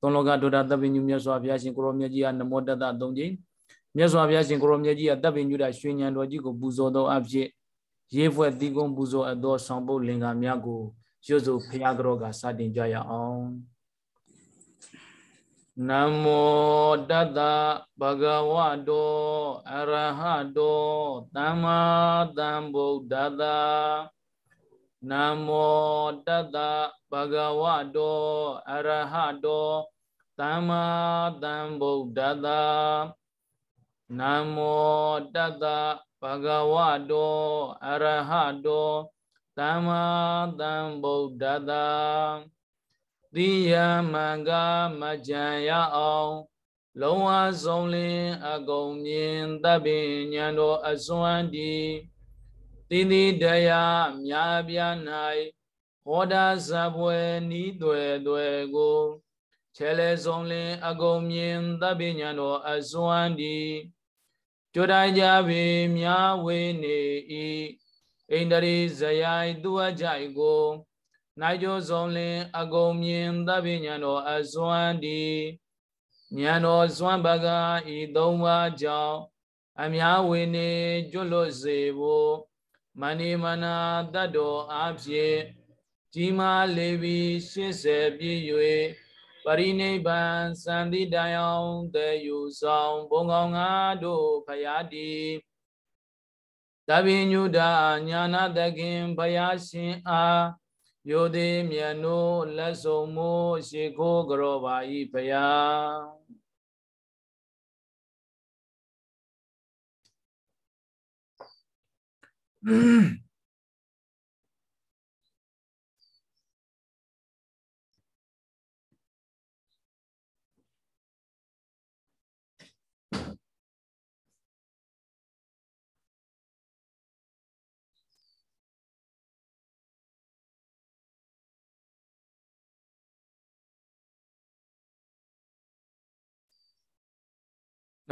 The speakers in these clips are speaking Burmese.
သုံးလောကဒုဒ္ဒသဗ္ဗညုမြတ်စွာဘုရားရှင်ကိုရောမြတ်ကြီးကနမောတတသုံးကြိမ်မြတ်စွာဘုရားရှင်ကိုရောမြတ်ကြီးကသဗ္ဗညုဒရွှေဉဏ်တော်ကြီးကိုပူဇော်သောအဖြစ်ရေးဖွဲ့တီးကုန်းပူဇော်အပ်သောဆောင်ပုတ်လင်္ကာများကိုရွတ်စုဘုရားကတော်ကစတင်ကြရအောင်နမောတတဘဂဝတောအရဟတောသမ္မာသမ္ဗုဒ္ဓတ္တနမောတတဘဂဝတောအရဟတောသမ္မာသမ္ဗုဒ္ဓတနမောတတဘဂဝတောအရဟတောသမ္မာသမ္ဗုဒ္ဓတတိယမင်္ဂမကြံရအောင်လုံးဝဆုံးလင်းအကုန်မြင်တပ်ပင်ဉာဏ်တော်အစွမ်းတည်သင်သည်တရားအများပြား၌ဟောတာဇပွဲနီးသွဲသွဲကိုခြေလဲဆုံးလင်းအကုန်မြင်သဗ္ဗညံတော်အစွမ်းဒီကြွတိုင်းကြပေမြာဝေနေဤအိန္ဒြေဇယိုင်သူအကြိုက်ကို နိုင်ကျော်ဆုံးလင်းအကုန်မြင်သဗ္ဗညံတော်အစွမ်းဒီဉာဏ်တော်စွမ်းပကဤသုံးပါးကြောင့်အများဝေနေကျွလွတ်စေဖို့မဏိမနာတတ္တောအဖြစ်ကြီးမားလေပြီး80ပြည့်၍ပရိနိဗ္ဗာန်စံတိတယံတေယူဆောင်ဘုံကောင်းငါတို့ဖရာတိတပိညုဒာညာနာတခင်ဖရာရှင်အားယောတိမြတ်နိုးလက်ဆုံမိုးရှိခိုးကြောပါဤဖရာတို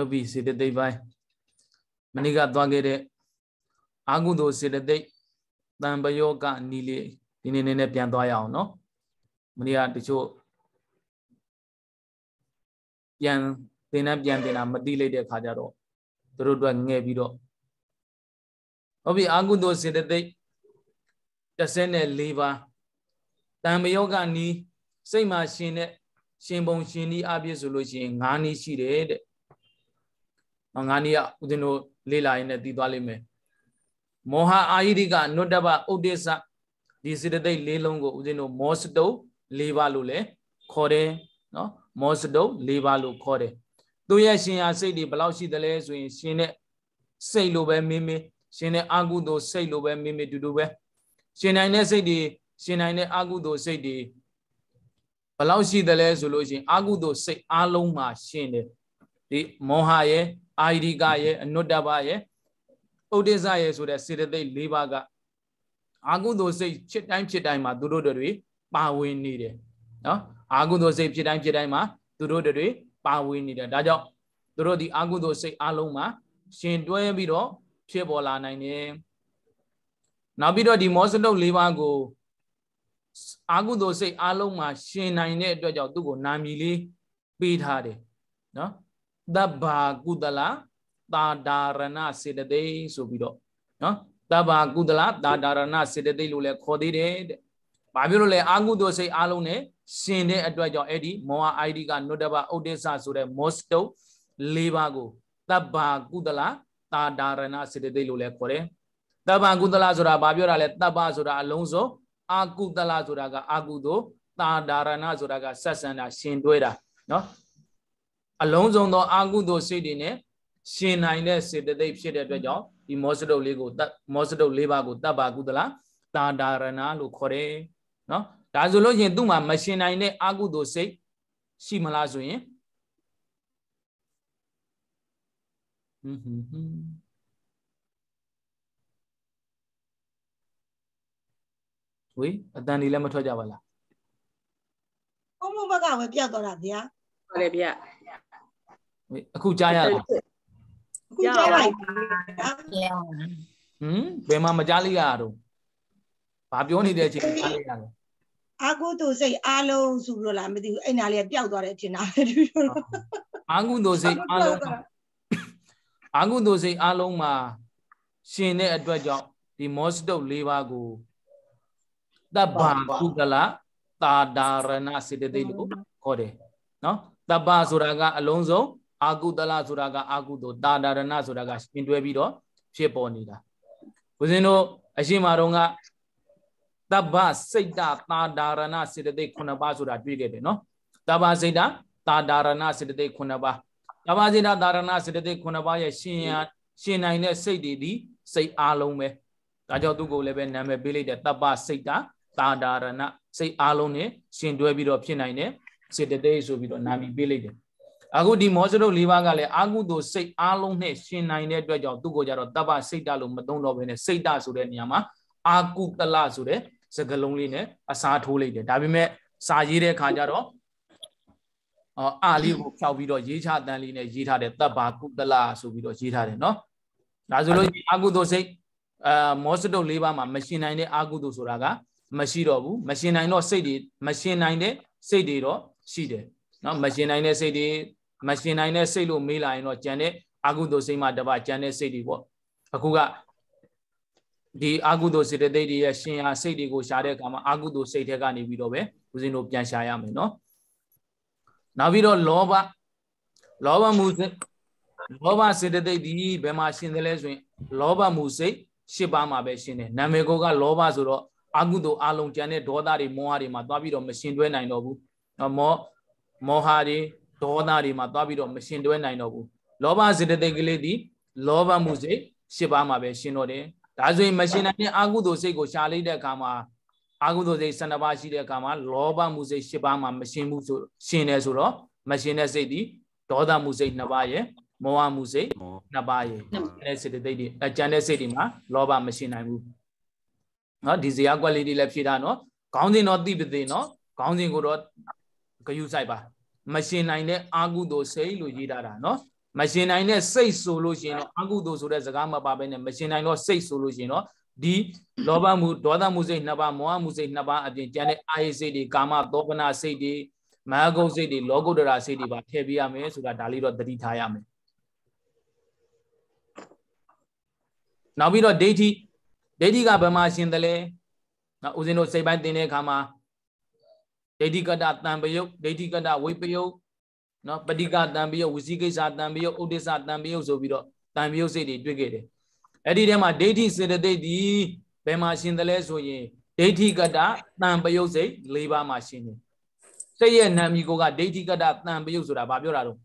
့ပြီးစီတဲ့ဒိဗိုင်းမနေ့ကသွားခဲ့တဲ့အာဟုသောစေတသိက်တံပယောကနီလေးဒီနေ့နည်းနည်းပြန်သွားရအောင်နော်မနေ့ကတချို့ပြန်သင်တန်းပြန်သင်တာမသိလိုက်တဲ့ခါကျတော့သူတို့တို့ငဲ့ပြီးတော့ဟုတ်ပြီအာဟုသောစေတသိက်14ပါးတံပယောကနီစိတ်မှာရှင်တဲ့ရှင်ပုံရှင်ဤအပြည့်ဆိုလို့ရှိရင်9နီးရှိတယ်တဲ့။ငါးနီးကဦးဇင်းတို့လေ့လာရင်းနဲ့တည်သွားလိမ့်မယ်။မောဟအာယိရိကနုတ္တပဥဒိစ္စဒီစေတသိက်၄လုံးကိုဦးဇင်းတို့မောစတု၄ပါးလို့လည်းခေါ်တယ်နော်မောစတု၄ပါးလို့ခေါ်တယ်သူရဲ့ရှင်ဟာစိတ်တွေဘလောက်ရှိသလဲဆိုရင် ရှင်နဲ့စိတ်လိုပဲမင်းမင်းရှင်နဲ့အာကုသို့စိတ်လိုပဲမင်းမင်းတူတူပဲရှင်နိုင်တဲ့စိတ်တွေရှင်နိုင်တဲ့အာကုသို့စိတ်တွေဘလောက်ရှိသလဲဆိုလို့ရှိရင်အာကုသို့စိတ်အလုံးမှာရှင်တယ်ဒီမောဟရဲ့အာယိရိကရဲ့အနုတ္တပရဲ့ဥဒိစ္စရဲ့ဆိုတဲ့စေတသိက်၄ပါးကအာကုသိုလ်စိတ်ဖြစ်တိုင်းဖြစ်တိုင်းမှာသူတို့တွေပါဝင်နေတယ်နော်အာကုသိုလ်စိတ်ဖြစ်တိုင်းဖြစ်တိုင်းမှာသူတို့တွေပါဝင်နေတယ်ဒါကြောင့်သူတို့ဒီအာကုသိုလ်စိတ်အလုံးမှာရှင် တွဲပြီးတော့ဖြစ်ပေါ်လာနိုင်တယ်နောက်ပြီးတော့ဒီမောစလုတ်၄ပါးကိုအာကုသိုလ်စိတ်အလုံးမှာရှင်နိုင်တဲ့အတွက်ကြောင့်သူ့ကိုနာမည်လေးပေးထားတယ်နော်သဗ္ဗာကုသလားတာဒါရဏစေတသိက်ဆိုပြီးတော့နော်တဘာကုသလတာဒါရဏစေတသိက်လို့လည်းခေါ်သေးတယ်တဲ့ဘာဖြစ်လို့လဲအာကုသိုလ်စိတ်အားလုံးနဲ့ရှင်တဲ့အတွက်ကြောင့်အဲ့ဒီမောဟ ID ကနုတ္တပဥဒိစ္စဆိုတဲ့ mosto ၄ပါးကိုတဘာကုသလတာဒါရဏစေတသိက်လို့လည်းခေါ်တယ်တဘာကုသလဆိုတာဘာပြောတာလဲတဘာဆိုတာအလုံးစုံအာကုသလဆိုတာကအာကုသိုလ်တာဒါရဏဆိုတာကဆက်ဆံတာရှင်တွဲတာနော်အလုံးစုံသောအာကုသိုလ်စိတ်တွေနဲ့ရှင်နိုင်တဲ့စေတသိက်ဖြစ်တဲ့အတွက်ကြောင့်ဒီမောစတုတ်လေးကိုတတ်မောစတုတ်လေးပါးကိုတတ်ပါကုသလားတာဒါရဏလို့ခေါ်တယ်နော်ဒါဆိုလို့ရင်သူ့မှာမရှင်နိုင်တဲ့အကုသိုလ်စိတ်ရှိမလားဆိုရင်ဟွန်းဟွန်းဟွန်းဝေးအတန်ဒီလည်းမထွက်ကြပါလားဘုံဘုံဘက်ကပဲပြတ်သွားတာဗျာဟုတ်တယ်ဗျာဝေးအခုကြားရလားအခုကြားလိုက်ပြီဟမ်ဘယ်မှာမကြားလိုက်ရတော့ဘာပြောနေတဲ့အချိန်ကြားလိုက်ရလဲအာဟုတုစိတ်အားလုံးဆိုလို့လားမသိဘူးအဲ့နာလေးပျောက်သွားတယ်ထင်တာပဲသူတို့အာဟုတုစိတ်အားလုံးအာဟုတုစိတ်အားလုံးမှာရှင်တဲ့အတွက်ကြောင့်ဒီမောစတုတ်၄ပါးကိုတဗ္ဗကုကလတာဒါရဏစေတသိက်လို့ခေါ်တယ်နော်တဗ္ဗဆိုတာကအလုံးစုံအာကုတလဆိုတာကအာကုသို့တာဒါရဏဆိုတာကရှင်တွဲပြီးတော့ဖြစ်ပေါ်နေတာဦးဇင်းတို့အရှင်မာတော်ကတဗ္ဗစိတ်တတာဒါရဏစေတသိက်9ပါးဆိုတာတွေ့ခဲ့တယ်နော်တဗ္ဗစိတ်တတာဒါရဏစေတသိက်9ပါးတဗ္ဗစိတ်တတာဒါရဏစေတသိက်9ပါးရဲ့ရှင်ရရှင်နိုင်တဲ့စိတ်တွေဒီစိတ်အားလုံးပဲဒါကြောင့်သူ့ကိုလည်းပဲနာမည်ပေးလိုက်တဲ့တဗ္ဗစိတ်တတာဒါရဏစိတ်အားလုံးနဲ့ရှင်တွဲပြီးတော့ဖြစ်နိုင်တဲ့စေတသိက်ဆိုပြီးတော့နာမည်ပေးလိုက်တယ်အခုဒီမောဇရုပ်၄ပါးကလည်းအာဟုသူစိတ်အားလုံးနဲ့ရှင်နိုင်တဲ့အတွက်ကြောင့်သူကိုကြတော့တပ္ပစိတ်တလို့မသုံးတော့ဘဲနဲ့စိတ်တဆိုတဲ့နေရာမှာအာကုတလဆိုတဲ့စကလုံးလေးနဲ့အစားထိုးလိုက်တယ်ဒါပေမဲ့စာရေးတဲ့အခါကျတော့အော်အာလေးကိုဖြောက်ပြီးတော့ရေးချတန်လေးနဲ့ရေးထားတယ်တပ်ပါကုတလဆိုပြီးတော့ရေးထားတယ်နော်ဒါဆိုလို့အာကုသိုလ်စိတ်အာမောစတုတ်၄ပါးမှာမရှင်နိုင်တဲ့အာကုသိုလ်ဆိုတာကမရှိတော့ဘူးမရှင်နိုင်တော့စိတ်တွေမရှင်နိုင်တဲ့စိတ်တွေတော့ရှိတယ်နော်မရှင်နိုင်တဲ့စိတ်တွေမရှင်နိုင်တဲ့စိတ်လို့မေးလာရင်တော့ကြံတဲ့အကုသိုလ်စိတ်မှတပါကြံတဲ့စိတ်တွေပေါ့အခုကဒီအာဟုတုစေတသိက်တွေရဲ့ရှင်ဟာစိတ်တွေကိုရှာတဲ့အခါမှာအာဟုတုစိတ်ထက်ကနေပြီးတော့ပဲဦးဇင်းတို့ပြန်ရှာရမယ်နော်နောက်ပြီးတော့လောဘလောဘမူစိတ်လောဘစေတသိက်ဒီဘယ်မှာရှင်တယ်လဲဆိုရင် လောဘမူစိတ်ရှစ်ပါးမှာပဲရှင်တယ်နာမည်ကိုကလောဘဆိုတော့အာဟုတုအလုံးကြံတဲ့ဒေါသတွေမောဟတွေမှာသွားပြီးတော့မရှင်တွဲနိုင်တော့ဘူးနော်မောမောဟတွေဒေါသတွေမှာသွားပြီးတော့မရှင်တွဲနိုင်တော့ဘူးလောဘစေတသိက်ကလေးဒီလောဘမှုစိတ်ရှစ်ပါးမှာပဲရှင်တော့တယ်ဒါဆိုရင်မရှင်နိုင်တဲ့အကုသိုလ်စိတ်ကိုရှာလိုက်တဲ့အခါမှာအာဟုသောစိတ်12ပါးရှိတဲ့အခါမှာလောဘမှုစိတ်10ပါးမှာမရှင်မှုဆိုရှင်တယ်ဆိုတော့မရှင်တဲ့စိတ်ဒီဒေါသမှုစိတ်2ပါးရယ်မောဟမှုစိတ်2ပါးရယ်အဲ့စိတ်တိတ်တွေအကြံတဲ့စိတ်တွေမှာလောဘမရှင်နိုင်ဘူးเนาะဒီဇာကွက်လေးတွေလည်းဖြေတာเนาะခေါင်းစဉ်တော့တိပသိเนาะခေါင်းစဉ်ကိုတော့ဂယုဆိုင်ပါမရှင်နိုင်တဲ့အာကုသိုလ်စိတ်လို့ရေးထားတာနော်မရှင်နိုင်တဲ့စိတ်ဆိုလို့ရှင်တော့အာကုသိုလ်ဆိုတဲ့စကားမပါဘဲနဲ့မရှင်နိုင်တော့စိတ်ဆိုလို့ရှင်တော့ဒီလောဘမှုဒေါသမှုစိတ်နှစ်ပါးမောဟမှုစိတ်နှစ်ပါးအပြင်ကျန်တဲ့အာယိစိတ်တွေကာမသောကနာစိတ်တွေမဟာဂုဏ်စိတ်တွေလောကုတ္တရာစိတ်တွေပါထည့်ပေးရမယ်ဆိုတာဒါလေးတော့သတိထားရမယ်နောက်ပြီးတော့ဒိဋ္ဌိဒိဋ္ဌိကဘယ်မှာရှင်တယ်လဲနော်ဦးဇင်းတို့စိတ်ပိုင်းတင်တဲ့အခါမှာဒိဋ္ဌိကတတံပယုတ်ဒိဋ္ဌိကတဝိပယုတ်နော်ပဋိကတံပယုတ်ဝစီကိစ္စတံပယုတ်ဥဒိစ္စတံပယုတ်ဆိုပြီးတော့တံပယုတ်စိတ်တွေတွေ့ခဲ့တယ်အဲ့ဒီထဲမှာဒိဋ္ဌိစေတသိက်ဒီဘယ်မှာရှင်တယ်လဲဆိုရင်ဒိဋ္ဌိကတတံပယုတ်စိတ်၄ပါးမှာရှင်တယ်စိတ်ရဲ့နာမည်ကိုကဒိဋ္ဌိကတတံပယုတ်ဆိုတာဘာပြောတာတော့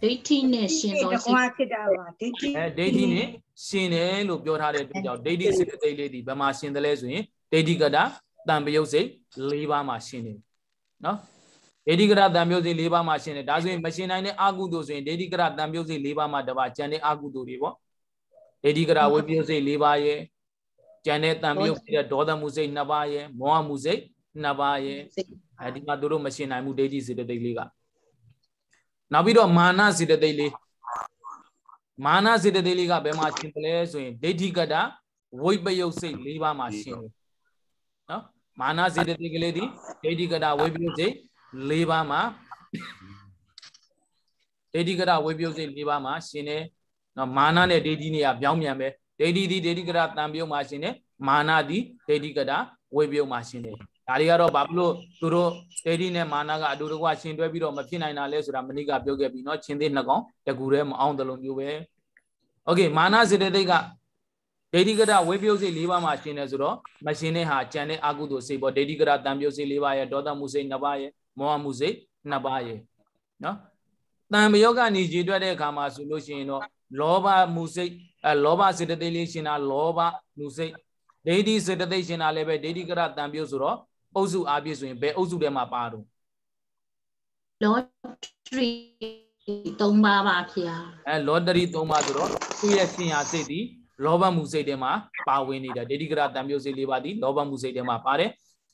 ဒိဋ္ဌိနဲ့ရှင်တော်စိတ်ဖြစ်တာပါဒိဋ္ဌိအဲဒိဋ္ဌိနဲ့ရှင်တယ်လို့ပြောထားတဲ့အတွက်ကြောင့်ဒိဋ္ဌိစေတသိက်လေးဒီဘယ်မှာရှင်တယ်လဲဆိုရင်ဒိဋ္ဌိကတတံပယုတ်စိတ်၄ပါးမှာရှင်းနေနော်ဒေတိကရတံပယုတ်စိတ်၄ပါးမှာရှင်းနေဒါဆိုရင်မရှင်းနိုင်တဲ့အကုသိုလ်ဆိုရင်ဒေတိကရတံပယုတ်စိတ်၄ပါးမှာတပါးကျန်တဲ့အကုသိုလ်တွေပေါ့ဒေတိကရဝိပယုတ်စိတ်၄ပါးရဲ့ကျန်တဲ့တံပယုတ်စိတ်ဒေါသမှုစိတ်၂ပါးရဲ့မောဟမှုစိတ်၂ပါးရဲ့အဲဒီမှာသူတို့မရှင်းနိုင်ဘူးဒေတိစေတသိက်လေးကနောက်ပြီးတော့မာနစေတသိက်လေးမာနစေတသိက်လေးကဘယ်မှာရှင်းတယ်လဲဆိုရင်ဒိဋ္ဌိကတဝိပယုတ်စိတ်၄ပါးမှာရှင်းတယ်နော်မာနစေတသိက်ကလေးဒီဒိဋ္ဌိကတာဝိပယုစိတ်၄ပါးမှာဒိဋ္ဌိကတာဝိပယုစိတ်၄ပါးမှာရှင်နေနော်မာနနဲ့ဒိဋ္ဌိနေရပြောင်းပြန်ပဲဒိဋ္ဌိဒီဒိဋ္ဌိကတာတံပြုတ်မှာရှင်နေမာနဒီဒိဋ္ဌိကတာဝိပယုမှာရှင်နေဒါတွေကတော့ဘာလို့သူတို့ဒိဋ္ဌိနဲ့မာနကအတူတကွရှင်တွဲပြီးတော့မဖြစ်နိုင်တာလဲဆိုတာမနိကပြောခဲ့ပြီเนาะရှင်သေးနှစ်ကောင်တကူတည်းမအောင်တလုံးမျိုးပဲโอเคမာနစေတသိက်ကဒိဋ္ဌိကရဝိပယုတ်စိတ်၄ပါးမှာရှင်တယ်ဆိုတော့မရှင်တဲ့ဟာကြံတဲ့အကုသိုလ်စိတ်ပေါ့ဒိဋ္ဌိကရတံပယုတ်စိတ်၄ပါးရဲ့ဒေါသမှုစိတ်၅ပါးရဲ့မောဟမှုစိတ်၅ပါးရဲ့နော်တံပယောကနေကြည်တွက်တဲ့အခါမှာဆိုလို့ရှိရင်တော့လောဘမှုစိတ်အဲလောဘစေတသိက်လေးရှင်တာလောဘမှုစိတ်ဒိဋ္ဌိစေတသိက်ရှင်တာလည်းပဲဒိဋ္ဌိကရတံပယုတ်ဆိုတော့အုပ်စုအပြည့်ဆိုရင်ဘယ်အုပ်စုထဲမှာပါတော့လောထရီ၃ပါးပါဗျာအဲလောတရီ၃ပါးဆိုတော့သူ့ရဲ့ရှင်ရာစိတ်ဒီလောဘမှုစိတ်ထဲမှာပါဝင်နေတာဒိဋ္ဌိကရတံပြုတ်စိတ်၄ပါးဒီလောဘမှုစိတ်ထဲမှာပါတယ်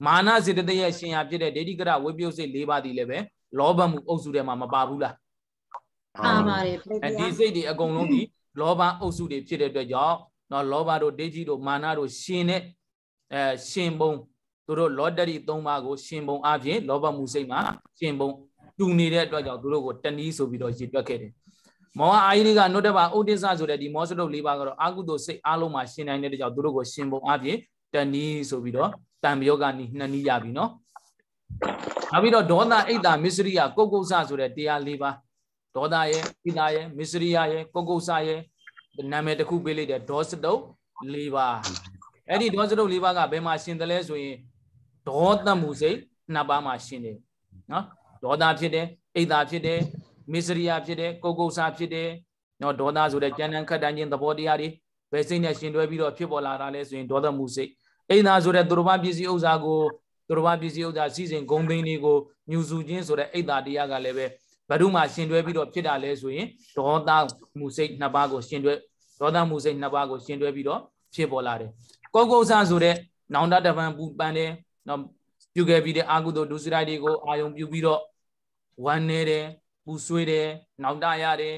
မာနစေတသိက်ရဲ့ရှင်ရာဖြစ်တဲ့ဒိဋ္ဌိကရဝိပယုတ်စိတ်၄ပါးဒီလည်းပဲလောဘမှုအုပ်စုထဲမှာမပါဘူးလားပါပါတယ်ဘုရားဒီစိတ်တွေအကုန်လုံးဒီလောဘအုပ်စုတွေဖြစ်တဲ့အတွက်ကြောင့်နော်လောဘတို့ဒိဋ္ဌိတို့မာနတို့ရှင်တဲ့အဲရှင်ပုံသူတို့လောတရီ၃ပါးကိုရှင်ပုံအပြင်လောဘမှုစိတ်မှာရှင်ပုံတူနေတဲ့အတွက်ကြောင့်သူတို့ကိုတဏှီဆိုပြီးတော့ရည်တွက်ခဲ့တယ်မောဟအာယိကနုတ္တပဥဒိစ္စဆိုတဲ့ဒီမောစတုပ်၄ပါးကတော့အာကုသိုလ်စိတ်အလုံးမှာရှင်နိုင်တဲ့တကြောင်သူတို့ကိုရှင်ပုံအပြင်တဏီဆိုပြီးတော့တံယောဂနီနှစ်နီးရပြီနော်နောက်ပြီးတော့ဒေါသအိတ်တာမစ္စရိယကုတ်ကုဆဆိုတဲ့တရား၄ပါးဒေါသရဲ့အိတာရဲ့မစ္စရိယရဲ့ကုတ်ကုဆရဲ့နာမည်တစ်ခုပေးလိုက်တဲ့ဒေါစတုပ်၄ပါးအဲ့ဒီဒေါစတုပ်၄ပါးကဘယ်မှာရှင်တယ်လဲဆိုရင်ဒေါသမှုစိတ်နှစ်ပါးမှာရှင်တယ်နော်ဒေါသဖြစ်တယ်အိတ်တာဖြစ်တယ်မစ္စရိယဖြစ်တယ်ကုတ်ကုတ်စာဖြစ်တယ်နော်ဒေါသဆိုတဲ့ကြမ်းတမ်းခတ်တမ်းခြင်းသဘောတရားတွေဘယ်စိတ်နဲ့ရှင်တွဲပြီးတော့ဖြစ်ပေါ်လာတာလဲဆိုရင်ဒေါသမှုစိတ်အိန္ဒာဆိုတဲ့သူတော်ဘာပစ္စည်းဥစ္စာကိုသူတော်ဘာပစ္စည်းဥစ္စာစီစဉ်ဂုံသိန်းတွေကိုညူစုခြင်းဆိုတဲ့အိန္ဒာတရားကလည်းပဲဘဒုမှရှင်တွဲပြီးတော့ဖြစ်တာလဲဆိုရင်ဒေါသမှုစိတ်နှစ်ပါးကိုရှင်တွဲဒေါသမှုစိတ်နှစ်ပါးကိုရှင်တွဲပြီးတော့ဖြစ်ပေါ်လာတယ်ကုတ်ကုတ်စာဆိုတဲ့နောင်တတပံပူပန်တယ်နော်ပြုခဲ့ပြီးတဲ့အာဟုတ္တဒုစရိုက်တွေကိုအာယုံပြုပြီးတော့ဝမ်းနေတယ်ပူဆွေးတယ်နောင်တရတယ်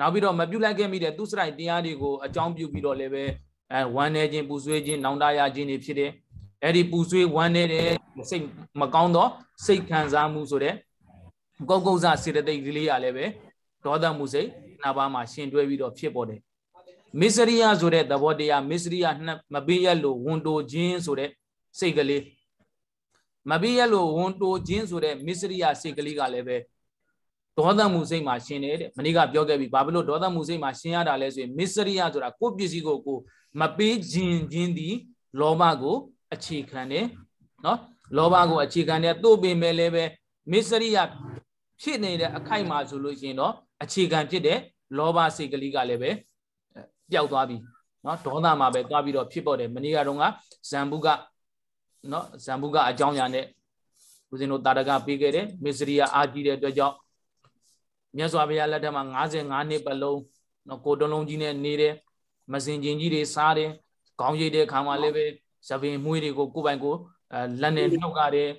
နောက်ပြီးတော့မပြုတ်လိုက်ခဲ့မိတဲ့သူစရိုက်တရားတွေကိုအကြောင်းပြုပြီးတော့လည်းပဲအဲဝမ်းနေခြင်းပူဆွေးခြင်းနောင်တရခြင်းတွေဖြစ်တယ်အဲ့ဒီပူဆွေးဝမ်းနေတဲ့စိတ်မကောင်းသောစိတ်ခံစားမှုဆိုတဲ့ကုတ်ကုတ်စစေတသိက်ကလေးရလည်းပဲဒေါသမှုစိတ်နာပါမှာရှင်တွဲပြီးတော့ဖြစ်ပေါ်တယ်မစ္စရိယဆိုတဲ့သဘောတရားမစ္စရိယမပေးရလို့ဝန်တိုခြင်းဆိုတဲ့စိတ်ကလေးမပေးရလို့ဝန်တိုခြင်းဆိုတဲ့မစ္စရိယစိတ်ကလေးကလည်းပဲဒေါသမှုစိတ်မှာရှင်တယ်တဲ့မနေ့ကပြောခဲ့ပြီဘာဖြစ်လို့ဒေါသမှုစိတ်မှာရှင်ရတာလဲဆိုရင်မစ္စရိယဆိုတာကိုယ့်ပစ္စည်းကိုကိုမပေးခြင်းခြင်းဒီလောဘကိုအခြေခံတယ်နော်လောဘကိုအခြေခံတယ်သို့ပေမဲ့လည်းပဲမစ္စရိယဖြစ်နေတဲ့အခိုက်မှာဆိုလို့ရှိရင်တော့အခြေခံဖြစ်တဲ့လောဘစိတ်ကလေးကလည်းပဲပျောက်သွားပြီနော်ဒေါသမှာပဲသွားပြီးတော့ဖြစ်ပေါ်တယ်မနေ့ကတော့ကဇံဘူးကနော်ဇံဘူးကအကြောင်းညာနဲ့ဦးဇင်းတို့တာတကပေးခဲ့တယ်မစ္စရိယအာကြီးတဲ့အတွက်ကြောင့်မြတ်စွာဘုရားလက်ထက်မှာ55နှစ်ပတ်လုံးနော်ကိုတုံးလုံးကြီးနဲ့နေတယ်မစင်ကျင်ကြီးတွေစားတယ်ခေါင်းရိပ်တဲ့ခါမှာလည်းပဲသပင်မွေးတွေကိုကိုပိုင်ကိုလက်နဲ့နှုတ်ရတယ်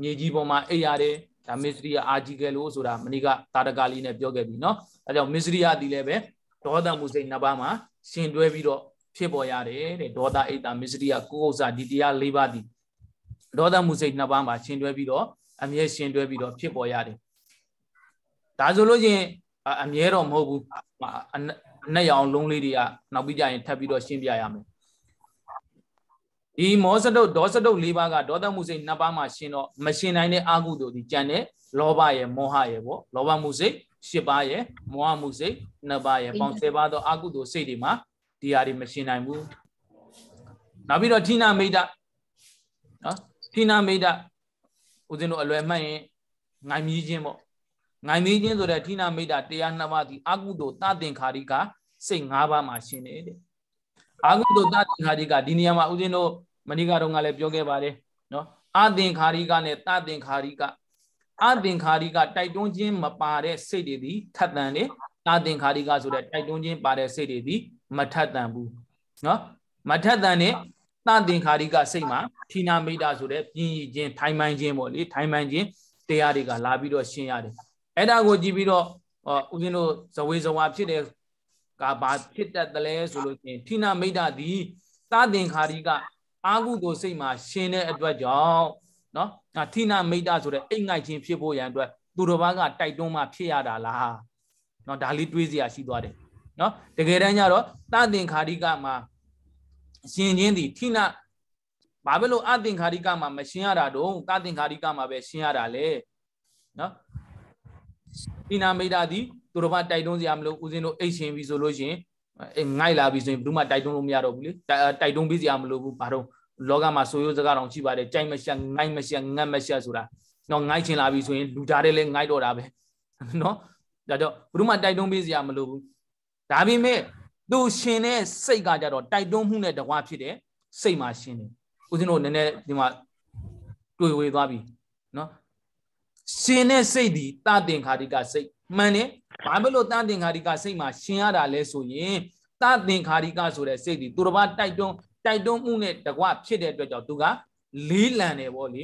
မြေကြီးပေါ်မှာအိပ်ရတယ်ဒါမစ္စရိယအာဂျီကယ်လို့ဆိုတာမနေ့ကတာတကာလီနဲ့ပြောခဲ့ပြီเนาะအဲကြောင့်မစ္စရိယဒီလည်းပဲဒေါသမုစိတ်နှစ်ပါးမှာရှင်တွဲပြီးတော့ဖြစ်ပေါ်ရတယ်တဲ့ဒေါသအိတ်တာမစ္စရိယကိုကုသဒီတရား၄ပါးဒီဒေါသမုစိတ်နှစ်ပါးမှာရှင်တွဲပြီးတော့အမြဲရှင်တွဲပြီးတော့ဖြစ်ပေါ်ရတယ်ဒါဆိုလို့ချင်းအမြဲတော့မဟုတ်ဘူးအနက်ရောင်လုံးလေးတွေကနောက်ပြီးကြရင် ထပ်ပြီးတော့ရှင်းပြရမယ်ဒီမောစတုတ်ဒေါစတုတ်၄ပါးကဒေါသမှုစိတ်နှစ်ပါးမှာရှင်းတော့မရှင်းနိုင်တဲ့အာဟုတို့ဒီကြံတဲ့လောဘရဲ့မောဟရဲ့ပေါ့လောဘမှုစိတ်၈ပါးရဲ့မောဟမှုစိတ်နှစ်ပါးရဲ့ပေါင်း၁၀ပါးသောအာဟုတို့စိတ်တွေမှာဒီဟာတွေမရှင်းနိုင်ဘူးနောက်ပြီးတော့ဌိနာမိတ်တနော်ဌိနာမိတ်တဦးဇင်းတို့အလွယ်မှတ်ရင်ငိုင်မြည်ခြင်းပေါ့ငိုင်သေးခြင်းဆိုတဲ့ဌိနမိတ်တာတရားနှစ်ပါးဒီအကုသို့တသင်္ခါရိကစိတ်၅ပါးမှာရှင်နေတယ်အာဟုတ္တသင်္ခါရိကဒီနေရာမှာဦးဇင်းတို့မဏိကတော့ကလည်းပြောခဲ့ပါတယ်နော်အသင်္ခါရိကနဲ့တသင်္ခါရိကအသင်္ခါရိကတိုက်တွန်းခြင်းမပါတဲ့စိတ်တွေသည်ထက်တန်တယ်တသင်္ခါရိကဆိုတဲ့တိုက်တွန်းခြင်းပါတဲ့စိတ်တွေသည်မထက်တန်ဘူးနော်မထက်တန်တဲ့တသင်္ခါရိကစိတ်မှာဌိနာမိတ်တာဆိုတဲ့ပြင်းရည်ခြင်းထိုင်မှန်ခြင်းပေါ့လေထိုင်မှန်ခြင်းတရားတွေကလာပြီးတော့ရှင်းရတယ်အဲ့ဒါကိုကြည့်ပြီးတော့ဦးဇင်းတို့ဇဝေဇဝါဖြစ်တဲ့ကဘာဖြစ်တတ်တယ်လဲဆိုလို့ရှိရင်ဌိနမိတ်တသည်သသင်္ခါရီကအာဟုကိုစိတ်မှာ ရှင်တဲ့အတွက်ကြောင့်နော်ဌိနမိတ်တဆိုတဲ့အိတ်ငိုက်ခြင်းဖြစ်ဖို့ရန်အတွက် သူတော်ဘာကတိုက်တွန်းမှဖြစ်ရတာလားနော်ဒါလေးတွေးစရာရှိသွားတယ်နော်တကယ်တမ်းကျတော့သသင်္ခါရီကမှာရှင်ခြင်းသည်ဌိနဘာဖြစ်လို့အသင်္ခါရီကမှာမရှင်ရတာတုံးသသင်္ခါရီကမှာပဲရှင်ရတာလေနော်။သီနာမိတ်တာသည်သူတော်ဘာတိုက်တွန်းစရာမလိုဦးဇင်းတို့အိတ်ရှင်ပြီဆိုလို့ရှိရင်ငိုက်လာပြီဆိုရင်ဘယ်သူမှတိုက်တွန်းလို့မရတော့ဘူးလေ။တိုက်တွန်းပေးစရာမလိုဘူးဘာတော့လောကမှာဆိုရိုးစကားတောင်ရှိပါတယ်ကြိုက်မရှက်ငိုက်မရှက်ငတ်မရှက်ဆိုတာနော်ငိုက်ချင်လာပြီဆိုရင်လူသားတွေလည်းငိုက်တော့တာပဲနော်ဒါကြောင့်ဘယ်သူမှတိုက်တွန်းပေးစရာမလိုဘူးဒါပေမဲ့သူရှင်တဲ့စိတ်ကကြတော့တိုက်တွန်းမှုနဲ့တကွာဖြစ်တယ်စိတ်မှာရှင်တယ်ဦးဇင်းတို့နည်းနည်းဒီမှာတွေ့ဝေသွားပြီနော်ရှင်တဲ့စိတ်ဒီတတင်ခါတိကစိတ်မှန်တယ်ဘာဖြစ်လို့တတင်ခါတိကစိတ်မှာရှင်ရတာလဲဆိုရင်တတင်ခါတိကဆိုတဲ့စိတ်ဒီသူတစ်ပါးတိုက်တွန်းတိုက်တွန်းမှုနဲ့တကွဖြစ်တဲ့အတွက်ကြောင့်သူကလေးလံတယ်ဗောလေ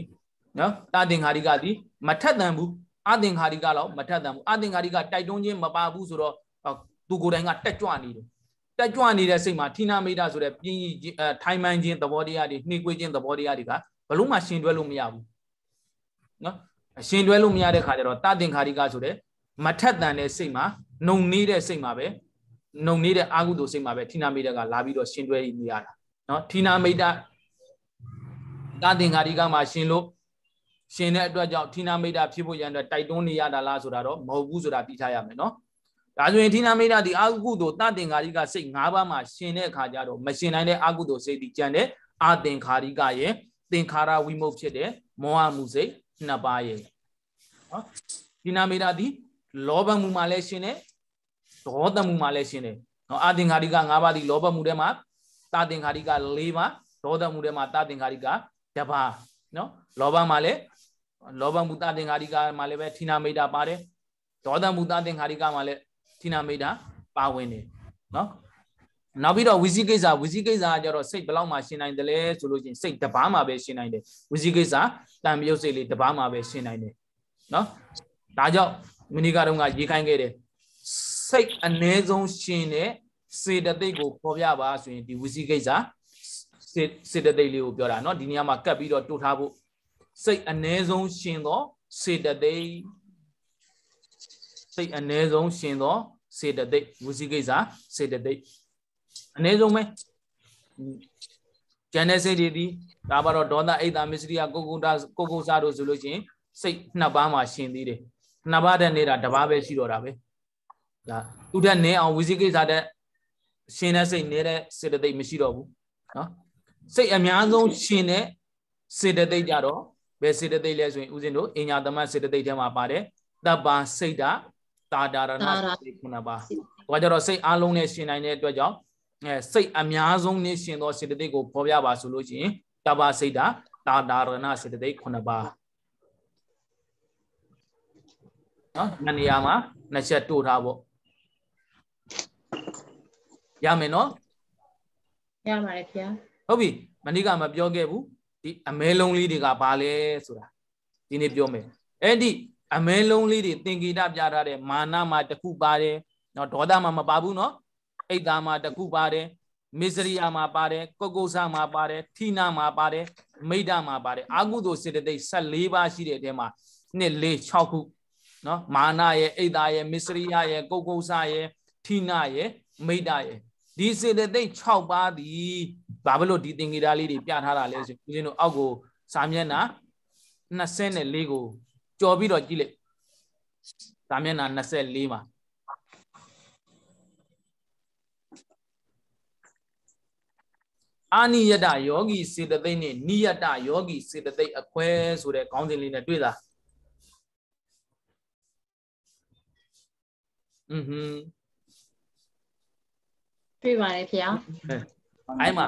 နော်တတင်ခါတိကဒီမထက်တန်ဘူးအတင်ခါတိကတော့မထက်တန်ဘူးအတင်ခါတိကတိုက်တွန်းခြင်းမပါဘူးဆိုတော့သူကိုယ်တိုင်ကတက်ကြွနေတယ်တက်ကြွနေတဲ့စိတ်မှာဌိနာမိတာဆိုတဲ့ပြင်းကြီးထိုင်မှန်ခြင်းသဘောတရားတွေနှိကွေးခြင်းသဘောတရားတွေကဘလို့မှရှင်တွဲလို့မရဘူးနော်အရှင်တွဲလို့မရတဲ့ခါကျတော့တသင်္ခါရိကဆိုတဲ့မထက်တန်တဲ့စိတ်မှာနှုံနေတဲ့စိတ်မှာပဲနှုံနေတဲ့အာဟုသူစိတ်မှာပဲထိနာမိတဲ့ကလာပြီးတော့ရှင်တွဲနေရတာနော်ထိနာမိတာတသင်္ခါရိကမှာရှင်လို့ရှင်တဲ့အတွက်ကြောင့်ထိနာမိတာဖြစ်ဖို့ရန်အတွက်တိုက်တွန်းနေရတာလားဆိုတာတော့မဟုတ်ဘူးဆိုတာသိထားရမယ်နော်ဒါဆိုရင်ထိနာမိတာဒီအာဟုသူတသင်္ခါရိကစိတ်၅ပါးမှာရှင်တဲ့အခါကျတော့မရှင်နိုင်တဲ့အာဟုသူစိတ်ဒီကြံတဲ့အာသင်္ခါရိကရဲ့သင်္ခါရဝိမုတ်ဖြစ်တဲ့မောဟမှုစိတ်နှစ်ပါးရဲ့နော်ဒီနာမေတာဒီလောဘမှုမှာလည်းရှင်တယ်ဒေါသမှုမှာလည်းရှင်တယ်နော်အာသင်္ခါရိက၅ပါးဒီလောဘမှုထဲမှာတာသင်္ခါရိက၄ပါးဒေါသမှုထဲမှာတာသင်္ခါရိကတစ်ပါးနော်လောဘမှာလည်းလောဘမှုတာသင်္ခါရိကမှာလည်းပဲဌိနာမေတာပါတယ်ဒေါသမှုတာသင်္ခါရိကမှာလည်းဌိနာမေတာပါဝင်တယ်နော်နောက်ပြီးတော့ဝီစီကိစ္စဝီစီကိစ္စကကြတော့စိတ်ဘလောက်မှရှင်နိုင်တယ်လဲဆိုလို့ချင်းစိတ်တပားမှာပဲရှင်နိုင်တယ်ဝီစီကိစ္စတန်မြုပ်စိတ်လေးတပားမှာပဲရှင်နိုင်တယ်နော်ဒါကြောင့်မနီကတော့ကရေးခိုင်းခဲ့တယ်စိတ်အ ਨੇ ဆုံးရှင်တဲ့စေတသိက်ကိုပေါ်ပြပါဆိုရင်ဒီဝီစီကိစ္စစေတသိက်လေးကိုပြောတာเนาะဒီနေရာမှာကတ်ပြီးတော့တိုးထားဖို့စိတ်အ ਨੇ ဆုံးရှင်သောစေတသိက်စိတ်အ ਨੇ ဆုံးရှင်သောစေတသိက်ဝီစီကိစ္စစေတသိက်အနည်းဆုံးပဲကျန်တဲ့စိတ်တွေဒီဒါပါတော့ဒေါသအိတ်တာမစ္စရိယကိုကုတာကိုကုစားတို့ဆိုလို့ရှိရင်စိတ်နှစ်ပါးမှာရှင်သေးတယ်နှစ်ပါးတဲ့နေတာတစ်ပါးပဲရှိတော့တာပဲဒါသူတက်နင်းအောင်ဝိဇိကိစ္စတဲ့ရှင်တဲ့စိတ်နေတဲ့စေတသိက်မရှိတော့ဘူးနော်စိတ်အများဆုံးရှင်တဲ့စေတသိက်ကြတော့ဘယ်စေတသိက်လဲဆိုရင်ဥစဉ်တို့အညာသမတ်စေတသိက်ထဲမှာပါတယ်တပ်ပါစိတ်တာတာဒါရဏစေတခုနပါ။ဒါကြတော့စိတ်အလုံးနဲ့ရှင်နိုင်တဲ့အတွက်ကြောင့်အဲစိတ်အများဆုံးနေရှင်သောစေတသိက်ကိုဖော်ပြပါဆိုလို့ရှိရင်တဘာစိတ်တာတာဒါရဏစေတသိက်9ပါးနော်ငနေရာမှာနှစ်ချက်တို့ထားပေါ့ရမယ်နော်ရပါတယ်ခင်ဗျာဟုတ်ပြီမနေ့ကမပြောခဲ့ဘူးဒီအမဲလုံးလေးတွေကဘာလဲဆိုတာဒီနေ့ပြောမယ်အဲ့ဒီအမဲလုံးလေးတွေသင်္ကေတပြထားတဲ့မာနမှာတစ်ခုပါတယ်နော်ဒေါသမှာမပါဘူးနော်အိတ်သားမှာတခုပါတယ်မေဇရိယာမှာပါတယ်ကုတ်ကုဆာမှာပါတယ်ဌိနာမှာပါတယ်မိဒမှာပါတယ်အာကုသိုလ်စေတသိက်14ပါးရှိတဲ့အထဲမှာနှစ်၄6ခုနော်မာနရဲ့အိတ်သားရဲ့မေဇရိယာရဲ့ကုတ်ကုဆာရဲ့ဌိနာရဲ့မိဒရဲ့ဒီစေတသိက်6ပါးသည်ဘာဖြစ်လို့ဒီသင်္ကေတလေးတွေပြထားတာလဲဆိုဦးဇင်းတို့အောက်ကိုစာမျက်နှာ24ကိုကြော်ပြီးတော့ကြည့်လိုက်စာမျက်နှာ24မှာအာနိယတယောဂီစေတသိက်နဲ့နိယတယောဂီစေတသိက်အခွဲဆိုတဲ့ခေါင်းစဉ်လေးနဲ့တွေ့တာอือဟွန်းတွေ့ပါတယ်ခင်ဗျာအဲ့မှာ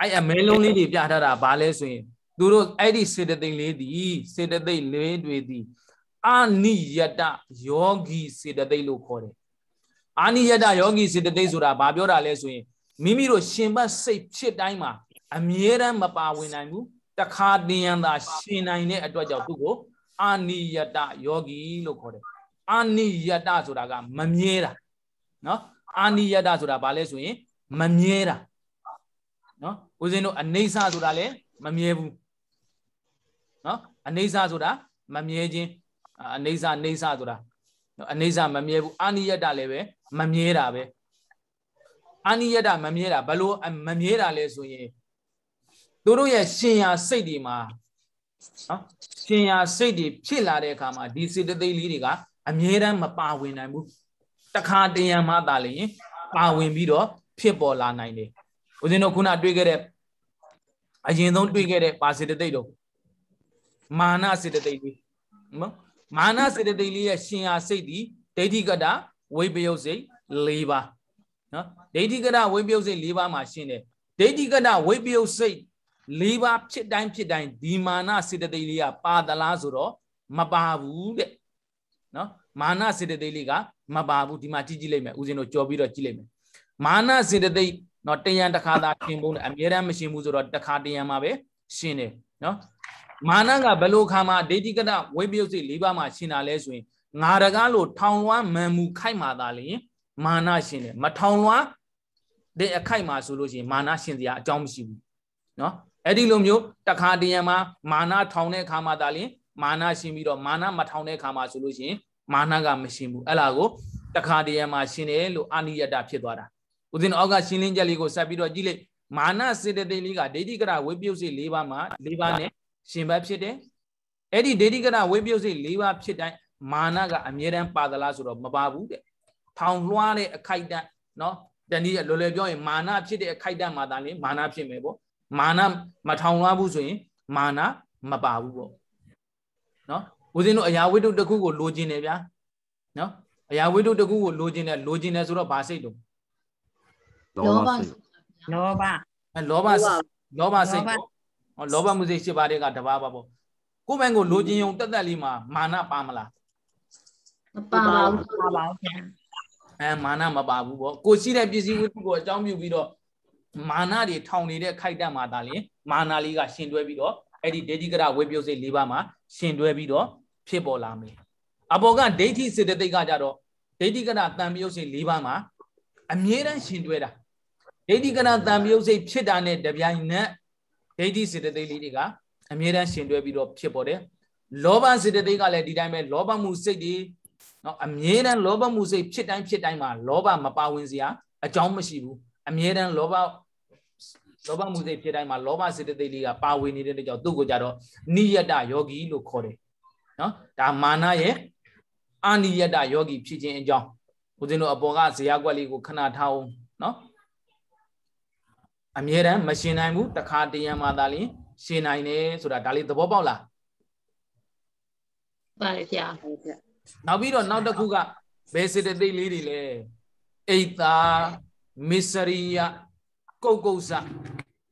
အဲ့အမဲလုံးလေးတွေပြထားတာဘာလဲဆိုရင်သူတို့အဲ့ဒီစေတသိက်လေးသည်စေတသိက်လေးတွေသည်အာနိယတယောဂီစေတသိက်လို့ခေါ်တယ်အာနိယတယောဂီစေတသိက်ဆိုတာဘာပြောတာလဲဆိုရင်မိမိတို့ရှင်ဘတ်စိတ်ဖြစ်တိုင်းမှာ အမြဲတမ်းမပါဝင်နိုင်ဘူးတခါတင်ရန်သာရှင်နိုင်တဲ့အတွက်ကြောင့်သူ့ကို အာနိယတယောဂီလို့ခေါ်တယ်အာနိယတဆိုတာကမမြဲတာနော်အာနိယတဆိုတာဘာလဲဆိုရင် မမြဲတာနော်ဦးဇင်းတို့အနေဆာဆိုတာလည်းမမြဲဘူးနော်အနေဆာဆိုတာမမြဲခြင်းအနေဆာနေဆာဆိုတာအနေဆာမမြဲဘူးအာနိယတလည်းပဲမမြဲတာပဲအာနိယတမမြဲတာဘလို့မမြဲတာလဲဆိုရင်သူတို့ရဲ့ရှင်ရာစိတ်တွေမှာနော်ရှင်ရာစိတ်တွေဖြစ်လာတဲ့အခါမှာဒီစေတသိက်လေးတွေက အမြဲတမ်းမပါဝင်နိုင်ဘူးတခါတရံမှသာလျင်ပါဝင်ပြီးတော့ဖြစ်ပေါ်လာနိုင်တယ်ဦးဇင်းတို့ခုနတွေ့ခဲ့တဲ့အရင်ဆုံးတွေ့ခဲ့တဲ့ပါစေတသိက်တော့မာနစေတသိက်လေးနော်မာနစေတသိက်လေးရဲ့ရှင်ရာစိတ်ဒီဒိဋ္ဌိကတဝိပယုတ်စိတ်၄ပါနော်ဒိဋ္ဌိကရဝိပယုတ်စိတ်၄ပါးမှာရှင်းတယ်ဒိဋ္ဌိကရဝိပယုတ်စိတ်၄ပါးဖြစ်တိုင်းဖြစ်တိုင်းဒီမာနစေတသိက်လေးကပါသလားဆိုတော့မပါဘူးတဲ့နော်မာနစေတသိက်လေးကမပါဘူးဒီမှာကြည့်ကြည့်လိုက်မယ်ဦးဇင်းတို့ကြော်ပြီးတော့ကြည့်လိုက်မယ်မာနစေတသိက်နော်တယံတစ်ခါသာရှင်းဖို့အမြဲတမ်းမရှင်းဘူးဆိုတော့တစ်ခါတယံမှာပဲရှင်းတယ်နော်မာနကဘယ်လိုခါမှာဒိဋ္ဌိကရဝိပယုတ်စိတ်၄ပါးမှာရှင်းတာလဲဆိုရင်ငါရကားလို့ထောင်လွှမ်းမန်မူခိုက်မှသာလျင်မာနရှင်းတယ်မထောင်လွှမ်းသင်အခိုက်မှာဆိုလို့ရှိရင် မာနရှင်စရာအကြောင်းမရှိဘူးเนาะအဲ့ဒီလိုမျိုးတခါတရံမှာမာနထောင်တဲ့အခါမှာဒါလင် မာနရှင်ပြီးတော့မာနမထောင်တဲ့အခါမှာဆိုလို့ရှိရင် မာနကမရှင်ဘူးအဲ့လာကိုတခါတရံမှာရှင်တယ်လို့အာနိယတဖြစ်သွားတာဦးဇင်းအောက်ကရှင်းလင်းချက်လေးကိုဆက်ပြီးတော့ကြည့်လိုက်မာနစေတသိက်လေးကဒိဋ္ဌိကရဝိပယုတ်စိ၄ပါးမှာ၄ပါးနဲ့ရှင်ဘက်ဖြစ်တယ်အဲ့ဒီဒိဋ္ဌိကရဝိပယုတ်စိ၄ပါးဖြစ်တိုင်းမာနကအမြဲတမ်းပါသလားဆိုတော့မပါဘူးတဲ့ထောင်လွှားတဲ့အခိုက်အတန့်နော်တန်ဒီလော်လယ်ပြောရင် မာနဖြစ်တဲ့အခိုက်အတန့်မှာသာလင်မာနဖြစ်မယ်ပေါ့မာနမထောင်လွှားဘူးဆိုရင်မာနမပါဘူးပေါ့နော်ဦးဇင်းတို့အရာဝိတုတခုကို လိုချင်တယ်ဗျာနော်အရာဝိတုတခုကိုလိုချင်တယ်လိုချင်တယ်ဆိုတော့ဘာစိတ်တုံးလောဘလောဘအဲလောဘလောဘစိတ်ဟောလောဘမှုစိတ်ရှိပါတဲ့ကတပါးပါပေါ့ကိုယ်ပိုင်ကိုလိုချင်ုံတက်တက်လေးမှာမာနပါမလားမပါဘူးပါပါဗျာအဲမာနမပါဘူးပေါ့ကိုရှိတဲ့ပစ္စည်းဝတ္ထုကိုအကြောင်းပြုပြီးတော့မာနတွေထောင်နေတဲ့ခိုက်တံမှာဒါလင်မာနလေးကရှင်တွဲပြီးတော့အဲ့ဒီဒေတိကရဝေပြုတ်စိတ်၄ပါးမှာရှင်တွဲပြီးတော့ဖြစ်ပေါ်လာမယ်အဘောကဒိဋ္ဌိစေတသိက်ကကြတော့ဒိဋ္ဌိကရတံပြုတ်စိတ်၄ပါးမှာအမြဲတမ်းရှင်တွဲတာဒိဋ္ဌိကရတံပြုတ်စိတ်ဖြစ်တာနဲ့တပြိုင်နက်ဒိဋ္ဌိစေတသိက်လေးတွေကအမြဲတမ်းရှင်တွဲပြီးတော့ဖြစ်ပေါ်တယ်လောဘစေတသိက်ကလည်းဒီတိုင်းပဲလောဘမှုစိတ်တွေနော်အမြဲတမ်းလောဘမှုစိတ်ဖြစ်တိုင်းဖြစ်တိုင်းမှာလောဘမပါဝင်စရာ အကြောင်းမရှိဘူးအမြဲတမ်းလောဘလောဘမှုစိတ်ဖြစ်တိုင်းမှာလောဘစေတသိက်လေးကပါဝင်နေတဲ့တကြောင်သူ့ကိုကြတော့နိယတယောဂီလို့ခေါ်တယ်နော်ဒါမာနရဲ့အာနိယတယောဂီဖြစ်ခြင်းအကြောင်းဦးဇင်းတို့အပေါ်ကဇေယျကွက်လေးကိုခဏထားအောင်နော်အမြဲတမ်းမရှင်နိုင်ဘူးတခါတရံမှသာလျှင်ရှင်နိုင်တယ်ဆိုတာဒါလေးသဘောပေါက်လားပါတယ်ဗျာနောက်ပြီးတော့နောက်တစ်ခုကဘယ်စေတသိက်လေးတွေလဲအိတ်သာမစ္စရိယကုတ်ကုတ်စ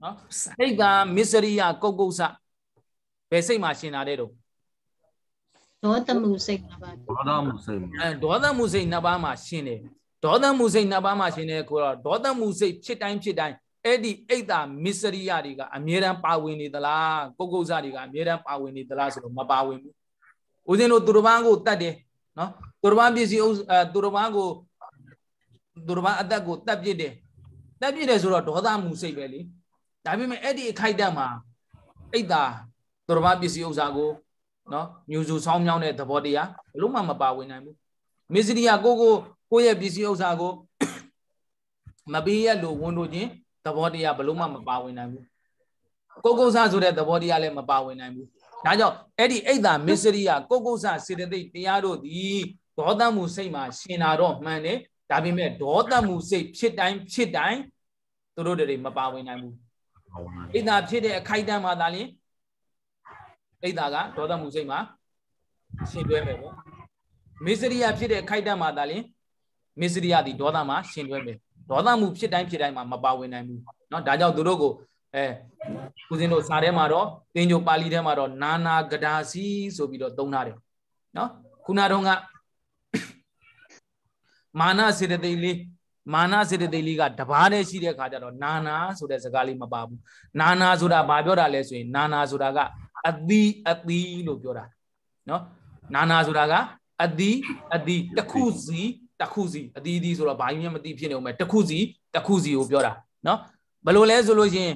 နော်အိတ်သာမစ္စရိယကုတ်ကုတ်စဘယ်စိတ်မှာရှင်လာတဲ့တော့ဒေါသမှုစိတ်နှစ်ပါးဒေါသမှုစိတ်အဲဒေါသမှုစိတ်နှစ်ပါးမှာရှင်တယ်ဒေါသမှုစိတ်နှစ်ပါးမှာရှင်တယ်ကိုတော့ဒေါသမှုစိတ်ဖြစ်တိုင်းဖြစ်တိုင်းအဲ့ဒီအိတ်သာမစ္စရိယတွေကအမြဲတမ်းပါဝင်နေသလားကုတ်ကုတ်စတွေကအမြဲတမ်းပါဝင်နေသလားဆိုတော့မပါဝင်ဘူးဦးဇင်းတို့သူတော်ဘာကိုတတ်တယ်နော်သူတော်ဘာပစ္စည်းဥစ္စာသူတော်ဘာကိုသူတော်ဘာအသက်ကိုတတ်ပြစ်တယ်တတ်ပြစ်တယ်ဆိုတော့ဒေါသမှုစိတ်ပဲလေဒါပေမဲ့အဲ့ဒီအခိုက်အတန့်မှာအိတ်သာသူတော်ဘာပစ္စည်းဥစ္စာကို နော်မျိုးစုဆောင်းမြောင်းတဲ့သဘောတရားဘလို့မှမပါဝင်နိုင်ဘူးမစ္စရိယကိုကိုကိုရဲ့ပစ္စည်းဥစ္စာကိုမပေးရလို့ဝန်တို့ချင်းသဘောတရားဘလို့မှမပါဝင်နိုင်ဘူးကိုကုဆာဆိုတဲ့သဘောတရားလည်းမပါဝင်နိုင်ဘူးဒါကြောင့်အဲ့ဒီအိတ်တာမစ္စရိယကိုကုဆစေတသိက်တရားတို့သည်ဒေါသမှုစိတ်မှာရှင်လာတော့မှန်တယ်ဒါပေမဲ့ဒေါသမှုစိတ်ဖြစ်တိုင်းဖြစ်တိုင်းသူတို့တွေမပါဝင်နိုင်ဘူးအိတ်တာဖြစ်တဲ့အခိုက်အတန့်မှာဒါလင်အိတ်တာကဒေါသမှုစိတ်မှာရှင်တွဲမယ်ပေါ့မစ္စရိယဖြစ်တဲ့အခိုက်အတန့်မှာဒါလင်မစ္စရိယသည်ဒေါသမှာရှင်တွဲမယ်ဒေါသမှုဖြစ်တိုင်းဖြစ်တိုင်းမှာမပါဝင်နိုင်ဘူးเนาะဒါကြောင့်သူတို့ကိုအဲဦးဇင်းတို့စာထဲမှာတော့သင်္ကြန်ပါဠိထဲမှာတော့နာနာကဒါစီဆိုပြီးတော့သုံးထားတယ်နော်ခုနတော့ကမာနစေတသိက်လေးမာနစေတသိက်လေးကတဘာနဲ့ရှိတဲ့ခါကျတော့နာနာဆိုတဲ့စကားလေးမပါဘူးနာနာဆိုတာဘာပြောတာလဲဆိုရင် နာနာဆိုတာကအသီးအသီးလို့ပြောတာနော်နာနာဆိုတာကအသီးအသီးတစ်ခုစီတစ်ခုစီအသီးအသီးဆိုတော့ဘာကြီးမှမသိဖြစ်နေအောင်ပဲတစ်ခုစီတစ်ခုစီကိုပြောတာနော်ဘယ်လိုလဲဆိုလို့ရှင်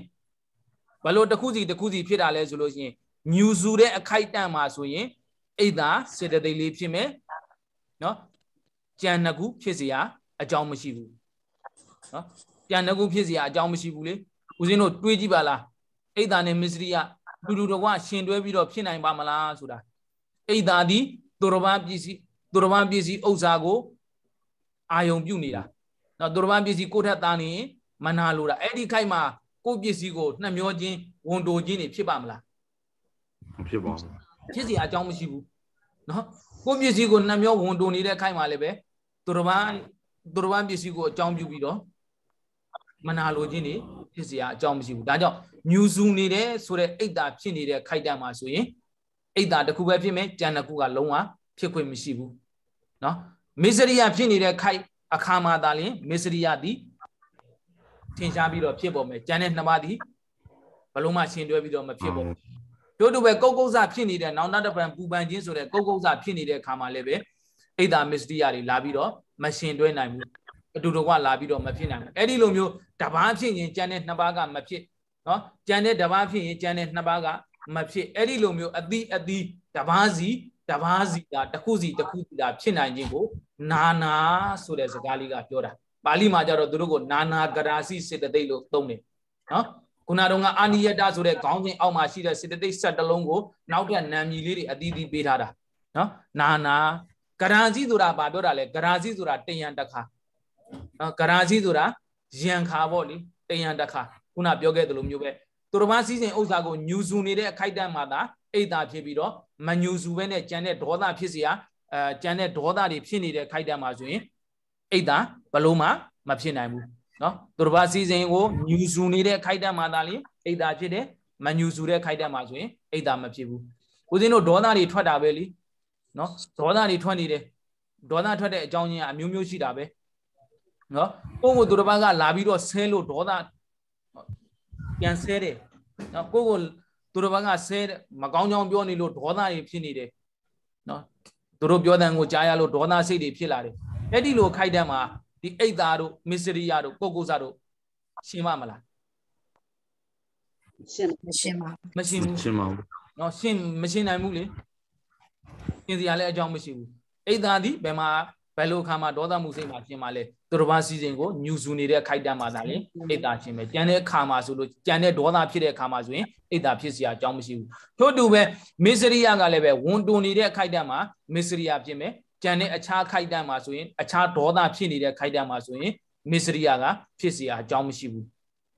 ဘလို့တစ်ခုစီတစ်ခုစီဖြစ်တာလဲဆိုလို့ရှိရင်ညူစုတဲ့အခိုက်အတန့်မှာဆိုရင်အိတ်သာစေတသိက်လေးဖြစ်မယ်နော်ကြံနှစ်ခုဖြစ်เสียအကြောင်းမရှိဘူးနော်ကြံနှစ်ခုဖြစ်เสียအကြောင်းမရှိဘူးလေဦးဇင်းတို့တွေးကြည့်ပါလားအိတ်သာနဲ့မစ္စရိယလူလူတော်ကရှင်တွဲပြီးတော့ဖြစ်နိုင်ပါမလားဆိုတာအိတ်သာဒီသူတော်ဘာပစ္စည်းသူတော်ဘာပစ္စည်းဥစ္စာကိုအာယုံပြုနေတာနော်သူတော်ဘာပစ္စည်းကိုထက်သားနေမနာလိုတာအဲ့ဒီခိုက်မှာကိုပစ္စည်းကိုနှမျောခြင်းဝန်တိုခြင်းတွေဖြစ်ပါမလားမဖြစ်ပါဘူးဖြစ်စီအကြောင်းမရှိဘူးနော်ကိုပစ္စည်းကိုနှမျောဝန်တိုနေတဲ့ခိုင်မှာလည်းပဲသူတော်ဘာသူတော်ဘာပစ္စည်းကိုအကြောင်းပြုပြီးတော့မနာလိုခြင်းတွေဖြစ်စီအကြောင်းမရှိဘူးဒါကြောင့်မြူစုနေတယ်ဆိုတဲ့အိတ်တာဖြစ်နေတဲ့ခိုက်တံမှာဆိုရင်အိတ်တာတစ်ခုပဲဖြစ်မယ်ကြံတစ်ခုကလုံးဝဖြစ်ခွင့်မရှိဘူးနော်မေစရိယဖြစ်နေတဲ့ခိုက်အခါမှာသာလျှင်မေစရိယသည်ထင်ရှားပြီးတော့ဖြစ်ပေါ်မယ်ကျန်တဲ့နှစ်ပါးသည်ဘလုံးမှရှင်တွဲပြီးတော့မဖြစ်ပေါ်တို့တို့ပဲကုတ်ကုတ်စဖြစ်နေတဲ့နောက်နောက်တစ်ပံပူပန်ခြင်းဆိုတဲ့ကုတ်ကုတ်စဖြစ်နေတဲ့အခါမှာလည်းပဲအိဒါမစ္စတိယတွေလာပြီးတော့မရှင်တွဲနိုင်ဘူးအတူတကွလာပြီးတော့မဖြစ်နိုင်ဘူးအဲ့ဒီလိုမျိုးတပားဖြစ်ရင်ကျန်တဲ့နှစ်ပါးကမဖြစ်နော်ကျန်တဲ့တပားဖြစ်ရင်ကျန်တဲ့နှစ်ပါးကမဖြစ်အဲ့ဒီလိုမျိုးအသီးအသီးတပားစီတပားစီတာတစ်ခုစီတစ်ခုစီတာဖြစ်နိုင်ခြင်းကိုနာနာဆိုတဲ့စကားလေးကပြောတာပါဠိမှာကြတော့သူတို့ကိုနာနာကရာစီစေတသိက်လို့သုံးတယ်နော်ခုနတော့ကအာနိယတဆိုတဲ့ခေါင်းစဉ်အောက်မှာရှိတဲ့စေတသိက်ဆက်တလုံးကိုနောက်ထပ်နာမည်လေးတွေအသီးသီးပေးထားတာနော်နာနာကရာစီဆိုတာဘာပြောတာလဲကရာစီဆိုတာတယံတခါနော်ကရာစီဆိုတာယံခါပေါ့လေတယံတခါခုနပြောခဲ့သလိုမျိုးပဲသူတော်ဘာစီစဉ်ဥစ္စာကိုညူစုနေတဲ့အခိုက်အတန့်မှာသာအိတ်သာဖြစ်ပြီးတော့မညူစုပဲနဲ့ကြံတဲ့ဒေါသဖြစ်เสียအဲကြံတဲ့ဒေါသတွေဖြစ်နေတဲ့ခိုက်တန့်မှာဆိုရင်အိတ်သာဘလို့မှမဖြစ်နိုင်ဘူးနော်သူတစ်ပါးစီစဉ်ကိုညူဆူနေတဲ့ခိုက်တံမှာသာလေအိတ်သာဖြစ်တယ်မညူဆူတဲ့ခိုက်တံမှာဆိုရင်အိတ်သာမဖြစ်ဘူးဦးဇင်းတို့ဒေါသတွေထွက်တာပဲလीနော်ဒေါသတွေထွက်နေတယ်ဒေါသထွက်တဲ့အကြောင်းရင်းအမျိုးမျိုးရှိတာပဲနော်ကိုယ့်ကိုသူတစ်ပါးကလာပြီးတော့ဆဲလို့ဒေါသပြန်ဆဲတယ်နော်ကိုယ့်ကိုသူတစ်ပါးကဆဲမကောင်းကြောင်းပြောနေလို့ဒေါသတွေဖြစ်နေတယ်နော်သူတို့ပြောတဲ့ငိုကြားရလို့ဒေါသစိတ်တွေဖြစ်လာတယ်အဲ့ဒီလိုခိုက်တန်းမှာဒီအိတ်သားတို့မစ္စရိယတို့ကိုကိုစားတို့ရှင်းမမလားရှင်းမရှင်းပါမရှင်းဘူးရှင်းပါဘူးเนาะရှင်းမရှင်းနိုင်ဘူးလေရှင်းစရာလည်းအကြောင်းမရှိဘူးအိတ်သားဒီဘယ်မှာဘယ်လိုအခါမှာဒေါသမှုစိတ်မှာရှင်းပါလဲသူတစ်ပါးစီစဉ်ကိုညူဆူနေတဲ့ခိုက်တန်းမှာသာလေအိတ်သားရှင်းပဲကြံတဲ့အခါမှာဆိုလို့ကြံတဲ့ဒေါသဖြစ်တဲ့အခါမှာဆိုရင်အိတ်သားဖြစ်စရာအကြောင်းမရှိဘူးထို့တူပဲမစ္စရိယကလည်းပဲဝန်တုန်နေတဲ့ခိုက်တန်းမှာမစ္စရိယဖြစ်မယ်ကြံတဲ့အခြားခိုက်တန့်မှာဆိုရင်အခြားဒေါသဖြစ်နေတဲ့ခိုက်တန့်မှာဆိုရင်မစ္စရိယကဖြစ်เสียအကြောင်းမရှိဘူး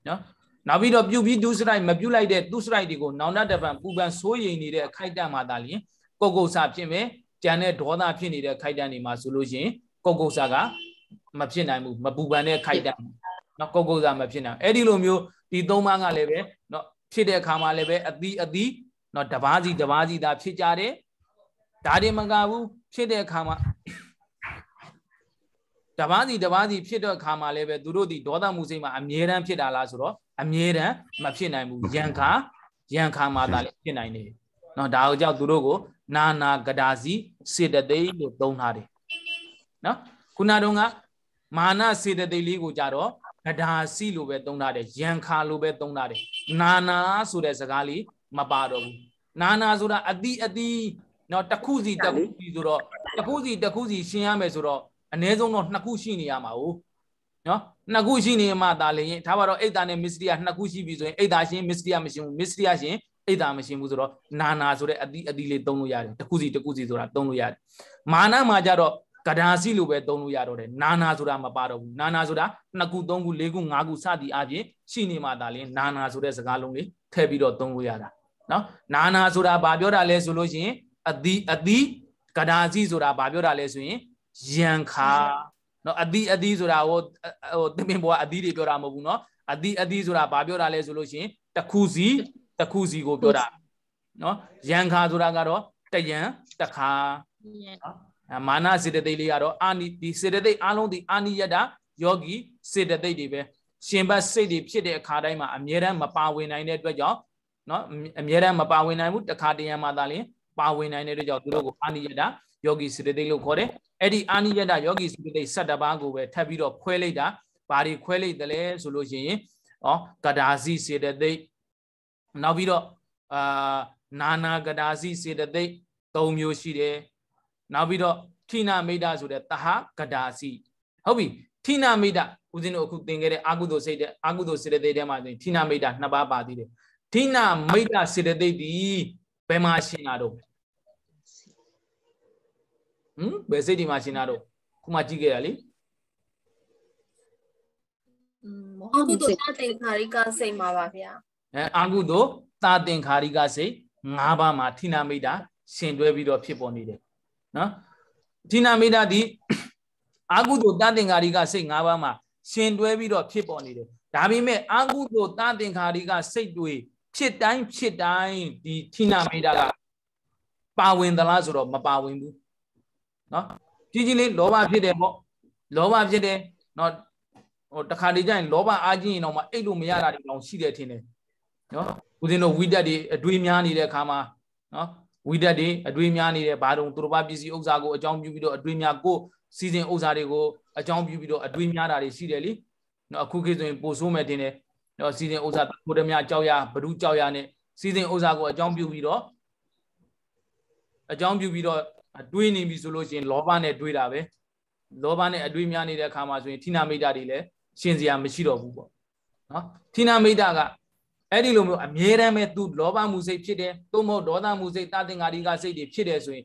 နော်နောက်ပြီးတော့ပြုပြီးဒုစရိုက်မပြုလိုက်တဲ့ဒုစရိုက်တွေကိုနောင်တတပံပူပန်ဆိုးရိမ်နေတဲ့အခိုက်တန့်မှာသာလျှင်ကုတ်ကုတ်ဆဖြစ်မယ်ကြံတဲ့ဒေါသဖြစ်နေတဲ့ခိုက်တန့်တွေမှာဆိုလို့ရှိရင်ကုတ်ကုတ်ဆကမဖြစ်နိုင်ဘူးမပူပန်တဲ့ခိုက်တန့်နော်ကုတ်ကုတ်ဆမဖြစ်နိုင်အဲ့ဒီလိုမျိုးဒီသုံးပါးကလည်းပဲနော်ဖြစ်တဲ့အခါမှာလည်းပဲအသီးအသီးနော်တဘာစီတဘာစီသာဖြစ်ကြတယ်ဒါတွေမကဘူးဖြစ်တဲ့အခါမှာတပားစီတပားစီဖြစ်တဲ့အခါမှာလည်းပဲသူတို့ဒီဒေါသမှုစိတ်မှာအမြဲတမ်းဖြစ်တာလားဆိုတော့အမြဲတမ်းမဖြစ်နိုင်ဘူးယံခါယံခါမှာသာလည်းဖြစ်နိုင်တယ်နော်ဒါကြောင့်သူတို့ကို နာနာကဒါစီ စေတသိက်လို့သုံးထားတယ်နော်ခုနတုန်းကမာနစေတသိက်လေးကိုကြတော့ကဒါစီလို့ပဲသုံးထားတယ်ယံခါလို့ပဲသုံးထားတယ်နာနာဆိုတဲ့စကားလေးမပါတော့ဘူးနာနာဆိုတာအတိအတိနော်တစ်ခုစီတစ်ခုစီဆိုတော့တစ်ခုစီတစ်ခုစီရှင်းရမယ်ဆိုတော့အ ਨੇ ဆုံးတော့နှစ်ခုရှိနေရမှာဟုတ်နော်နှစ်ခုရှိနေမှဒါလည်းရင်ဒါပါတော့အိတ်သားနဲ့မစ္စတီးယားနှစ်ခုရှိပြီဆိုရင်အိတ်သားရှင်မစ္စတီးယားမရှင်ဘူးမစ္စတီးယားရှင်အိတ်သားမရှင်ဘူးဆိုတော့နာနာဆိုတဲ့အသီးအသီးလေးသုံးလို့ရတယ်တစ်ခုစီတစ်ခုစီဆိုတာသုံးလို့ရတယ်မာနမှာကြတော့ကဒါစီလိုပဲသုံးလို့ရတော့တယ်နာနာဆိုတာမပါတော့ဘူးနာနာဆိုတာနှစ်ခုသုံးခုလေးခုငါးခုစသည်အပြင်ရှိနေမှဒါလည်းနာနာဆိုတဲ့စကားလုံးလေးထည့်ပြီးတော့သုံးလို့ရတာနော်နာနာဆိုတာဘာပြောတာလဲဆိုလို့ရှင်အသီးအသီးကဒါစီဆိုတာဘာပြောတာလဲဆိုရင်ယံခါနော်အသီးအသီးဆိုတာဟိုဟိုသင်္ပင်ဘောကအသီးတွေပြောတာမဟုတ်ဘူးနော်အသီးအသီးဆိုတာဘာပြောတာလဲဆိုလို့ရှိရင်တခုစီတခုစီကိုပြောတာနော်ယံခါဆိုတာကတော့တယံတခါနော်မာနစေတသိက်လေးကတော့အာနိဒီစေတသိက်အားလုံးဒီအာနိယတယောဂီစေတသိက်တွေပဲရှင်ဘတ်စိတ်တွေဖြစ်တဲ့အခါတိုင်းမှာအမြဲတမ်းမပါဝင်နိုင်တဲ့အတွက်ကြောင့်နော်အမြဲတမ်းမပါဝင်နိုင်ဘူးတခါတရံမှသာလျှင်ပါဝင်နိုင်တဲ့အတွက်ကြောင့်သူတို့ကိုအာနိယတယောဂီစိတ္တိလို့ခေါ်တယ်။အဲ့ဒီအာနိယတယောဂီစိတ္တိ၁၇ပါးကိုပဲထပ်ပြီးတော့ခွဲလိုက်တာဘာတွေခွဲလိုက်တယ်လဲဆိုလို့ရှိရင်ဩကဒါစီစေတသိက်နောက်ပြီးတော့အာနာနာကဒါစီစေတသိက်၃မျိုးရှိတယ်။နောက်ပြီးတော့ထိနာမိတာဆိုတဲ့တဟကဒါစီဟုတ်ပြီထိနာမိတာဦးဇင်းတို့အခုသင်ခဲ့တဲ့အာကုသိုလ်စိတ်တဲ့အာကုသိုလ်စေတသိက်ထဲမှာဆိုရင်ထိနာမိတာနှစ်ပါးပါသေးတယ်။ထိနာမိတာစေတသိက်ဒီယ်မှာရှင်တာတော့ဟမ်ဘယ်စိတ်ဒီမှာရှင်တာတော့ခုမှကြည့်ခဲ့တာလေမောဟကုသိုလ်သတ္တင်ခါရိကစိတ်မှာပါဗျာအဲအာကုသိုလ်သတ္တင်ခါရိကစိတ်၅ပါးမှာထိနာမိတာရှင်တွဲပြီးတော့ဖြစ်ပေါ်နေတယ်နော်ထိနာမိတာဒီအာကုသိုလ်သတ္တင်ခါရိကစိတ်၅ပါးမှာရှင်တွဲပြီးတော့ဖြစ်ပေါ်နေတယ်ဒါပေမဲ့အာကုသိုလ်သတ္တင်ခါရိကစိတ်တွေဖြစ်တိုင်းဖြစ်တိုင်းဒီဌိနမေတ္တာကပါဝင်သလားဆိုတော့မပါဝင်ဘူးเนาะကြီးကြီးလေးလောဘဖြစ်တယ်ပေါ့လောဘဖြစ်တယ်เนาะဟိုတခါလေကျရင်လောဘအားကြီးရင်တော့မှအိတ်လို့မရတာတွေတောင်ရှိတယ်ထင်တယ်เนาะဦးဇင်းတို့ဝိတက်တွေအတွေးများနေတဲ့အခါမှာเนาะဝိတက်တွေအတွေးများနေတဲ့ဘာတုံသူတို့ဘာပစ္စည်းဥစ္စာကိုအကြောင်းပြုပြီးတော့အတွေးများကိုစီစဉ်ဥစ္စာတွေကိုအကြောင်းပြုပြီးတော့အတွေးများတာတွေရှိတယ်လीเนาะအခုခေတ်ဆိုရင်ပို့ဆိုးမယ်ထင်တယ်နော်စီစဉ်ဥစ္စာကိုတမကြောက်ရဘဒုကြောက်ရနဲ့စီစဉ်ဥစ္စာကိုအကြောင်းပြုပြီးတော့အကြောင်းပြုပြီးတော့တွေးနေပြီဆိုလို့ရှိရင် လောဘနဲ့တွေးတာပဲလောဘနဲ့အတွေးများနေတဲ့အခါမှာဆိုရင်ဌိနာမိတ်တာတွေလည်းရှင်စရာမရှိတော့ဘူးပေါ့နော်ဌိနာမိတ်တာကအဲ့ဒီလိုမျိုးအမြဲတမ်းပဲသူလောဘမှုစိတ်ဖြစ်တယ်သို့မဟုတ်ဒေါသမှုစိတ်တသင်္ကာရီကစိတ်တွေဖြစ်တယ်ဆိုရင်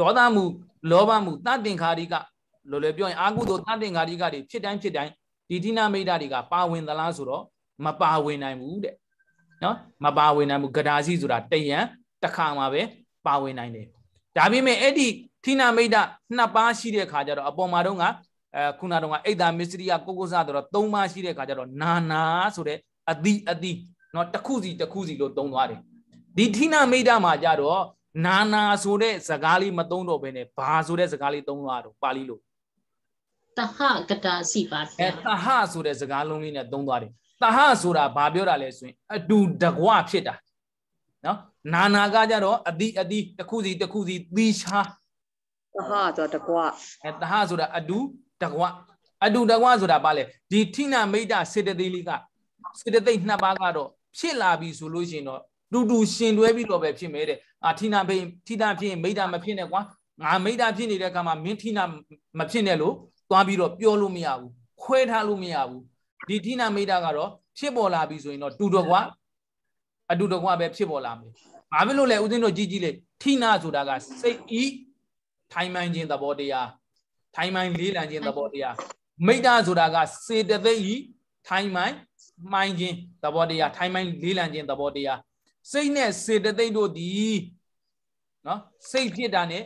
ဒေါသမှု လောဘမှုတသင်္ကာရီကလောလောပြောရင်အာဟုသောတသင်္ကာရီကတွေဖြစ်တိုင်းဖြစ်တိုင်းဒီဌိနာမိတ်တာတွေကပါဝင်သလားဆိုတော့မပါဝင်နိုင်ဘူးတဲ့နော်မပါဝင်နိုင်ဘူးဂဒါစီဆိုတာတယံတစ်ခါမှာပဲပါဝင်နိုင်တယ်ဒါပေမဲ့အဲ့ဒီထိနာမိတ်တနှစ်ပါးရှိတဲ့ခါကျတော့အပေါ်မှာတော့ကအဲခုနတော့ကအိတ်တာမစ္စရိယကိုကိုစဆိုတော့သုံးပါးရှိတဲ့ခါကျတော့နာနာဆိုတဲ့အတိအတိနော်တစ်ခုစီတစ်ခုစီလို့သုံးသွားတယ်ဒီထိနာမိတ်တမှာကြတော့နာနာဆိုတဲ့စကားလေးမသုံးတော့ဘဲနဲ့ဘာဆိုတဲ့စကားလေးသုံးသွားတော့ပါဠိလိုတဟကတာစီပါတယ်အဲတဟဆိုတဲ့စကားလုံးလေးနဲ့သုံးသွားတယ်တဟဆိုတာဘာပြောတာလဲဆိုရင် အတူတကွဖြစ်တာနော်နာနာကကြတော့အတိအတိတစ်ခုစီတစ်ခုစီသီးရှားတဟဆိုတာတကွအဲတဟဆိုတာအတူတကွအတူတကွဆိုတာဘာလဲဒီထိနာမိတ်တာစေတသိက်လေးကစေတသိက်နှစ်ပါးကတော့ဖြစ်လာပြီဆိုလို့ရှိရင်တော့တူတူရှင်တွဲပြီးတော့ပဲဖြစ်မယ်တဲ့အာထိနာဘိထိနာဖြစ်ရင်မိတာမဖြစ်နဲ့ကွာငါမိတာဖြစ်နေတဲ့အခါမှာမင်းထိနာမဖြစ်နဲ့လို့သွားပြီးတော့ပြောလို့မရဘူးခွဲထားလို့မရဘူးဒီထိနာမိတာကတော့ဖြစ်ပေါ်လာပြီဆိုရင်တော့တူတော်ကွာအတူတော်ကွာပဲဖြစ်ပေါ်လာမယ်။ဘာဖြစ်လို့လဲဦးဇင်းတို့ကြည့်ကြည့်လေထိနာဆိုတာကစိတ်ဤထိုင်မှန်ခြင်းသဘောတရားထိုင်မှန်လေးလံခြင်းသဘောတရားမိတာဆိုတာကစေတသိက်ဤထိုင်မှန်မှိုင်းခြင်းသဘောတရားထိုင်မှန်လေးလံခြင်းသဘောတရားစိတ်နဲ့စေတသိက်တို့ဒီနော်စိတ်ဖြစ်တာနဲ့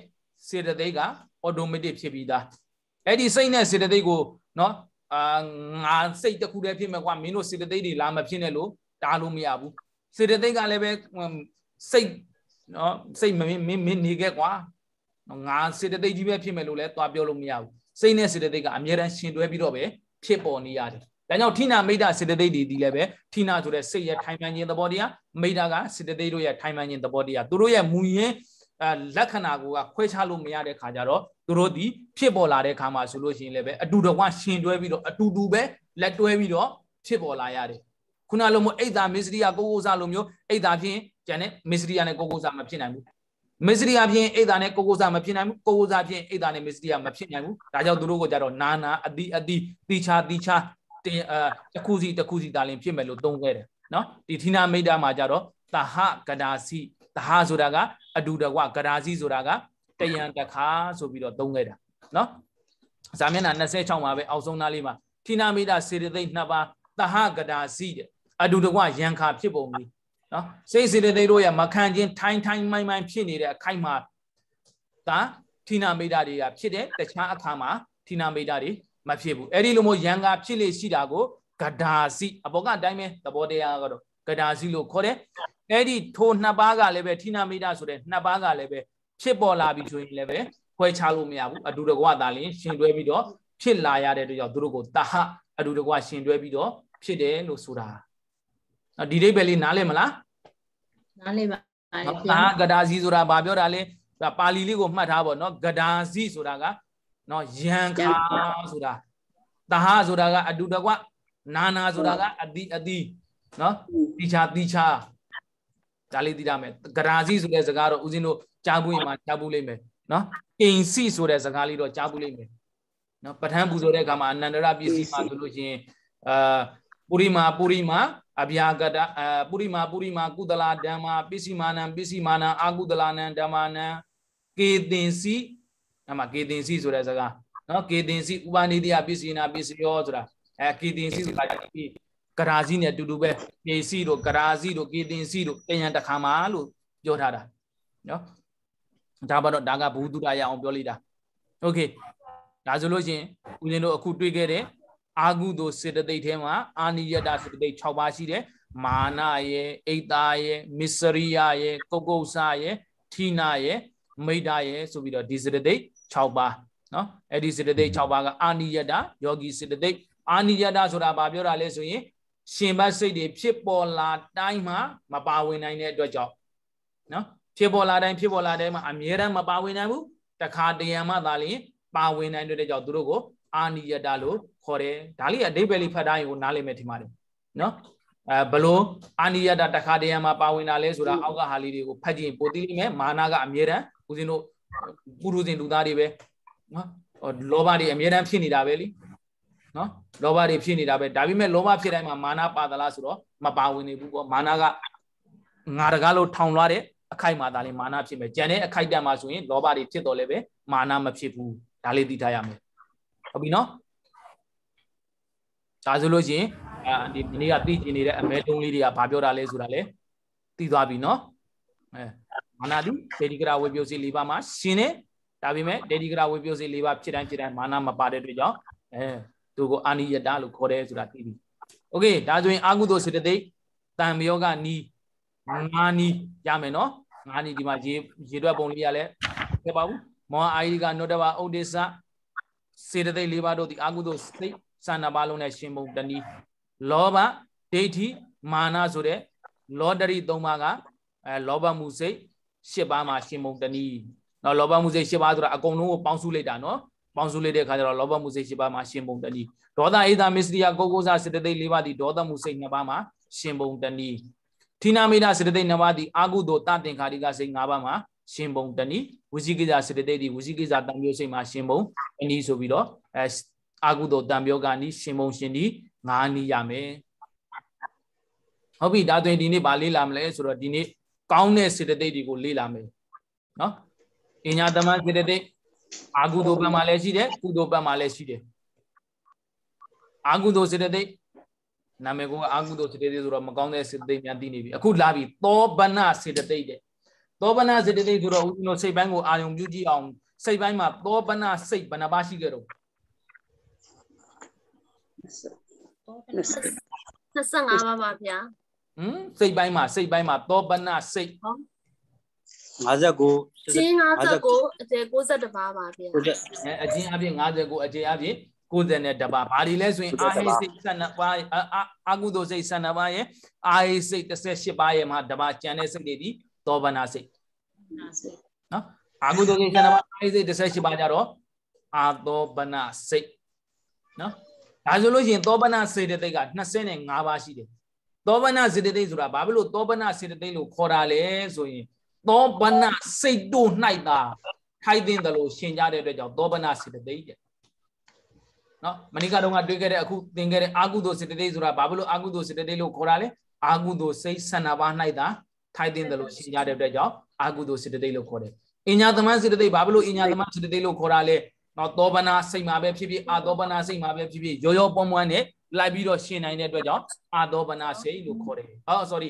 စေတသိက်ကအော်တိုမက်တစ်ဖြစ်ပြီးသားအဲ့ဒီစိတ်နဲ့စေတသိက်ကိုနော်အာငါစိတ်တစ်ခုတည်းဖြစ်မယ်ကွာမင်းတို့စေတသိက်တွေလာမဖြစ်နဲ့လို့တားလို့မရဘူးစေတသိက်ကလည်းပဲစိတ်နော်စိတ်မင်းမင်းနေခဲ့ကွာငါစေတသိက်ကြီးပဲဖြစ်မယ်လို့လည်းသွားပြောလို့မရဘူးစိတ်နဲ့စေတသိက်ကအမြဲတမ်းရှင်တွဲပြီးတော့ပဲဖြစ်ပေါ်နေရတယ်ဒါကြောင့်ထိနာမိတာစေတသိက်တွေဒီလည်းပဲထိနာဆိုတဲ့စိတ်ရဲ့ထိုင်မှန်ခြင်းသဘောတရားမိတာကစေတသိက်တို့ရဲ့ထိုင်မှန်ခြင်းသဘောတရားသူတို့ရဲ့မူရင်းလက္ခဏာကိုကခွဲခြားလို့မရတဲ့ခါကျတော့သူတို့ဒီဖြစ်ပေါ်လာတဲ့ခါမှာဆိုလို့ရှိရင်လည်းပဲအတူတကွရှင်တွဲပြီးတော့အတူတူပဲလက်တွဲပြီးတော့ဖြစ်ပေါ်လာရတယ်ခုနလိုမျိုးအိတ်သာမစ္စရိယကိုကိုစားလိုမျိုးအိတ်သာဖြင့်ကျန်တဲ့မစ္စရိယနဲ့ကိုကိုစားမဖြစ်နိုင်ဘူးမစ္စရိယဖြင့်အိတ်သာနဲ့ကိုကိုစားမဖြစ်နိုင်ဘူးကိုကိုစားဖြင့်အိတ်သာနဲ့မစ္စရိယမဖြစ်နိုင်ဘူးဒါကြောင့်သူတို့ကကြတော့နာနာအတိအတိတိချာတိချာတင်အတခုစီတခုစီတာလင်ဖြစ်မယ်လို့သုံးခဲ့တယ်နော်ဒီသီနာမိတ်တာမှာကြတော့တဟကဒါစီတဟာဆိုတာကအတူတကွကရာစီဆိုတာကတယံတခါဆိုပြီးတော့သုံးခဲ့တာနော်ဇာမျက်နှာ26မှာပဲအောက်ဆုံးသားလေးမှာထိနာမိတာစေတသိက်နှစ်ပါးတဟကရာစီတဲ့အတူတကွရန်ခါဖြစ်ပုံပြီးနော်စိတ်စေတသိက်တို့ရမခံချင်းထိုင်းထိုင်းမိုင်းမိုင်းဖြစ်နေတဲ့အခိုက်မှာဒါထိနာမိတာတွေကဖြစ်တဲ့တခြားအခါမှာထိနာမိတာတွေမဖြစ်ဘူးအဲ့ဒီလိုမျိုးရန်ခါဖြစ်လေရှိတာကိုကဒါစီ အပေါ်ကအတိုင်းပဲသဘောတရားကတော့ကဒါစီလို့ခေါ်တယ်အဲ့ဒီထိုနှစ်ပါးကလည်းပဲထိနာမိတာဆိုတဲ့နှစ်ပါးကလည်းပဲဖြစ်ပေါ်လာပြီဆိုရင်လည်းပဲခွဲခြားလို့မရဘူးအတူတကွာသာလင်းရှင်တွဲပြီးတော့ဖြစ်လာရတဲ့တို့ကြောင့်သူတို့ကိုတာဟအတူတကွာရှင်တွဲပြီးတော့ဖြစ်တယ်လို့ဆိုတာဒီဒိဗ္ဗေလေးနားလည်မလားနားလည်ပါတာဂဒါစီဆိုတာဘာပြောတာလဲပါဠိလေးကိုမှတ်ထားပါတော့ဂဒါစီဆိုတာကနော်ယံခါဆိုတာတာဟဆိုတာကအတူတကွနာနာဆိုတာကအတိအတိနော်တိချာတိချာဒါလေးသိရမယ်ဂရာစီဆိုတဲ့စကားတော့ဦးဇင်းတို့ကြားဘူးရင်မှကြားဘူးလိမ့်မယ်နော်ကိန်စီဆိုတဲ့စကားလေးတော့ကြားဘူးလိမ့်မယ်နော်ပဋ္ဌာန်းပူဇော်တဲ့အခါမှာအနန္တရပစ္စည်းမှာဆိုလို့ရှိရင်အာပုရိမာပုရိမာအဗျာကတအပုရိမာပုရိမာကုသလာဓမ္မာ ပစ္စည်းမာနံပစ္စည်းမာနံအာကုသလာနံဓမ္မာနံကေတင်စီအမှကေတင်စီဆိုတဲ့စကားနော်ကေတင်စီဥပါနိတိယပစ္စည်းနာပစ္စယောဆိုတာအဲကေတင်စီဆိုတာကရာဇီနဲ့အတူတူပဲကေစီတို့ကရာဇီတို့ကေတင်စီတို့တယံတခါမှာလို့ပြောထားတာနော်ဒါပါတော့ဒါကဘူးတုဒရအောင်ပြောလိုက်တာโอเคဒါဆိုလို့ရှင်ဦးဇင်းတို့အခုတွေ့ခဲ့တဲ့အာဟုသောစေတသိက်ထဲမှာအာနိယတစေတသိက်6ပါးရှိတယ်မာနရဲ့အိတ်သားရဲ့မစ္စရိယရဲ့ကုတ်ကုတ်ဆာရဲ့ဌိနာရဲ့မိတ်တာရဲ့ဆိုပြီးတော့ဒီစေတသိက်6ပါးနော်အဲ့ဒီစေတသိက်6ပါးကအာနိယတယောဂီစေတသိက်အာနိယတဆိုတာဘာပြောတာလဲဆိုရင်ရှင်ဘတ်စိတ်တွေဖြစ်ပေါ်လာတိုင်းမှာမပါဝင်နိုင်တဲ့အတွက်ကြောင့်နော်ဖြစ်ပေါ်လာတိုင်းဖြစ်ပေါ်လာတိုင်းမှာအမြဲတမ်းမပါဝင်နိုင်ဘူးတခါတရံမှသာလျှင်ပါဝင်နိုင်တဲ့ကြောင့်သူတို့ကိုအာနိယတလို့ခေါ်တယ်ဒါလေးအတိပ္ပယ်လေးဖတ်တိုင်းကိုနားလည်မယ်ထင်ပါတယ်နော်အဲဘလို့အာနိယတတခါတရံမှပါဝင်တာလဲဆိုတာအောက်ကဟာလေးတွေကိုဖတ်ကြည့်ရင်ပိုသိလိမ့်မယ်မာနကအမြဲတမ်းဦးဇင်းတို့ပုရုဇဉ်လူသားတွေပဲနော်လောဘတွေအမြဲတမ်းဖြစ်နေတာပဲလीနော်လောဘတွေဖြစ်နေတာပဲဒါပေမဲ့လောဘဖြစ်တိုင်းမှာမာနပါသလားဆိုတော့မပါဝင်နေဘူးပေါ့မာနကငါတကားလို့ထောင်လွှားတဲ့အခိုက်မှာဒါလေးမာနဖြစ်မယ်ကြံတဲ့အခိုက်တန်မှာဆိုရင်လောဘတွေဖြစ်တော့လည်းပဲမာနမဖြစ်ဘူးဒါလေးသိထားရမယ်ဟုတ်ပြီနော်ဒါဆိုလို့ရှင်အဲဒီဒီနေ့ကသိကျင်နေတဲ့အမဲတုံးလေးတွေကဘာပြောတာလဲဆိုတာလဲသိသွားပြီနော်အဲမာနတုဒေဒီကရာဝေပြောစီ၄ပါးမှာရှင်နေဒါပေမဲ့ဒေဒီကရာဝေပြောစီ၄ပါးဖြစ်တိုင်းဖြစ်တိုင်းမာနမပါတဲ့အတွက်ကြောင့်အဲသူကိုအာနိယတလို့ခေါ်တယ်ဆိုတာသိပြီโอเคဒါဆိုရင်အာဟုသောစေတသိက်တံမယောကနီးငါနီးရမယ်နော်ငါနီးဒီမှာရေရေတွက်ပုံလေးရလဲမပြပါဘူးမောအာယိကနောတဝဥဒိစ္စစေတသိက်၄ပါးတို့သည်အာဟုသောစိတ်စာနာပါလုံးနဲ့ရှင်ပုံတနည်းလောဘဒိဋ္ဌိမာနဆိုတဲ့လောတရီ၃ပါးကအဲလောဘမှုစိတ်၈ပါးမှာရှင်ပုံတနည်းနော်လောဘမှုစိတ်၈ပါးဆိုတာအကုန်လုံးကိုပေါင်းစုလိုက်တာနော်ပေါင်းစုလိုက်တဲ့အခါကျတော့လောဘမှုစိတ်၈ပါးမှာရှင်ပုံတဏီဒေါသအေသာမစ္စရိယကိုကိုစားစေတသိက်၄ပါးသည်ဒေါသမှုစိတ်၅ပါးမှာရှင်ပုံတဏီဌိနာမိဒစေတသိက်၅ပါးသည်အာဟုသောတတင်္ခါရိကစိတ်၅ပါးမှာရှင်ပုံတဏီဝစီကိစ္စစေတသိက်သည်ဝစီကိစ္စတံမျိုးစိတ်မှာရှင်ပုံတဏီဆိုပြီးတော့အဲအာဟုသောတံမျိုးကနီးရှင်ပုံရှင်ဒီ၅နီးရမယ်ဟုတ်ပြီဒါဆိုရင်ဒီနေ့ဗာလေးလာမလဲဆိုတော့ဒီနေ့ကောင်းတဲ့စေတသိက်တွေကိုလေ့လာမယ်နော်အညာသမန်စေတသိက်အာကုသိုလ်ပံမှာလည်းရှိတယ်ကုသိုလ်ပံမှာလည်းရှိတယ်အာကုသိုလ်စေတသိက်နာမည်ကိုအာကုသိုလ်စေတသိက်ဆိုတော့မကောင်းတဲ့စေတသိက်များသိနေပြီအခုလာပြီသောပနစေတသိက်တဲ့သောပနစေတသိက်ဆိုတော့ဦးဇင်းတို့စိတ်ပိုင်းကိုအာယုံပြုကြည့်အောင်စိတ်ပိုင်းမှာသောပနစိတ်ဘယ်နှပါရှိကြတော့25ပါပါဗျာဟမ်စိတ်ပိုင်းမှာစိတ်ပိုင်းမှာသောပနစိတ်59ကျင်း59အကျယ်62ပါပါဗျာဟုတ်ကဲ့အကျင်းအပြင်59အကျယ်အပြင်90နဲ့တပါဘာတွေလဲဆိုရင်အာဟိစိတ်72ပါးအာကုသိုလ်စိတ်72ပါးရဲ့အာဟိစိတ်18ပါးရဲ့မှာတပါကျန်တဲ့စိတ်တွေဒီသောဘနာစိတ်နော်အာကုသိုလ်စိတ်72ပါးအာဟိစိတ်18ပါးကြတော့အာသောဘနာစိတ်နော်ဒါဆိုလို့ရှိရင်သောဘနာစေတသိက်က25ပါးရှိတယ်သောဘနာစေတသိက်ဆိုတာဘာဖြစ်လို့သောဘနာစေတသိက်လို့ခေါ်တာလဲဆိုရင်သောဘနစိတ်တို့၌သာထိုက်တင်တယ်လို့ရှင်းကြတဲ့အတွက်ကြောင့်သောဘနစေတသိက်တဲ့နော်မဏိကတုံးကတွေ့ခဲ့တဲ့အခုသင်ခဲ့တဲ့အာကုသိုလ်စေတသိက်ဆိုတာဘာဖြစ်လို့အာကုသိုလ်စေတသိက်လို့ခေါ်တာလဲအာကုသိုလ်စိတ်ဆန္ဒပါ၌သာထိုက်တင်တယ်လို့ရှင်းကြတဲ့အတွက်ကြောင့်အာကုသိုလ်စေတသိက်လို့ခေါ်တယ်အညာသမန်စေတသိက်ဘာဖြစ်လို့အညာသမန်စေတသိက်လို့ခေါ်တာလဲနော်သောဘနာစိတ်မှာပဲဖြစ်ဖြစ်အာသောဘနာစိတ်မှာပဲဖြစ်ဖြစ်ရောရောပွန်းပွန်းနဲ့လိုက်ပြီးတော့ရှင်းနိုင်တဲ့အတွက်ကြောင့်အာသောဘနာစိတ်လို့ခေါ်တယ်ဟော sorry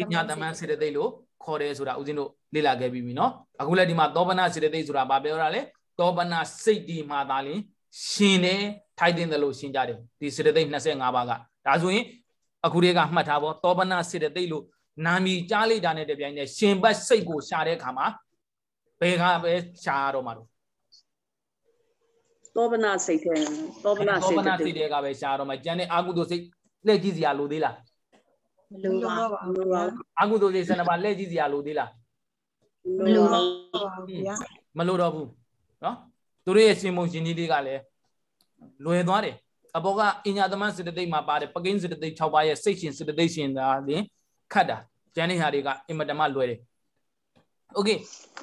အညာသမန်စေတသိက်လို့ခေါ်တယ်ဆိုတာဦးဇင်းတို့လေ့လာခဲ့ပြီးပြီနော်အခုလည်းဒီမှာသောပနစေတသိက်ဆိုတာဘာပြောတာလဲသောပနစိတ်ဒီမှာသာလင်ရှင်တယ်ထိုက်တင်တယ်လို့ရှင်းကြတယ်ဒီစေတသိက်25ပါးကဒါဆိုရင်အခုတည်းကမှတ်ထားပေါ့သောပနစေတသိက်လို့နာမည်ကြားလိုက်တာနဲ့တပြိုင်တည်းရှင်ဘတ်စိတ်ကိုရှာတဲ့အခါမှာဘယ်ကပဲရှာရတော့မှာတော့သောပနစိတ်ထဲသောပနစိတ်တဲ့ကပဲရှားတော့မှကျန်တဲ့အာဟုတုစိတ်လက်ကြည့်စရာလိုသေးလားမလိုပါဘူးအကုသိုလ်စိတ်12ပါးလက်ကြည့်စရာလိုသေးလားမလိုပါဘူးဗျာမလိုတော့ဘူးနော်သူတို့ရဲ့ရှင်မုံရှင်ကြီးတွေကလည်းလွယ်သွားတယ်အဘောကအညာသမန်စေတသိက်မှာပါတယ်ပကိန်းစေတသိက်6ပါးရဲ့စိတ်ရှင်စေတသိက်ရှင်သာလင်ခတ်တာကျန်တဲ့ဟာတွေကအင်မတန်မှလွယ်တယ်โอเค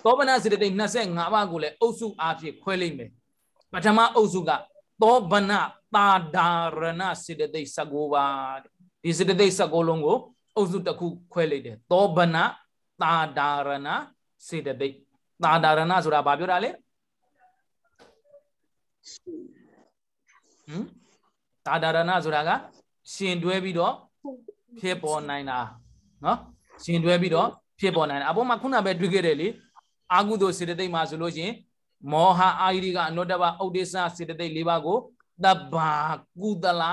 သောပနာစေတသိက်25ပါးကိုလည်းအုပ်စုအားဖြင့်ခွဲလိုက်မယ်ပထမအုပ်စုကသောပနာတာဒါရဏစေတသိက်19ပါးတဲ့ဒီစတသိက်16လုံးကိုအုပ်စုတစ်ခုခွဲလိုက်တယ်သောဘနာတာဒါရဏစေတသိက်တာဒါရဏဆိုတာဘာပြောတာလဲဟမ်တာဒါရဏဆိုတာကရှင်တွဲပြီးတော့ဖြစ်ပေါ်နိုင်တာနော်ရှင်တွဲပြီးတော့ဖြစ်ပေါ်နိုင်တာအပေါ်မှာခုနပဲတွေ့ခဲ့တယ်လေအာဟုသောစေတသိက်မှာဆိုလို့ရှင်မောဟအာရီကအနုတ္တပဥဒိစ္စစေတသိက်၄ပါးကိုတဗ္ဗာကုသလ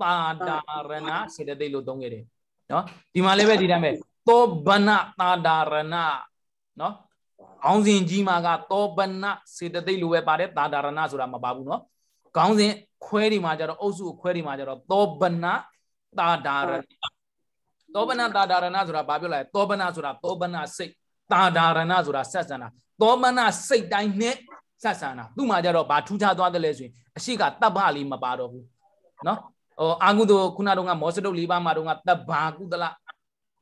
ပါတာရဏစေတသိက်လို့သုံးခဲ့တယ်နော်ဒီမှာလည်းပဲဒီတိုင်းပဲသောဘနတာတာရဏနော်ခေါင်းစဉ်ကြီးမှာကသောဘနစေတသိက်လို့ပဲပါတယ်တာတာရဏဆိုတာမပါဘူးနော်ခေါင်းစဉ်ခွဲဒီမှာကျတော့အုပ်စုခွဲဒီမှာကျတော့သောဘနတာတာရဏသောဘနတာတာရဏဆိုတာဘာပြောလဲသောဘနဆိုတာသောဘနစိတ်တာတာရဏဆိုတာဆက်ဆံတာသောဘနစိတ်တိုင်းနဲ့ဆက်ဆံတာသူ့မှာကျတော့ဘာထူးခြားသွားတယ်လဲဆိုရင်အရှိကတပ်ပလေးမပါတော့ဘူးနော်ဟိုအာဟုသူခုနတော့ကမောစတုတ်၄ပါးမှာတော့ကတဗ္ဗာကုသလ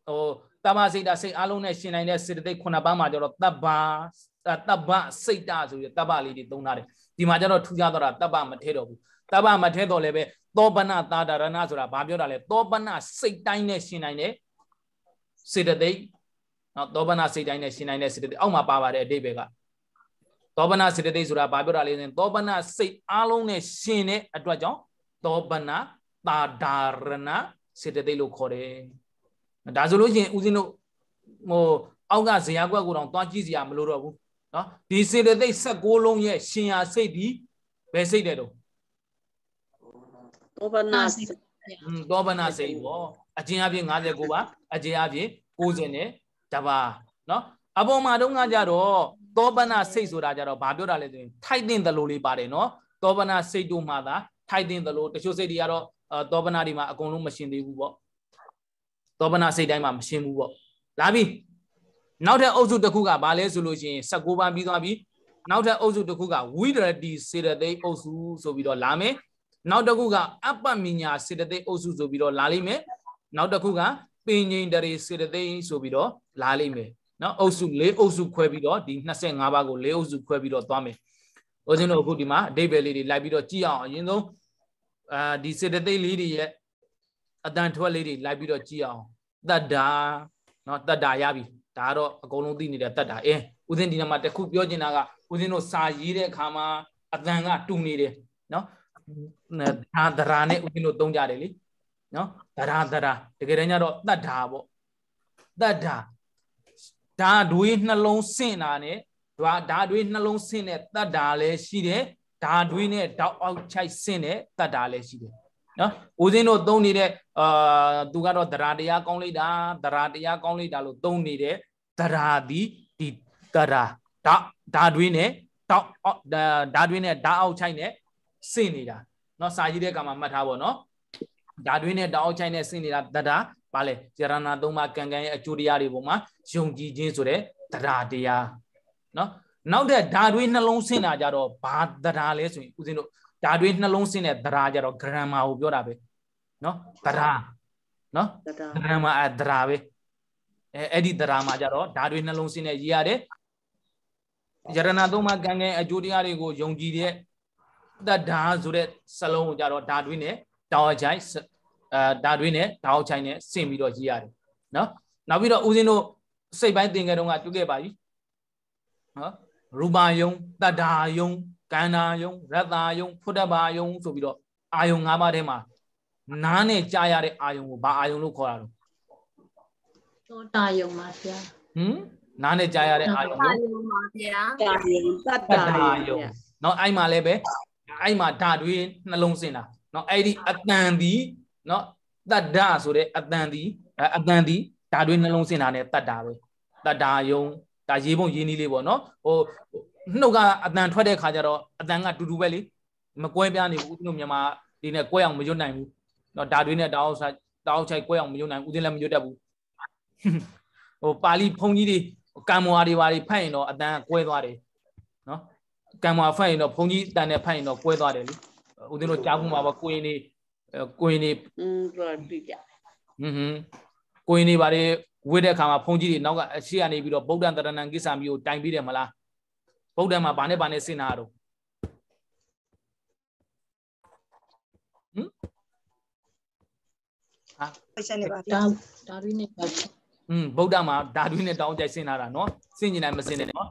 ဟိုတဗ္ဗစိတ်တာစိတ်အလုံးနဲ့ရှင်နိုင်တဲ့စေတသိက်ခုနပါးမှာကျတော့တဗ္ဗာတဗ္ဗစိတ်တာဆိုပြီးတဗ္ဗလေးတွေသုံးထားတယ်ဒီမှာကျတော့ထူးခြားတော့တာတဗ္ဗမထဲတော့ဘူးတဗ္ဗမထဲတော့လည်းပဲသောပနသာဒရဏဆိုတာဘာပြောတာလဲသောပနစိတ်တိုင်းနဲ့ရှင်နိုင်တဲ့စေတသိက်နော်သောပနစိတ်တိုင်းနဲ့ရှင်နိုင်တဲ့စေတသိက်အောက်မှာပါပါတယ်အတိတ်ပဲကသောပနစေတသိက်ဆိုတာဘာပြောတာလဲဆိုရင်သောပနစိတ်အလုံးနဲ့ရှင်တဲ့အတွက်ကြောင့်သောပနတာဒါရဏစေတသိက်လို့ခေါ်တယ်ဒါဆိုလို့ရှိရင်ဦးဇင်းတို့ဟိုအောက်ကဇရာကွက်ကိုတော့သွားကြည့်စရာမလိုတော့ဘူးနော်ဒီစေတသိက်16လုံးရဲ့ရှင်ရာစိတ်ဒီဘယ်စိတ်တဲ့တော့တောပနာစိတ်တောပနာစိတ်ပေါ့အကျဉ်းအပြင်59ပါအကျဉ်းအပြင်60နဲ့တပါနော်အပေါ်မှာတုန်းကကြတော့တောပနာစိတ်ဆိုတာကြတော့ဘာပြောတာလဲဆိုရင်ထိုက်တဲ့သလိုလေးပါတယ်နော်တောပနာစိတ်တို့မှသာထိုက်တဲ့သလိုတချို့စိတ်တွေကတော့သောပနာဒီမှာအကုန်လုံးမရှင်သေးဘူးပေါ့သောပနာစိတ်တိုင်းမှာမရှင်ဘူးပေါ့လာပြီနောက်ထပ်အုပ်စုတစ်ခုကဘာလဲဆိုလို့ရှိရင်19ပန်းပြီးသွားပြီနောက်ထပ်အုပ်စုတစ်ခုကဝိရတိစေတသိက်အုပ်စုဆိုပြီးတော့လာမယ်နောက်တစ်ခုကအပ္ပမညာစေတသိက်အုပ်စုဆိုပြီးတော့လာလိမ့်မယ်နောက်တစ်ခုကပင်ငိန်တရေစေတသိက်ဆိုပြီးတော့လာလိမ့်မယ်နော်အုပ်စု၄အုပ်စုခွဲပြီးတော့ဒီ25ပါးကို၄အုပ်စုခွဲပြီးတော့သွားမယ်ဦးဇင်းတို့အခုဒီမှာအဓိပ္ပာယ်လေးတွေလိုက်ပြီးတော့ကြည့်အောင်အရင်ဆုံးအာဒီစေတသိက်လေးတွေရဲ့အတန်ထွက်လေးတွေလိုက်ပြီးတော့ကြည့်အောင်တတ္တာเนาะတတ္တာရပြီဒါကတော့အကုန်လုံးသိနေတဲ့တတ္တာအင်းဦးဇင်းဒီနာမှာတခုပြောချင်တာကဦးဇင်းတို့စာရေးတဲ့အခါမှာအတန်ကတူနေတယ်เนาะဒါဒရာနဲ့ဦးဇင်းတို့သုံးကြတယ်လीเนาะဒရာဒရာတကယ်တမ်းကျတော့တတ္တာပေါ့တတ္တာဓာတွေနှလုံးဆင့်တာ ਨੇ ဓာတွေနှလုံးဆင့်တဲ့တတ္တာလည်းရှိတယ်ဓာတွေးနဲ့တောက်အောက်ချိုက်ဆင့်တဲ့တတ်တာလည်းရှိတယ်နော်ဦးစင်းတို့သုံးနေတဲ့အာသူကတော့တရာတရားကောင်းလိုက်တာတရာတရားကောင်းလိုက်တာလို့သုံးနေတဲ့တရာဒီဒီတရာဓာဓာတွင်းနဲ့တောက်ဓာတွင်းနဲ့ဓာအောက်ချိုက်နဲ့ဆင့်နေတာเนาะစာရေးတဲ့ကံမှာမှတ်ထားပါเนาะဓာတွင်းနဲ့တောက်အောက်ချိုက်နဲ့ဆင့်နေတာတရာဘာလဲဇရဏသုံးပါးကံကံရဲ့အကျိုးတရားတွေပေါ်မှာယုံကြည်ခြင်းဆိုတဲ့တရာတရားเนาะနောက်တဲ့ဓာတွေနှလုံးဆင်းတာကြတော့ဘာသဒ္ဓါလဲဆိုရင်ဦးဇင်းတို့ဓာတွေနှလုံးဆင်းတဲ့သဒ္ဓါကြတော့ grammar ကိုပြောတာပဲနော်သဒ္ဓါနော် grammar အသဒ္ဓါပဲအဲအဲ့ဒီသဒ္ဓါမှာကြတော့ဓာတွေနှလုံးဆင်းတဲ့ရည်ရတယ်ယရဏသုံးပါးကံကံအကျိုးတရားတွေကိုယုံကြည်တဲ့သဒ္ဓါဆိုတဲ့စလုံးကိုကြတော့ဓာတွေနဲ့တောင်းချိုင်အဲဓာတွေနဲ့တောင်းချိုင်နဲ့ဆင်ပြီးတော့ရည်ရတယ်နော်နောက်ပြီးတော့ဦးဇင်းတို့စိတ်ပိုင်းသင်္ကေတုံးကတွေ့ခဲ့ပါပြီနော်ရူပါယုံတတ္တာယုံကန္နာယုံရတ္တာယုံဖုတ္တဘာယုံဆိုပြီးတော့အာယုံ၅ပါးထဲမှာနားနဲ့ကြားရတဲ့အာယုံကိုဘာအာယုံလို့ခေါ်တာလဲတောတာယုံပါဗျာဟမ်နားနဲ့ကြားရတဲ့အာယုံကိုတောတာယုံပါဗျာတာယုံတတ္တာယုံเนาะအဲ့မှာလည်းပဲအဲ့မှာဓာတွေနှလုံးစင်တာเนาะအဲ့ဒီအတန်ဒီเนาะတတ္တာဆိုတဲ့အတန်ဒီအတန်ဒီဓာတွေနှလုံးစင်တာ ਨੇ တတ္တာပဲတတ္တာယုံဒါရေးပုံရေးနည်းလေးပေါ့နော်ဟိုနှုတ်ကအတန်ထွက်တဲ့ခါကျတော့အတန်ကတူတူပဲလေမကွဲပြားနေဘူးသူတို့မြန်မာဒီနဲ့ကွဲအောင်မရွတ်နိုင်ဘူးเนาะဓာတွေနဲ့တအောင်ဆိုင်တအောင်ချိုက်ကွဲအောင်မရွတ်နိုင်ဘူးဦးသိန်းလည်းမရွတ်တတ်ဘူးဟိုပါဠိဖုန်ကြီးတွေကံမွာတွေပါတွေဖတ်ရင်တော့အတန်ကွဲသွားတယ်เนาะကံမွာဖတ်ရင်တော့ဖုန်ကြီးအတန်နဲ့ဖတ်ရင်တော့ကွဲသွားတယ်လေဦးသိန်းတို့ကြားမှုမှာပါကိုရင်နေကိုရင်နေอืมပြောပြပြอืมကိုရင်တွေဘာတွေဝိတဲ့အခါမှာဘုန်းကြီးတွေနောက်ကအရှိကနေပြီးတော့ဗုဒ္ဓံတရဏံကိစ္စမျိုးတိုင်ပြီးတယ်မလားဗုဒ္ဓံမှာဘာနဲ့ဘာနဲ့စင်နာတော့ဟမ်ဟာပိုက်ဆံနေပါဗျာဒါရီနေပါอืมဗုဒ္ဓမှာဓာတုနဲ့တောင်းကြိုက်စင်လာတာเนาะစင်ကျင်တိုင်းမစင်နဲ့เนาะ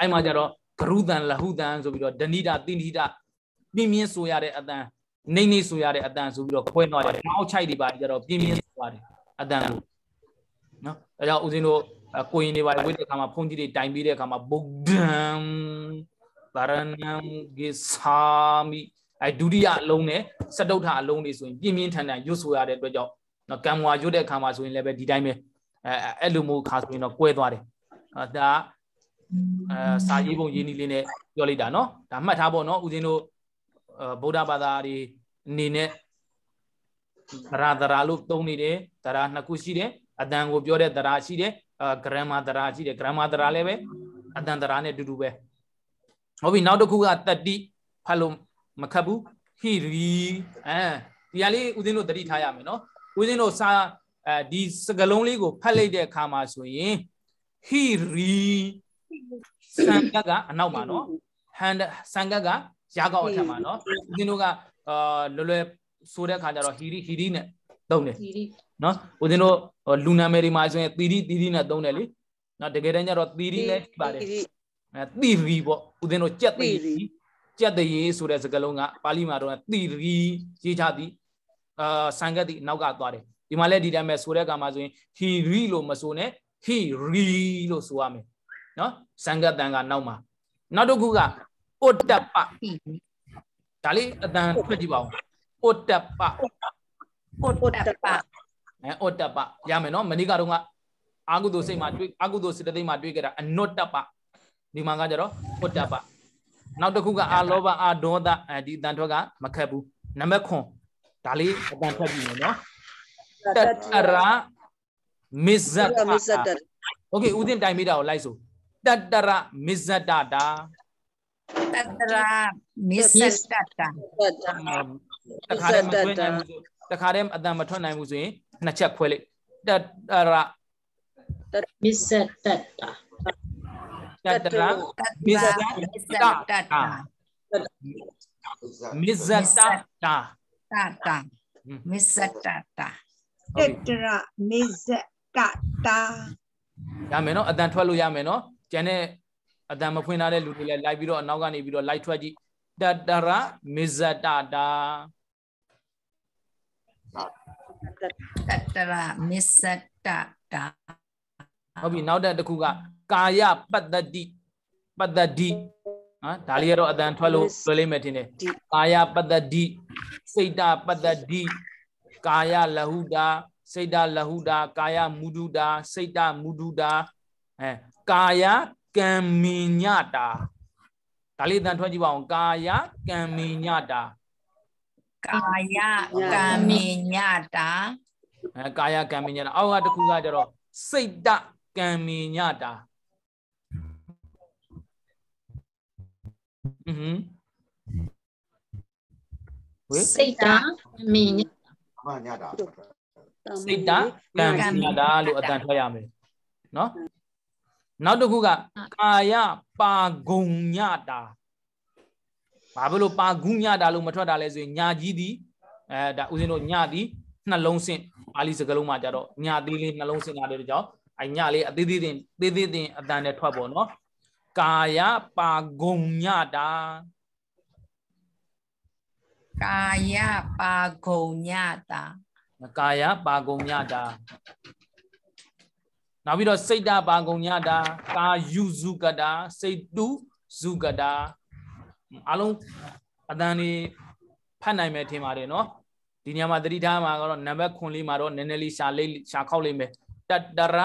အဲအဲ့မှာကြတော့ဂရုတန်လဟုတန်ဆိုပြီးတော့ဒဏိတာတိဏိတာပြင်းပြင်းဆိုရတဲ့အတန်နေနေဆိုရတဲ့အတန်ဆိုပြီးတော့ခွဲနှောရတယ်။နောက်ချိုက်တွေပါကြတော့ပြင်းပြင်းဆိုရတယ်အတန်ကိုနော်အဲကြောင့်ဦးဇင်းတို့ကိုရင်တွေပါဝိတ္တခါမှာဖုန်ကြီးတွေတိုင်ပြီးတဲ့အခါမှာဗုဒ္ဓံဗရဏံဂေသာမိအဲဒုတိယအလုံးနဲ့စတုထအလုံးတွေဆိုရင်ပြင်းပြင်းထန်ထန်ရွတ်ဆိုရတဲ့အတွက်ကြောင့်နော်ကံဝါရွတ်တဲ့အခါမှာဆိုရင်လည်းပဲဒီတိုင်းပဲအဲအဲ့လိုမျိုးခါဆိုရင်တော့ကွဲသွားတယ်ဒါအဲစာရေးပုံရေးနည်းလေးနဲ့ပြောလိုက်တာနော်ဒါမှတ်ထားပေါ့နော်ဦးဇင်းတို့ဗုဒ္ဓဘာသာတွေအနေနဲ့သရသရလို့သုံးနေတယ်သရနှစ်ခုရှိတယ်အတန်ကိုပြောတဲ့သရရှိတယ်ဂရမ်မာသရရှိတယ်ဂရမ်မာသရလည်းပဲအတန်သရနဲ့အတူတူပဲဟုတ်ပြီနောက်တစ်ခုကတတိဖတ်လို့မခတ်ဘူးဟီရီအဲဒီဟာလေးဦးဇင်းတို့တတိထားရမယ်နော်ဦးဇင်းတို့စာအဲဒီစကလုံးလေးကိုဖတ်လိုက်တဲ့အခါမှာဆိုရင်ဟီရီစံကကအနောက်မှာနော်ဟန်စံကကရာကောက်အထက်မှာနော်ဦးဇင်းတို့ကအာလွယ်လွယ်ဆိုတဲ့ခါကျတော့ဟီရီဟီရီနဲ့သုံးတယ်နော်ဦးဇင်းတို့လူနာမည်တွေမှာဆိုရင်သီရီသီရီနဲ့သုံးတယ်လေနော်တကယ်တမ်းကျတော့သီရီလည်းပါတယ်အဲသီရီပေါ့ဦးဇင်းတို့ကြက်သီရီကြက်တရေဆိုတဲ့စကားလုံးကပါဠိမှာတော့သီရီရေးချသည်အာဆံကတိနောက်ကသွားတယ်ဒီမှာလည်းဒီတိုင်းပဲဆိုတဲ့အခါမှာဆိုရင်ဟီရီလို့မဆိုနဲ့ဟီရီလို့ဆိုရမယ်နော်ဆံကတန်ကနောက်မှာနောက်တစ်ခုကဩတ္တပဒါလေးအတန်ထွက်ကြည့်ပါဦးဩတ္တပဩတ္တပအဲဩတ္တပရမယ်နော်မနေ့ကတော့ကအာဟုတုစိတ်မှာတွေ့အာဟုတုစိတ်တိတ်မှာတွေ့ကြတာအနုတ္တပဒီမှာကကြတော့ဩတ္တပနောက်တစ်ခုကအာလောဘအာဒေါသအဲဒီတန်ထွက်ကမခက်ဘူးနံပါတ်9ဒါလေးအတန်ထွက်ပြီနော်တတရာမစ္ဆတမစ္ဆတโอเคဦးသိတိုင်မိတာကိုလိုက်ဆိုတတရမစ္ဆတတာတတရမစ္ဆတတာတခါတည်းမထွက်နိုင်ဘူးဆိုတခါတည်းအတန်မထွက်နိုင်ဘူးဆိုရင်နှစ်ချက်ခွဲလိုက်တတရမစ္စတတတတရမစ္စတတတတမစ္စတတတတမစ္စတတတတရမစ္စတတရမယ်နော်အတန်ထွက်လို့ရမယ်နော်ကျန်တဲ့အတန်မဖွင့်ထားတဲ့လူတွေလည်းလိုက်ပြီးတော့အနောက်ကနေပြီးတော့ light ထွက်ကြည့်တတရမဇတတာတတရမဇတတာဟုတ်ပြီနောက်တဲ့တစ်ခုကကာယပတ္တတိပတ္တတိနော်ဒါလေးကတော့အတန်ထွက်လို့ပြောလိမ့်မယ်ထင်တယ်ကာယပတ္တတိစိတ်တပတ္တတိကာယလဟုတာစိတ်တလဟုတာ ကာယမုဒုတာ စိတ်တမုဒုတာအဲကာယကံမိညတာဒါလေးအတန်ထွက်ကြည့်ပါအောင်ကာယကံမေညတာကာယကံမေညတာအဲကာယကံမေညတာအောက်ကတစ်ခုကကြတော့စိတ်တကံမေညတာอือหือစိတ်တမီညတာစိတ်တကံမေညတာလို့အတန်ထွက်ရမယ်နော်နောက်တစ်ခုကကာယပါဂုံညတာဘာဖြစ်လို့ပါဂုညတာလို့မထွက်တာလဲဆိုရင်ညာကြီးဒီအဲဒါဦးဇင်းတို့ညဒီနှလုံးဆင့်ပါဠိစကားလုံးမှာကြတော့ညသေးလေးနှလုံးဆင့်လာတဲ့ကြောင့်အဲညလေးအသေးသေးတင်သေးသေးတင်အတန်နဲ့ထွက်ပေါ့နော်ကာယပါဂုံညတာကာယပါဂုံညတာကာယပါဂုံညတာနောက်ပြီးတော့စိတ်တပါကုံညတာကာယုဇုကတာစိတ်တုဇုကတာအလုံးအတန်နေဖတ်နိုင်မယ်ထင်ပါတယ်နော်ဒီညမှာသတိထားမှာကတော့နံပါတ်9လေးမှာတော့နည်းနည်းလေးရှာလေးရှာခောက်လိမ့်မယ်တတရ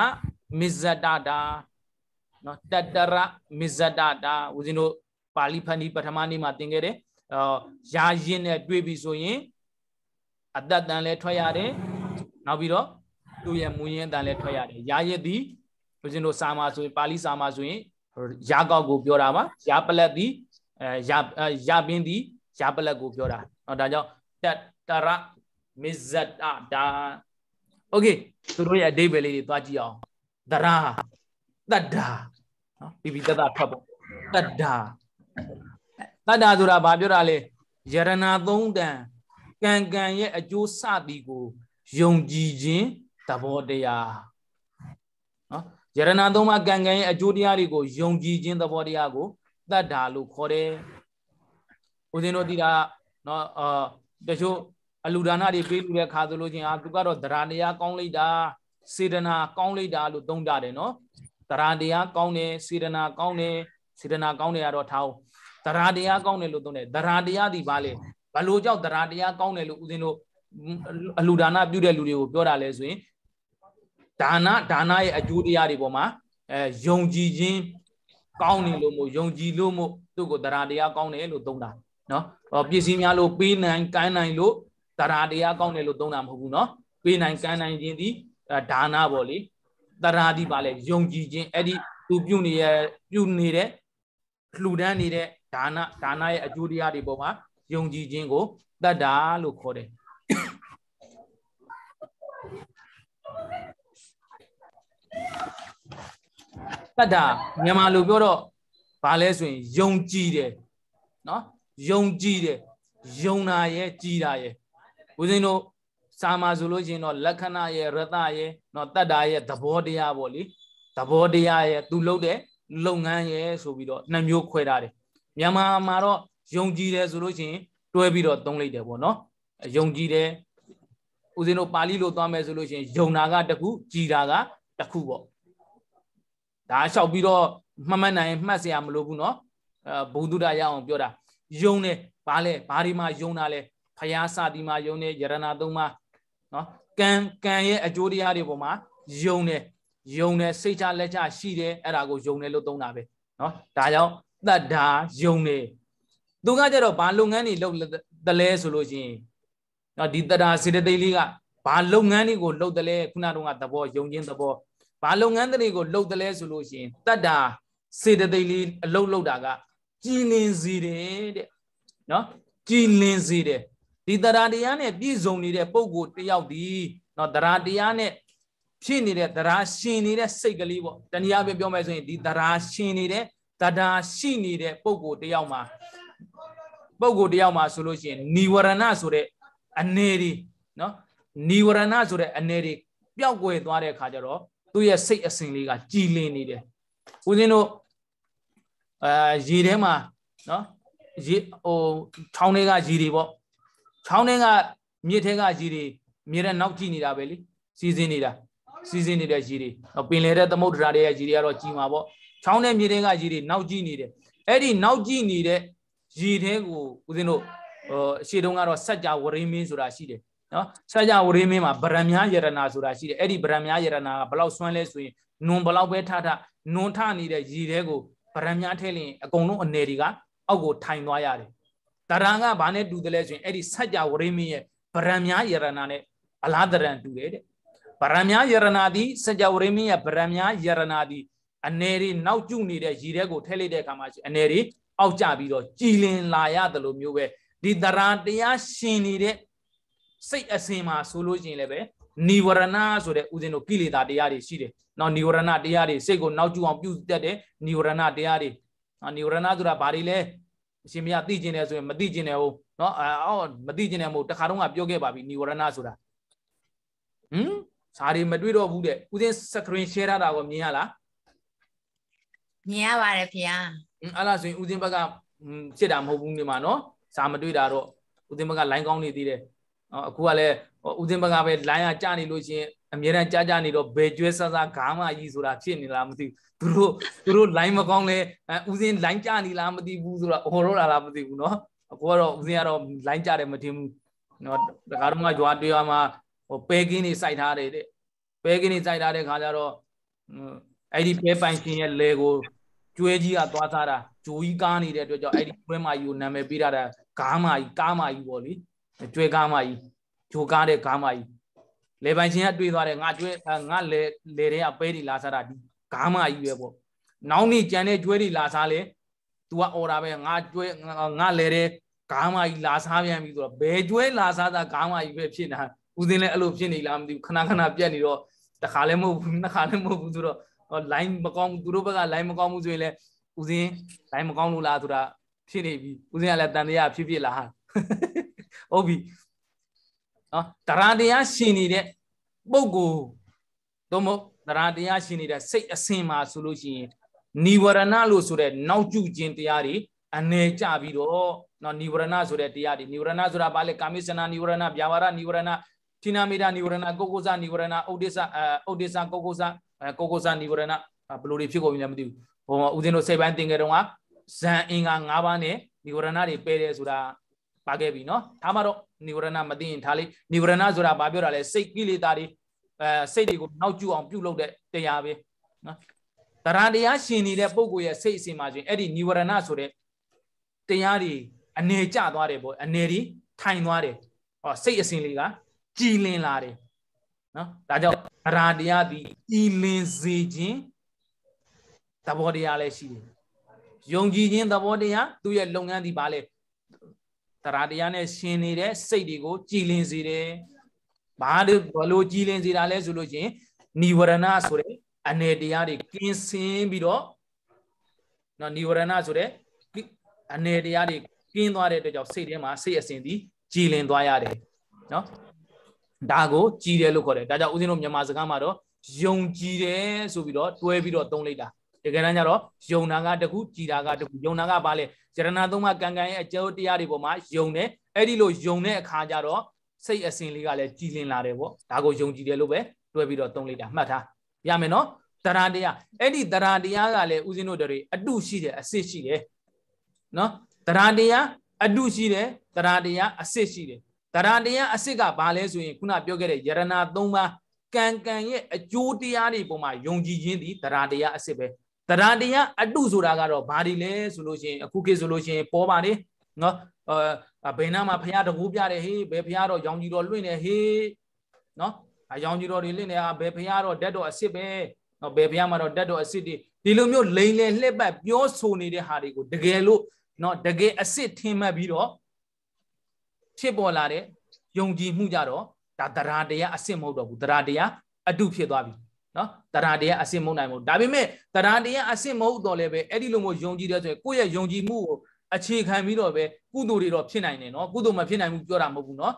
မစ္စတတာနော်တတရမစ္စတတာဦးဇင်းတို့ပါဠိဖဏီပထမနေ့မှာသင်ခဲ့တယ်အော်ယာရင်နဲ့တွေ့ပြီဆိုရင်အတ္တတန်လည်းထွက်ရတယ်နောက်ပြီးတော့သူ့ရဲ့မူရင်းအတန်လည်းထွက်ရတယ်ယာယက်သည်ဦးဇင်းတို့စာမှာဆိုရင်ပါဠိစာမှာဆိုရင်ရာကောက်ကိုပြောတာပါရာပလက်သည်အဲရာရာပင်သည် ရာပလက်ကိုပြောတာเนาะဒါကြောင့်တတရမစ္ဇတ်အဒါโอเคသူတို့ရဲ့အဓိပ္ပာယ်လေးတွေသွားကြည့်အောင်ဒရာတတ္တာနော်ပြီးပြီးတတ္တာထွက်ပေါ့တတ္တာတတ္တာဆိုတာဘာပြောတာလဲယရဏသုံးတန်ကံကံရဲ့အကျိုးစသည်ကိုယုံကြည်ခြင်းသဘောတရားနော်ယရဏသုံးပါးကံကံရဲ့အကျိုးတရားတွေကိုယုံကြည်ခြင်းသဘောတရားကိုတတ်တာလို့ခေါ်တယ်ဦးဇင်းတို့ဒီတာနော်အာတချို့အလူဒါနတွေပေးလူတဲ့ခါဆိုလို့ချင်းအာသူကတော့တရားတရားကောင်းလိုက်တာစေတနာ ကောင်းလိုက်တာလို့သုံးကြတယ်နော်တရားတရားကောင်းတယ်စေတနာကောင်းတယ်စေတနာကောင်းတယ်ကတော့ထားအောင်တရားတရားကောင်းတယ်လို့သုံးတယ်တရားတရားဒီပါလေဘလို့ကြောင့်တရားတရားကောင်းတယ်လို့ဦးဇင်းတို့အလူဒါနပြုတဲ့လူတွေကိုပြောတာလဲဆိုရင်ဒါနဒါနရဲ့အကျိုးတရားတွေပေါ်မှာအဲယုံကြည်ခြင်းကောင်းတယ်လို့မို့ယုံကြည်လို့မို့သူ့ကိုတရားတရားကောင်းတယ်လို့သုံးတာနော်ပစ္စည်းများလို့ပေးနိုင်ကမ်းနိုင်လို့တရားတရားကောင်းတယ်လို့သုံးတာမဟုတ်ဘူးနော်ပေးနိုင်ကမ်းနိုင်ခြင်းဒီဒါနပေါ့လေတရားဒီပါလေယုံကြည်ခြင်းအဲ့ဒီသူပြုနေရပြုနေတဲ့လှူဒန်းနေတဲ့ဒါနဒါနရဲ့အကျိုးတရားတွေပေါ်မှာယုံကြည်ခြင်းကိုတတ်တာလို့ခေါ်တယ်တတ္တာမြန်မာလိုပြောတော့ဘာလဲဆိုရင်ယုံကြည်တယ်နော်ယုံကြည်တယ်ယုံနာရဲ့ကြည်တာရဲ့ဦးဇင်းတို့စာမှာဆိုလို့ရှိရင်တော့လက္ခဏာရဲ့ရတရဲ့နော်တတ္တာရဲ့သဘောတရားပေါ့လေသဘောတရားရဲ့သူလုပ်တဲ့လုပ်ငန်းရဲ့ဆိုပြီးတော့နှစ်မျိုးခွဲထားတယ်မြန်မာမှာတော့ယုံကြည်တယ်ဆိုလို့ရှိရင် တွဲပြီးတော့သုံးလိုက်တယ်ပေါ့နော်ယုံကြည်တယ်ဦးဇင်းတို့ပါဠိလိုသွားမယ်ဆိုလို့ရှိရင်ယုံနာကတခုကြည်တာကတစ်ခုပေါ့ဒါလျှောက်ပြီးတော့မှတ်မှတ်နိုင်မှတ်စရာမလိုဘူးเนาะအဲဘုံတုဒရအောင်ပြောတာယုံတယ်ဘာလဲဘာဒီမှာယုံတာလဲဖျားစသည်မှာယုံတယ်ယရဏသုံးမှာเนาะကံကံရဲ့အကျိုးတရားတွေပေါ်မှာယုံတယ်ယုံတယ်စိတ်ချလက်ချရှိတယ်အဲ့ဒါကိုယုံတယ်လို့သုံးတာပဲเนาะဒါကြောင့်တတ်တာယုံတယ်သူကကြတော့ဘာလုပ်ငန်းတွေလုပ်တလဲဆိုလို့ရှိရင်เนาะဒီတတာစေတသိက်လေးကဘာလုပ်ငန်းတွေကိုလုပ်တလဲခုနတုန်းကသဘောယုံခြင်းသဘောဘာလုပ်ငန်းတွေကိုလှုပ်တယ်လဲဆိုလို့ရှိရင်တတ်တာစေတသိက်လေးအလုပ်လုပ်တာကကြည်လင်စီတယ်တဲ့နော်ကြည်လင်စီတယ်ဒီတရားတရားနဲ့ပြည့်စုံနေတဲ့ပုံကိုတယောက်ဒီနော်တရားတရားနဲ့ဖြစ်နေတဲ့တရားရှင်နေတဲ့စိတ်ကလေးပေါ့တနည်းအားဖြင့်ပြောမယ်ဆိုရင်ဒီတရားရှင်နေတဲ့တရားရှိနေတဲ့ပုံကိုတယောက်မှာပုံကိုတယောက်မှာဆိုလို့ရှိရင်និဝရဏဆိုတဲ့အနေဒီနော်និဝရဏဆိုတဲ့အနေဒီပျောက်ကွယ်သွားတဲ့အခါကျတော့သူ့ရဲ့စိတ်အစဉ်လေးကကြည်လင်နေတယ်ဦးဇင်းတို့အာရေထဲမှာနော်ရေဟိုချောင်းတွေကရေတွေပေါ့ချောင်းတွေကမြစ်ထဲကရေတွေမြေထဲနောက်ကြည့်နေတာပဲလေစီစဉ်နေတာစီစဉ်နေတဲ့ရေတွေပင်လယ်တဲ့သမုဒ္ဒရာတွေရဲ့ရေတွေကတော့ကြီးမှာပေါ့ချောင်းနဲ့မြေထဲကရေတွေနောက်ကြည့်နေတယ်အဲ့ဒီနောက်ကြည့်နေတဲ့ရေထဲကိုဦးဇင်းတို့ဟိုရှေ့တုန်းကတော့စัจ java ဝရင်းမင်းဆိုတာရှိတယ်နော်ဆရာဝရေမင်းမှာဗရမ ्या ယရနာဆိုတာရှိတယ်အဲ့ဒီဗရမ ्या ယရနာကဘလောက်စွမ်းလဲဆိုရင်နွန်ဘလောက်ပဲထထနွန်ထနေတဲ့ရည်တွေကိုဗရမ ्या ထဲလင်အကုန်လုံးအနယ်တွေကအောက်ကိုထိုင်သွားရတယ်တရံကဘာနဲ့တူတယ်လဲဆိုရင်အဲ့ဒီဆကြဝရေမင်းရဲ့ဗရမ ्या ယရနာနဲ့အလားတရံတူတယ်တဲ့ဗရမ ्या ယရနာသည်ဆကြဝရေမင်းရဲ့ဗရမ ्या ယရနာသည်အနယ်တွေနောက်ကျနေတဲ့ရည်တွေကိုထဲလိုက်တဲ့အခါမှာအနယ်တွေအောက်ကျပြီးတော့ကြည်လင်လာရတယ်လို့မျိုးပဲဒီတရံတရားရှင်နေတဲ့စိတ် အစဉ်မှာဆိုလို့ရှိရင်လည်းပဲနိဝရဏဆိုတဲ့ဥစဉ်တို့ကိလေသာတရားတွေရှိတယ်။နော်နိဝရဏတရားတွေစိတ်ကိုနောက်ကျအောင်ပြုတတ်တဲ့နိဝရဏတရားတွေနော်နိဝရဏဆိုတာဘာတွေလဲအရှင်မရသိကျင်တယ်ဆိုရင်မသိကျင်တယ်ဟုတ်နော်အော်မသိကျင်တယ်မဟုတ်တခါတော့ကပြောခဲ့ပါပြီနိဝရဏဆိုတာဟမ်စာတွေမတွေ့တော့ဘူးတဲ့ဥစဉ် screen share ထားတာကိုမြင်ရလားမြင်ရပါတယ်ဖေ။အဲ့လားဆိုရင်ဥစဉ်ဘက်ကဖြစ်တာမဟုတ်ဘူးနေမှာနော်စာမတွေ့တာတော့ဥစဉ်ဘက်က line ကောင်းနေသေးတယ်။အခုကလည်းဦးစင်းဘက်ကပဲလိုင်းရကြနေလို့ရှင်အမြဲတမ်းကြကြနေတော့ဘယ်ကျွဲဆဆဂါမကြီးဆိုတာဖြစ်နေလားမသိဘူးသူတို့သူတို့လိုင်းမကောင်းလဲဦးစင်းလိုင်းကြနေလားမသိဘူးဆိုတာဟောတော့လားမသိဘူးเนาะအခုကတော့ဦးစင်းကတော့လိုင်းကြတယ်မထင်ဘူးเนาะတကားတော့ကရွာတွေရွာမှာဟိုပဲကင်းနေစိုက်ထားတယ်တဲ့ပဲကင်းနေစိုက်ထားတဲ့ခါကျတော့အဲ့ဒီပဲပိုင်ရှင်ရဲ့လေကိုကျွဲကြီးကသွားစားတာဂျိုကြီးကားနေတဲ့အတွက်ကြောင့်အဲ့ဒီကျွဲမကြီးကိုနာမည်ပေးထားတာဂါမကြီးကားမကြီးပေါ့လေကျွဲကားမကြီးဂျိုကားတဲ့ကားမကြီးလေပိုင်ချင်းကတွေးသွားတယ်ငါကျွဲငါလေလေတွေကပဲတွေလာစားတာဒီကားမကြီးပဲပေါ့နောက်နေ့ကြံတဲ့ကျွဲတွေလာစားလဲ तू ကအော်တာပဲငါကျွဲငါလေတဲ့ကားမကြီးလာစားပြန်ပြီဆိုတော့ဘယ်ကျွဲလာစားတာကားမကြီးပဲဖြစ်နေတာဦးစင်းလည်းအဲ့လိုဖြစ်နေလားမသိဘူးခဏခဏပြက်နေတော့တခါလည်းမဟုတ်ဘူးနှစ်ခါလည်းမဟုတ်ဘူးဆိုတော့ line မကောင်းဘူးသူတို့ဘက်က line မကောင်းဘူးဆိုရင်လည်းဦးစင်း line မကောင်းလို့လားဆိုတာဖြစ်နေပြီဦးစင်းကလည်းတန်တရားဖြစ်ဖြစ်လားဟုတ်ပြီနော်တရားတရားရှင်နေတဲ့ပုဂ္ဂိုလ်သို့မဟုတ်တရားတရားရှင်နေတဲ့စိတ်အစင်မှာဆိုလို့ရှိရင်နိဝရဏလို့ဆိုတဲ့နောက်ကျခြင်းတရားတွေအနေကြပြီးတော့နော်နိဝရဏဆိုတဲ့တရားတွေနိဝရဏဆိုတာဘာလဲကာမိစနာနိဝရဏဗျာပါရနိဝရဏထိနာမေတာနိဝရဏကိုကိုစနိဝရဏဥဒိစ္စဥဒိစ္စကိုကိုစကိုကိုစနိဝရဏဘယ်လိုတွေဖြစ်ကုန်ပြီလဲမသိဘူးဟိုဦးဇင်းတို့စိတ်ပိုင်းသင်ခဲ့တော့ကဇန်အင်္ဂါ၅ပါးနဲ့နိဝရဏတွေပယ်တယ်ဆိုတာပါခဲ့ပြီเนาะဒါမှတော့နိဝရဏမသိရင်ဒါလေးနိဝရဏဆိုတာဘာပြောတာလဲစိတ်ကိလေသာတွေအဲစိတ်တွေကိုနောက်ကျူအောင်ပြုလုပ်တဲ့တရားပဲเนาะတရားတရားရှင်နေတဲ့ပုံကိုရဲ့စိတ် အစဉ်မှာဆိုရင်အဲ့ဒီနိဝရဏဆိုတဲ့တရားတွေအနေကျသွားတယ်ပေါ့အနေဒီထိုင်သွားတယ်ဟောစိတ်အစဉ်လေးကကြည်လင်လာတယ်နော်ဒါကြောင့်တရားတရားဒီကြည်လင်စေခြင်းသဘောတရားလည်းရှိတယ်ယုံကြည်ခြင်းသဘောတရားသူ့ရဲ့လုပ်ငန်းဒီပါလဲတရားတရားနဲ့ရှင်နေတဲ့စိတ်တွေကိုကြည်လင်စေတယ်။ဘာလို့ဘလို့ကြည်လင်စေတာလဲဆိုလို့ရှင်နိဝရဏဆိုတဲ့အနေတရားတွေကင်းစင်းပြီးတော့နော်နိဝရဏဆိုတဲ့အနေတရားတွေကင်းသွားတဲ့အတွက်ကြောင့်စိတ်ထဲမှာစိတ်အစဉ်သည်ကြည်လင်သွားရတယ်နော်ဒါကိုကြည်တယ်လို့ခေါ်တယ်ဒါကြောင့်ဦးဇင်းတို့မြန်မာစကားမှာတော့ယုံကြည်တယ်ဆိုပြီးတော့တွဲပြီးတော့သုံးလိုက်တာတကယ်တမ်းကျတော့ယုံနာကတခုကြည်တာကတခုယုံနာကဘာလဲယရဏသုံးပါးကံကံရဲ့အကျိုးတရားတွေပေါ်မှာယုံတယ်အဲ့ဒီလိုယုံတဲ့အခါကျတော့စိတ်အစဉ်လေးကလည်းကြည်လင်လာတယ်ပေါ့ဒါကိုယုံကြည်တယ်လို့ပဲတွဲပြီးတော့သုံးလိုက်တာမှတ်ထားရမယ်နော်တရားတရားအဲ့ဒီတရားတရားကလည်းဦးဇင်းတို့တွေအတုရှိတယ်အစစ်ရှိတယ်နော်တရားတရားအတုရှိတယ်တရားတရားအစစ်ရှိတယ်တရားတရားအစစ်ကဘာလဲဆိုရင်ခုနပြောခဲ့တဲ့ယရဏသုံးပါးကံကံရဲ့အကျိုးတရားတွေပေါ်မှာယုံကြည်ခြင်းသည်တရားတရားအစစ်ပဲတရားတရားအတုဆိုတာကတော့ဘာဒီလဲဆိုလို့ရှင်အခုခေတ်ဆိုလို့ရှင်ပေါ်ပါလေနော်အဲဘယ်နာမှာဖရာတကူပြတယ်ဟေးဘယ်ဖရာတော့ရောင်ကြီးတော်လွင့်တယ်ဟေးနော်အရောင်ကြီးတော်တွေလွင့်နေတာဘယ်ဖရာတော့ဓာတ်တော်အစ်စ်ပဲနော်ဘယ်ဖရာမှာတော့ဓာတ်တော်အစ်စ်ဒီဒီလိုမျိုးလိန်လေလှက်ပတ်ပြောဆိုနေတဲ့ဟာတွေကိုတကယ်လို့နော်တကယ်အစ်စ်ထင်မှတ်ပြီးတော့ဖြစ်ပေါ်လာတဲ့ယုံကြည်မှုကြတော့ဒါတရားတရားအစ်စ်မဟုတ်တော့ဘူးတရားတရားအတုဖြစ်သွားပြီနော်တရားတရားအစစ်မဟုတ်နိုင်ဘူးဒါပေမဲ့တရားတရားအစစ်မဟုတ်တော့လည်းပဲအဲ့ဒီလိုမျိုးယုံကြည်တယ်ဆိုရင်ကိုယ့်ရဲ့ယုံကြည်မှုကိုအခြေခံပြီးတော့ပဲကုသိုလ်တွေတော့ဖြစ်နိုင်တယ်နော်ကုသိုလ်မဖြစ်နိုင်ဘူးပြောတာမဟုတ်ဘူးနော်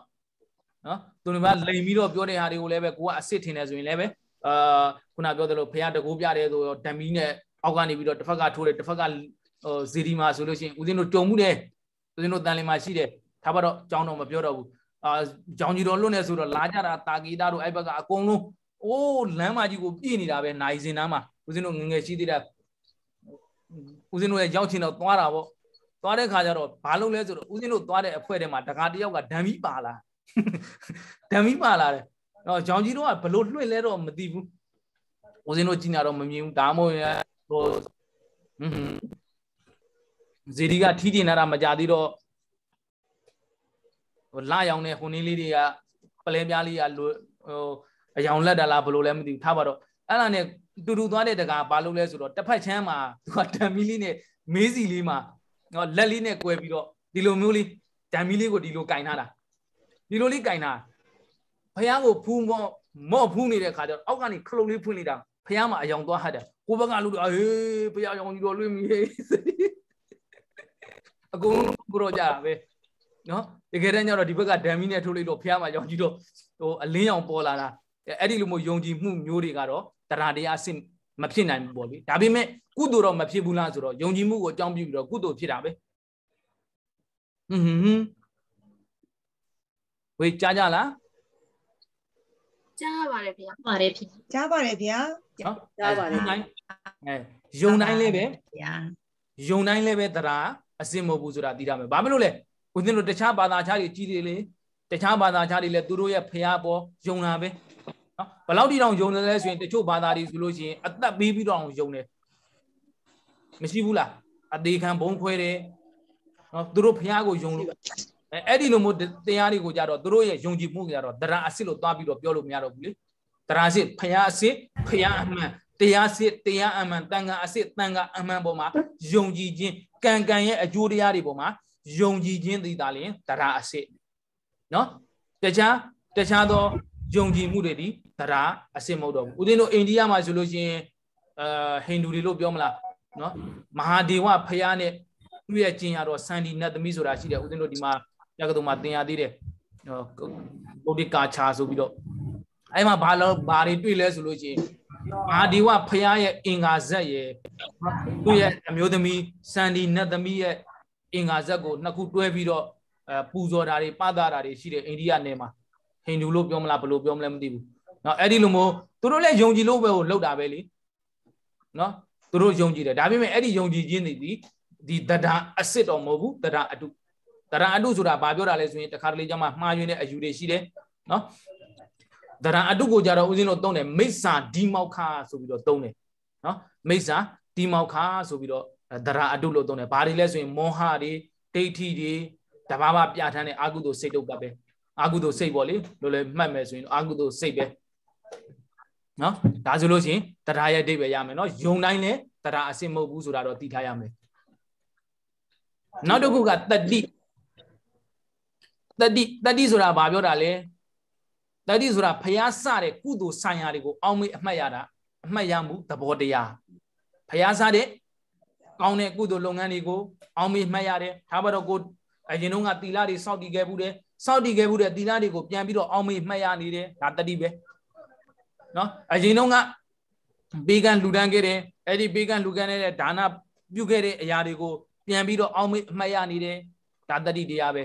နော်သူတို့ကလိမ်ပြီးတော့ပြောတဲ့ဟာတွေကိုလည်းပဲကိုကအစစ်ထင်တယ်ဆိုရင်လည်းပဲအာခုနပြောသလိုဖះတကူပြတယ်ဆိုတော့ဓမီနဲ့အောက်ကနေပြီးတော့တစ်ဖက်ကထိုးတယ်တစ်ဖက်ကဟိုဇီဒီမာဆိုလို့ရှိရင်ဦးဇင်းတို့တုံမှုတယ်ဦးဇင်းတို့တန်လင်မှာရှိတယ်ဒါပါတော့ကြောင်းတော့မပြောတော့ဘူးအာကြောင်းကြီးတော်လွတ်နေဆိုတော့လာကြတာတာဂီတာတို့အဲ့ဘက်ကအကုန်လုံးအိုးလမ်းမကြီးကိုပြည်နေတာပဲနိုင်စင်သားမှာဦးဇင်းတို့ငငယ်ရှိသေးတာဦးဇင်းတို့ရဲ့ရောက်ချင်းတော့သွားတာပေါ့သွားတဲ့ခါကျတော့ဘာလုပ်လဲဆိုတော့ဦးဇင်းတို့သွားတဲ့အဖွဲထဲမှာတကာတယောက်ကဓာမီပါလာဓာမီပါလာတယ်တော့ဂျောင်ကြီးတို့ကဘလို့လွှင့်လဲတော့မသိဘူးဦးဇင်းတို့ကြည်နာတော့မမြင်ဘူးဒါမှမဟုတ်ဟိုဟွန်းဇေဒီကထီးတင်လာတာမကြသေးတော့ဟိုလာရောက်နေဟိုနေလေးတွေကပလဲပြားလေးကဟိုအယောင်လက်တာလားဘလို့လဲမသိဘူးထားပါတော့အဲ့ဒါနဲ့တူတူသွားတဲ့တကာဘာလို့လဲဆိုတော့တစ်ဖက်ချမ်းမှာသူကတံမီလေးနဲ့မေးစီလေးမှာနော်လက်လေးနဲ့ကွဲပြီးတော့ဒီလိုမျိုးလေးတံမီလေးကိုဒီလိုကင်ထားတာဒီလိုလေးကင်ထားဖះကိုဖူးမော့မော့ဖူးနေတဲ့ခါကျတော့အောက်ကနေခလုတ်လေးဖွင့်လိုက်တာဖះမှာအယောင်သွားဟတ်တယ်ကိုဘကလူတွေအေးဖះအယောင်ကြီးတော်လွင့်မီအကုန်လုံးကတော့ကြတာပဲနော်တကယ်တမ်းကျတော့ဒီဘက်ကဒံမီနဲ့ထိုးလိုက်တော့ဖះမှာအယောင်ကြီးတော့ဟိုအလင်းရောင်ပေါ်လာတာအဲ့ဒီလိုမျိုးယုံကြည်မှုမျိုးတွေကတော့တရားတရားအစစ်မဖြစ်နိုင်ဘူးပေါ့လေဒါပေမဲ့ကုသိုလ်တော့မဖြစ်ဘူးလားဆိုတော့ယုံကြည်မှုကိုအကြောင်းပြုပြီးတော့ကုသိုလ်ဖြစ်တာပဲဟွန်းဟွန်းဝေးကြားကြလားကြားပါတယ်ဗျာပါတယ်ဖြစ်ကြားပါတယ်ဗျာနော်ကြားပါတယ်အဲယုံတိုင်းလေးပဲဗျာယုံတိုင်းလေးပဲတရားအစစ်မဟုတ်ဘူးဆိုတာသိရမယ်ဘာမလို့လဲကိုသိန်းတို့တခြားဘာသာခြားတွေကြီးတယ်လေတခြားဘာသာခြားတွေလည်းသူတို့ရဲ့ဖျားပေါ်ယုံတာပဲဘလောက်တိတောင်ယုံတယ်လဲဆိုရင်တချို့ဘာသာတွေဆိုလို့ရှိရင်အသက်ပေးပြီးတော့အောင်ယုံတယ်မရှိဘူးလားအသေးခံဘုံခွဲတယ်နော်သူတို့ဖះကိုယုံလို့အဲအဲ့ဒီလိုမျိုးတရားတွေကိုကြတော့သူတို့ရဲ့ယုံကြည်မှုကြတော့တရာအစစ်လို့တွားပြီးတော့ပြောလို့မရတော့ဘူးလေတရာစစ်ဖះအစစ်ဖះအမှန်တရားစစ်တရားအမှန်တန်ခါအစစ်တန်ခါအမှန်ပေါ်မှာယုံကြည်ခြင်းကံကံရဲ့အကျိုးတရားတွေပေါ်မှာယုံကြည်ခြင်းသိတာလင်တရာအစစ်နော်တခြားတခြားသောယုံကြည်မှုတွေဒီတရားအစစ်မဟုတ်တော့ဘူးဦးဇင်းတို့အိန္ဒိယမှာဆိုလို့ရှိရင်အဲဟိန္ဒူတွေလို့ပြောမလားနော်မဟာဒေဝဖရာနဲ့သူ့ရဲ့ကျင်ရတော့စန္ဒီနတ်သမီးဆိုတာရှိတယ်ဦးဇင်းတို့ဒီမှာရကတုံမှာသင်ရသေးတယ်ဗုဒ္ဓကာချာဆိုပြီးတော့အဲ့မှာဘာလို့ဘာတွေတွေ့လဲဆိုလို့ရှိရင်မဟာဒီဝဖရာရဲ့အင်္ဂါဇက်ရဲ့သူ့ရဲ့အမျိုးသမီးစန္ဒီနတ်သမီးရဲ့အင်္ဂါဇက်ကိုနှစ်ခုတွဲပြီးတော့အဲပူဇော်တာတွေပသတာတွေရှိတယ်အိန္ဒိယနယ်မှာဟိန္ဒူလို့ပြောမလားဘယ်လိုပြောမလဲမသိဘူးเนาะအဲ့ဒီလိုမျိုးသူတို့လည်းယုံကြည်လို့ပဲကိုလှုပ်တာပဲလေเนาะသူတို့ယုံကြည်တယ်ဒါပေမဲ့အဲ့ဒီယုံကြည်ခြင်းတွေဒီဒီတဒါအစစ်တော့မဟုတ်ဘူးတဒါအတုတဒါအတုဆိုတာဘာပြောတာလဲဆိုရင်တခါတလေကျမှမှားယွင်းတဲ့အယူတွေရှိတယ်เนาะတဒါအတုကိုကြတော့ဦးဇင်းတို့သုံးတယ်မိစ္ဆာဒီမောက်ခဆိုပြီးတော့သုံးတယ်เนาะမိစ္ဆာဒီမောက်ခဆိုပြီးတော့တဒါအတုလို့သုံးတယ်ဘာတွေလဲဆိုရင်မောဟတွေဒိဋ္ဌိတွေတဘာဝပြဋ္ဌာန်းတဲ့အကုသိုလ်စိတ်တုပ်ကပဲအာကုသို့စိတ်ပေါ့လေလို့လည်းမှတ်မယ်ဆိုရင်အာကုသို့စိတ်ပဲနော်ဒါဆိုလို့ရှိရင်တရားရဲ့အဓိပ္ပာယ်ရမယ်နော်ယုံတိုင်းလည်းတရားအစစ်မဟုတ်ဘူးဆိုတာတော့သိထားရမယ်နောက်တစ်ခုကတတိတတိတတိဆိုတာဘာပြောတာလဲတတိဆိုတာဖျားစတဲ့ကုသိုလ်ဆိုင်ရာတွေကိုအောင်းမေ့အမှတ်ရတာအမှတ်ရမှုသဘောတရားဖျားစတဲ့ကောင်းတဲ့ကုသိုလ်လုပ်ငန်းတွေကိုအောင်းမေ့မှတ်ရတယ်ဒါပါတော့ကိုအရင်တုန်းကတီလာတွေစောက်တည်ခဲ့ဘူးတယ်စောင့်တည်ခဲ့မှုတဲ့သီလတွေကိုပြန်ပြီးတော့အောင်မေ့မှတ်ရနေတယ်ဒါတတိပဲနော်အရင်တော့ကပေကန်လူတန်းခဲ့တယ်အဲ့ဒီပေကန်လူကန်တဲ့ဒါနပြုခဲ့တဲ့အရာတွေကိုပြန်ပြီးတော့အောင်မေ့မှတ်ရနေတယ်ဒါတတိတရားပဲ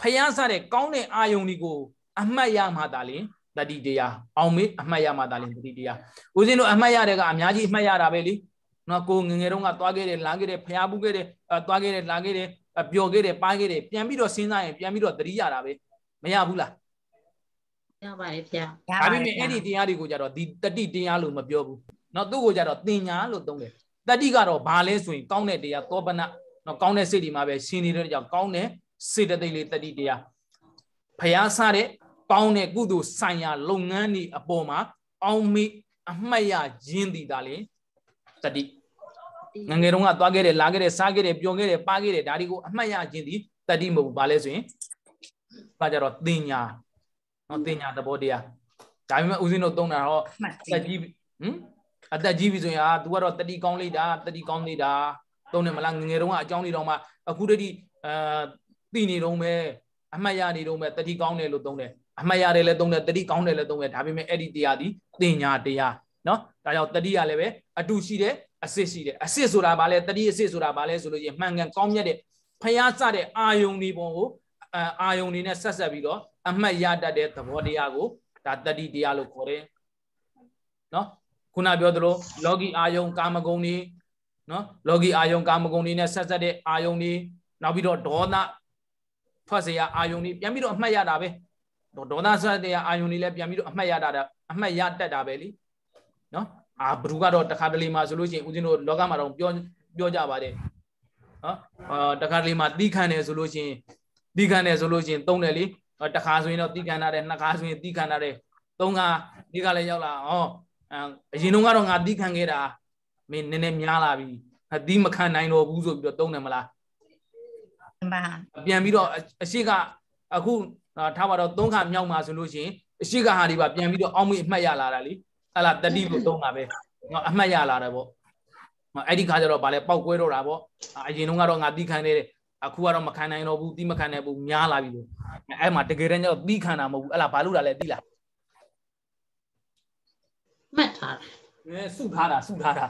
ဖျားဆတဲ့ကောင်းတဲ့အာယုန်တွေကိုအမှတ်ရမှသာလေတတိတရားအောင်မေ့အမှတ်ရမှသာလေတတိတရားဦးဇင်းတို့အမှတ်ရတဲ့ကအများကြီးအမှတ်ရတာပဲလေနော်ကိုငငယ်တုန်းကသွားခဲ့တယ်လာခဲ့တယ်ဖျားပူးခဲ့တယ်သွားခဲ့တယ်လာခဲ့တယ်ပျော်ခဲ့တယ်ပိုင်းခဲ့တယ်ပြန်ပြီးတော့စဉ်းစားရင်ပြန်ပြီးတော့သတိရတာပဲမရဘူးလားရပါတယ်ဗျာဒါပေမဲ့အဲ့ဒီတရားတွေကိုကြတော့ဒီတတိတရားလို့မပြောဘူးเนาะသူ့ကိုကြတော့တင်ညာလို့သုံးတယ်တတိကတော့ဘာလဲဆိုရင်ကောင်းတဲ့တရားသောပနเนาะကောင်းတဲ့စိတ်ဒီမှာပဲရှင်နေတဲ့ကြောင့်ကောင်းတဲ့စေတသိက်လေးတတိတရားဖျားဆတဲ့ကောင်းတဲ့ကုသိုလ်ဆိုင်ရာလုပ်ငန်းတွေအပေါ်မှာအောင်မေအမှတ်ရရင်းတည်တာလေတတိငငယ်တုန်းကသွားခဲ့တယ်လာခဲ့တယ်စားခဲ့တယ်ပျော်ခဲ့တယ်ပါခဲ့တယ်ဒါတွေကိုအမှတ်ရခြင်းသည်တတိမဟုတ်ဘူးဘာလဲဆိုရင်ဒါကြတော့တင်ညာနော်တင်ညာသဘောတရားဒါပေမဲ့ဦးစင်းတို့သုံးတာတော့တက်ကြီးဟမ်အသက်ကြီးပြီဆိုရင်အာ तू ကတော့တတိကောင်းလိမ့်တာတတိကောင်းလိမ့်တာသုံးတယ်မလားငငယ်တုန်းကအကြောင်းတွေတော့မှအခုတတိအာသိနေတုန်းပဲအမှတ်ရနေတုန်းပဲတတိကောင်းတယ်လို့သုံးတယ်အမှတ်ရတယ်လည်းသုံးတယ်တတိကောင်းတယ်လည်းသုံးတယ်ဒါပေမဲ့အဲ့ဒီတရားသည်တင်ညာတရားနော်ဒါကြောင့်တတိကလည်းပဲအတူရှိတယ်အစစ်ရှိတယ်အစစ်ဆိုတာဘာလဲတတိအစစ်ဆိုတာဘာလဲဆိုလို့ရင်မှန်ကန်ကောင်းမြတ်တဲ့ဖျားစတဲ့အာယုန်ဒီပုံကိုအာယုန်ဒီနဲ့ဆက်ဆက်ပြီးတော့အမှတ်ရတတ်တဲ့သဘောတရားကိုဒါတတိတရားလို့ခေါ်တယ်နော်ခုနပြောသလိုလောကီအာယုန်ကာမဂုဏ်တွေနော်လောကီအာယုန်ကာမဂုဏ်တွေနဲ့ဆက်ဆက်တဲ့အာယုန်တွေနောက်ပြီးတော့ဒေါသထွက်เสียအာယုန်တွေပြန်ပြီးတော့အမှတ်ရတာပဲဒေါသဆက်တဲ့အာယုန်တွေလည်းပြန်ပြီးတော့အမှတ်ရတာအမှတ်ရတတ်တာပဲလीနော်အာဘ누구ကတော့တခါတလေမှာဆိုလို့ရှိရင်ဦးဇင်းတို့လောကမှာတော့ပြောပြောကြပါတယ်နော်အာတခါတလေမှာတီးခံတယ်ဆိုလို့ရှိရင်တီးခံတယ်ဆိုလို့ရှိရင်သုံးတယ်လေတခါဆိုရင်တော့တီးခံရတယ်နှစ်ခါဆိုရင်တီးခံရတယ်သုံးခါဒီကလည်းရောက်လာဟောအရင်တုန်းကတော့ငါတီးခံခဲ့တာမင်းနည်းနည်းများလာပြီအတီးမခံနိုင်တော့ဘူးဆိုပြီးတော့သုံးတယ်မလားမှန်ပါပြန်ပြီးတော့အရှိကအခုထားပါတော့သုံးခါမြောက်မှာဆိုလို့ရှိရင်အရှိကဟာဒီပါပြန်ပြီးတော့အောက်မေ့အမှတ်ရလာတာလေအဲ့လားတတိလို့သုံးတာပဲငါအမှတ်ရလာတယ်ပေါ့အဲ့ဒီခါကျတော့ဗာလဲပောက်ကွဲတော့တာပေါ့အရင်တုန်းကတော့ငါတီးခံနေတယ်အခုကတော့မခံနိုင်တော့ဘူးတီးမခံနိုင်ဘူးများလာပြီလို့အဲ့မှာတကယ်တမ်းကျတော့တီးခံတာမဟုတ်ဘူးအဲ့လားဘာလို့လာလဲတီးလားမှတ်ထားတယ်အဲစုထားတာစုထားတာ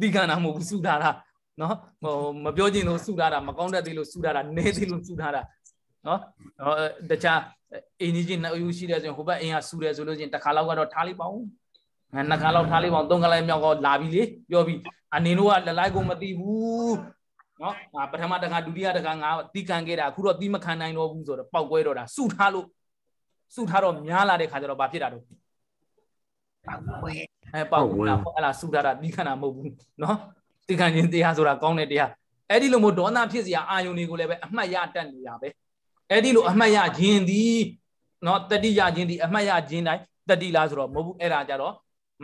တီးခံတာမဟုတ်ဘူးစုထားတာနော်ဟိုမပြောချင်လို့စုထားတာမကောင်းတတ်သေးလို့စုထားတာနည်းသေးလို့စုထားတာနော်တခြားအင်းကြီးနှစ်အယူရှိတယ်ဆိုရင်ဟိုဘက်အင်းကစုတယ်ဆိုလို့ချင်းတစ်ခါလောက်ကတော့ထားလိုက်ပါဦးနှစ်ခါလောက်ထားလေးပေါင်းသုံးခါလေးမြောက်ကလာပြီလေပြောပြီအနင်တို့ကလလိုက်ကိုမသိဘူးနော်ပထမတခါဒုတိယတခါငါတီးကန်ခဲ့တာအခုတော့တီးမခံနိုင်တော့ဘူးဆိုတော့ပောက်ကွဲတော့တာစုထားလို့စုထားတော့များလာတဲ့ခါကျတော့ဘာဖြစ်တာတော့ပောက်ကွဲအဲပောက်ကွဲအဲ့လားစုထားတာတီးခံတာမဟုတ်ဘူးနော်တီးခံခြင်းတရားဆိုတာကောင်းတဲ့တရားအဲ့ဒီလိုမျိုးဒေါသဖြစ်စရာအာယုန်တွေကိုလည်းပဲအမှတ်ရတတ်နေရပဲအဲ့ဒီလိုအမှတ်ရခြင်းဒီနော်တတိယခြင်းဒီအမှတ်ရခြင်းတိုင်းတတိလားဆိုတော့မဟုတ်ဘူးအဲ့ဒါကြတော့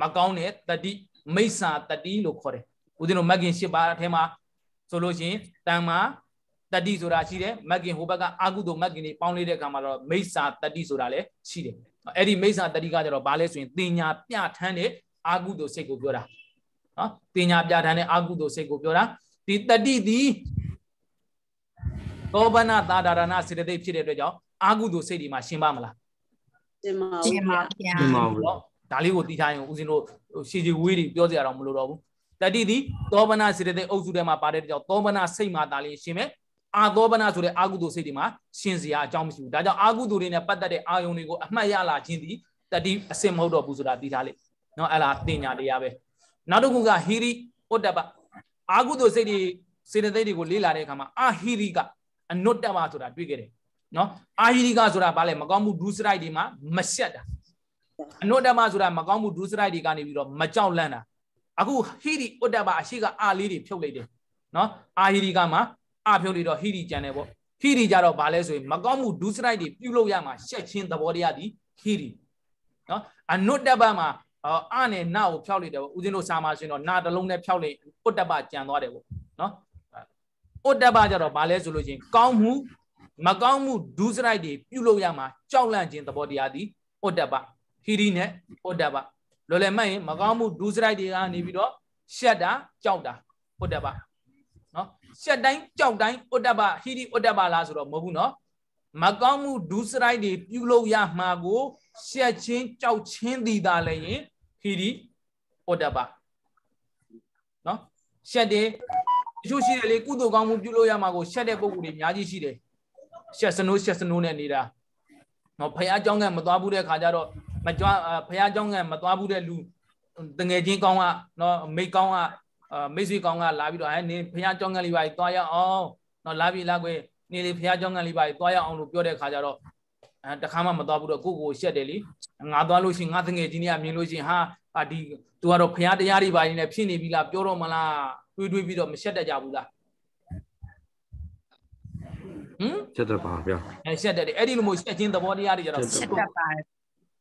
မကောင်းတဲ့တတိမိစ္ဆာတတိလို့ခေါ်တယ်ဦးဇင်းတို့မက်ကင်၈ပါးအထဲမှာဆိုလို့ရှိရင်တန်မာတတိဆိုတာရှိတယ်မက်ကင်ဟိုဘက်ကအာကုသို့မက်ကင်တွေပေါင်းလိုက်တဲ့အခါမှာတော့မိစ္ဆာတတိဆိုတာလည်းရှိတယ်အဲ့ဒီမိစ္ဆာတတိကကျတော့ဘာလဲဆိုရင်တင်ညာပြထန်းတဲ့အာကုသို့စိတ်ကိုပြောတာနော်တင်ညာပြထန်းတဲ့အာကုသို့စိတ်ကိုပြောတာဒီတတိသည်သောဘနာသာဒါရဏစေတသိက်ဖြစ်တဲ့အတွက်ကြောင့်အာကုသို့စိတ်ဒီမှာရှင်းပါမလားရှင်းပါဘူးရှင်းပါဘူးဒါလေးကိုတီးထားရင်ဦးဇင်းတို့ရှည်ရှည်ဝေးတွေပြောစရာတော့မလိုတော့ဘူးတတိသည်သောပနာစေတသိက်အုပ်စုထဲမှာပါတဲ့ကြောင့်သောပနာစိတ်မှာဒါလေးရှင်မဲ့အာသောပနာဆိုတဲ့အာကုသိုလ်စိတ်တွေမှာရှင်စရာအကြောင်းမရှိဘူးဒါကြောင့်အာကုသိုလ်တွေနဲ့ပတ်သက်တဲ့အာယုန်တွေကိုအမှတ်ရလာခြင်းသည်တတိအစင်မဟုတ်တော့ဘူးဆိုတာတီးထားလိုက်နော်အဲ့လားတင်ညာတရားပဲနောက်တစ်ခုကဟီရိဥတ္တပအာကုသိုလ်စိတ်တွေစေတသိက်တွေကိုလေ့လာတဲ့အခါမှာအာဟီရိကအနုတ္တပဆိုတာတွေ့ခဲ့တယ်နော်အာဟီရိကဆိုတာဘာလဲမကောင်းမှုဒုစရိုက်တွေမှာမရှက်တာအနုတ္တမဆိုတာမကောင်းမှုဒုစရိုက်တွေကနေပြီးတော့မကြောက်လန့်တာအခုဟိရိဥတ္တပအရှိကအာလေးတွေဖြုတ်လိုက်တယ်နော်အာဟိရိကမှာအာဖြုတ်လိုက်တော့ဟိရိကျန်တယ်ပေါ့ဟိရိကြတော့ဘာလဲဆိုရင်မကောင်းမှုဒုစရိုက်တွေပြုလုပ်ရမှာရှက်ချင်းသဘောတရားဒီဟိရိနော်အနုတ္တပမှာအာနဲ့နာကိုဖြောက်လိုက်တယ်ပေါ့ဦးဇင်းတို့စာမှာရှင်တော့နာတစ်လုံးနဲ့ဖြောက်လိုက်ဥတ္တပကျန်သွားတယ်ပေါ့နော်ဥတ္တပကြတော့ဘာလဲဆိုလို့ချင်းကောင်းမှုမကောင်းမှုဒုစရိုက်တွေပြုလုပ်ရမှာကြောက်လန့်ခြင်းသဘောတရားဒီဥတ္တပဟီရီနဲ့ဟုတ်တာပါလောလယ်မှတ်ရင်မကောင်းမှုဒူးစရိုက်တွေကနေပြီးတော့ရှက်တာကြောက်တာဟုတ်တာပါနော်ရှက်တိုင်းကြောက်တိုင်းဥတ္တပဟီရီဥတ္တပလားဆိုတော့မဟုတ်ဘူးနော်မကောင်းမှုဒူးစရိုက်တွေပြုလုပ်ရမှာကို ရှက်ချင်းကြောက်ချင်းတည်တာလည်းရင်ဟီရီဥတ္တပနော်ရှက်တယ်တချို့ရှိတယ်လေကုသိုလ်ကောင်းမှုပြုလုပ်ရမှာကိုရှက်တဲ့ပုံစံတွေအများကြီးရှိတယ်ရှက်စနိုးရှက်စနိုးနဲ့နေတာနော်ဖခင်အကြောင်းကမသွားဘူးတဲ့ခါကျတော့မကြွဘုရားကျောင်းကမသွားဘူးတဲ့လူတငယ်ချင်းကောင်းကနော်မိကောင်းကမိတ်ဆွေကောင်းကလာပြီးတော့အဲနင်ဘုရားကျောင်းကလေးပါသွားရအောင်နော်လာပြီလာခွေနေလေဘုရားကျောင်းကလေးပါသွားရအောင်လို့ပြောတဲ့ခါကျတော့အဲတခါမှမသွားဘူးတော့ကိုကိုရှက်တယ်လေငါသွားလို့ရှင်ငါတငယ်ချင်းတွေကမြင်လို့ရှင်ဟာဒီ तू ကတော့ဘုရားတရားတွေပါနေနဲ့ဖြစ်နေပြီလားပြောတော့မလားတွေးတွေးပြီးတော့မရှက်တတ်ကြဘူးလားဟမ်ရှက်တတ်ပါဗျာအဲရှက်တတ်တယ်အဲ့ဒီလိုမျိုးရှက်ခြင်းသဘောတရားတွေကြတော့ရှက်တတ်ပါတယ်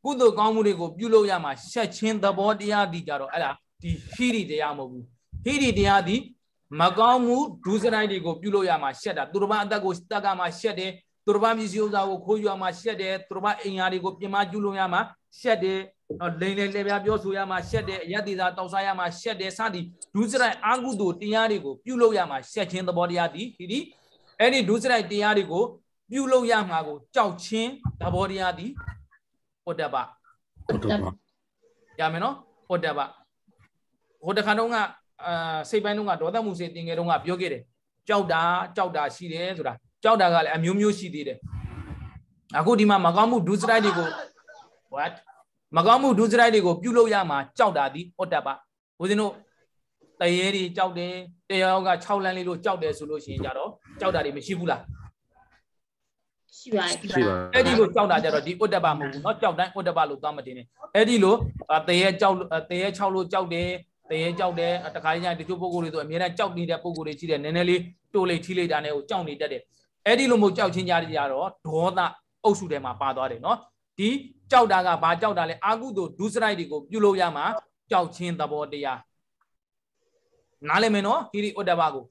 ကုသိုလ်ကောင်းမှုတွေကိုပြုလုပ်ရမှာရှက်ချင်းသဘောတရားဒီကြတော့အဲ့ဒါဒီဟိရိတရားမဟုတ်ဘူးဟိရိတရားဒီမကောင်းမှုဒုစရိုက်တွေကိုပြုလုပ်ရမှာရှက်တာသူတစ်ပါးအသက်ကိုတက်ကမှာရှက်တယ်သူတစ်ပါးမျိုးစုံစာကိုခိုးယူရမှာရှက်တယ်သူတစ်ပါးအိမ်ယာတွေကိုပြင်မကျူးလွန်ရမှာရှက်တယ်လိန်လေလေပြပြောဆိုရမှာရှက်တယ်အယက်သေးစာတောက်စားရမှာရှက်တယ်စသည်ဒုစရိုက်အာကုသိုလ်တရားတွေကိုပြုလုပ်ရမှာရှက်ခြင်းသဘောတရားဒီဟိရိအဲ့ဒီဒုစရိုက်တရားတွေကိုပြုလုပ်ရမှာကိုကြောက်ခြင်းသဘောတရားဒီဟိုတက်ပါဟုတ်တယ်ပါရမယ်နော်ဟိုတက်ပါဟိုတခါတုန်းကအာစိတ်ပိုင်းတုန်းကဒေါသမှုစေတင်ငယ်တုန်းကပြောခဲ့တယ်ကြောက်တာကြောက်တာရှိတယ်ဆိုတာကြောက်တာကလည်းအမျိုးမျိုးရှိသေးတယ်အခုဒီမှာမကောင်းမှုဒုစရိုက်တွေကို what မကောင်းမှုဒုစရိုက်တွေကိုပြုလုပ်ရမှာကြောက်တာဒီဟိုတက်ပါဦးဇင်းတို့တရေတွေကြောက်တယ်တရေက6လမ်းလေးလို့ကြောက်တယ်ဆိုလို့ရှိရင်ကြတော့ကြောက်တာတွေမရှိဘူးလားရှိပါတယ်ရှိပါအဲ့ဒီလိုကြောက်တာကြတော့ဒီဥဒ္ဒပမဟုတ်ဘူးเนาะကြောက်တိုင်းဥဒ္ဒပလို့သွားမတင်နဲ့အဲ့ဒီလိုတရေကြောက်တရေ6လို့ကြောက်တယ်တရေကြောက်တယ်တခါကြီးတချို့ပုံကိုယ်တွေဆိုအများနဲ့ကြောက်နေတဲ့ပုံကိုယ်တွေရှိတယ်နည်းနည်းလေးတိုးလိတ်ထိလိတ်တာနဲ့ကိုကြောက်နေတတ်တယ်အဲ့ဒီလိုမျိုးကြောက်ချင်းကြတဲ့ကြတော့ဒေါသအုပ်စုထဲမှာပါသွားတယ်เนาะဒီကြောက်တာကဘာကြောက်တာလဲအာကုသို့ဒုစရိုက်တွေကိုပြုလုပ်ရမှာကြောက်ချင်းသဘောတရားနားလည်မယ်နော်ဟီရီဥဒ္ဒဘကို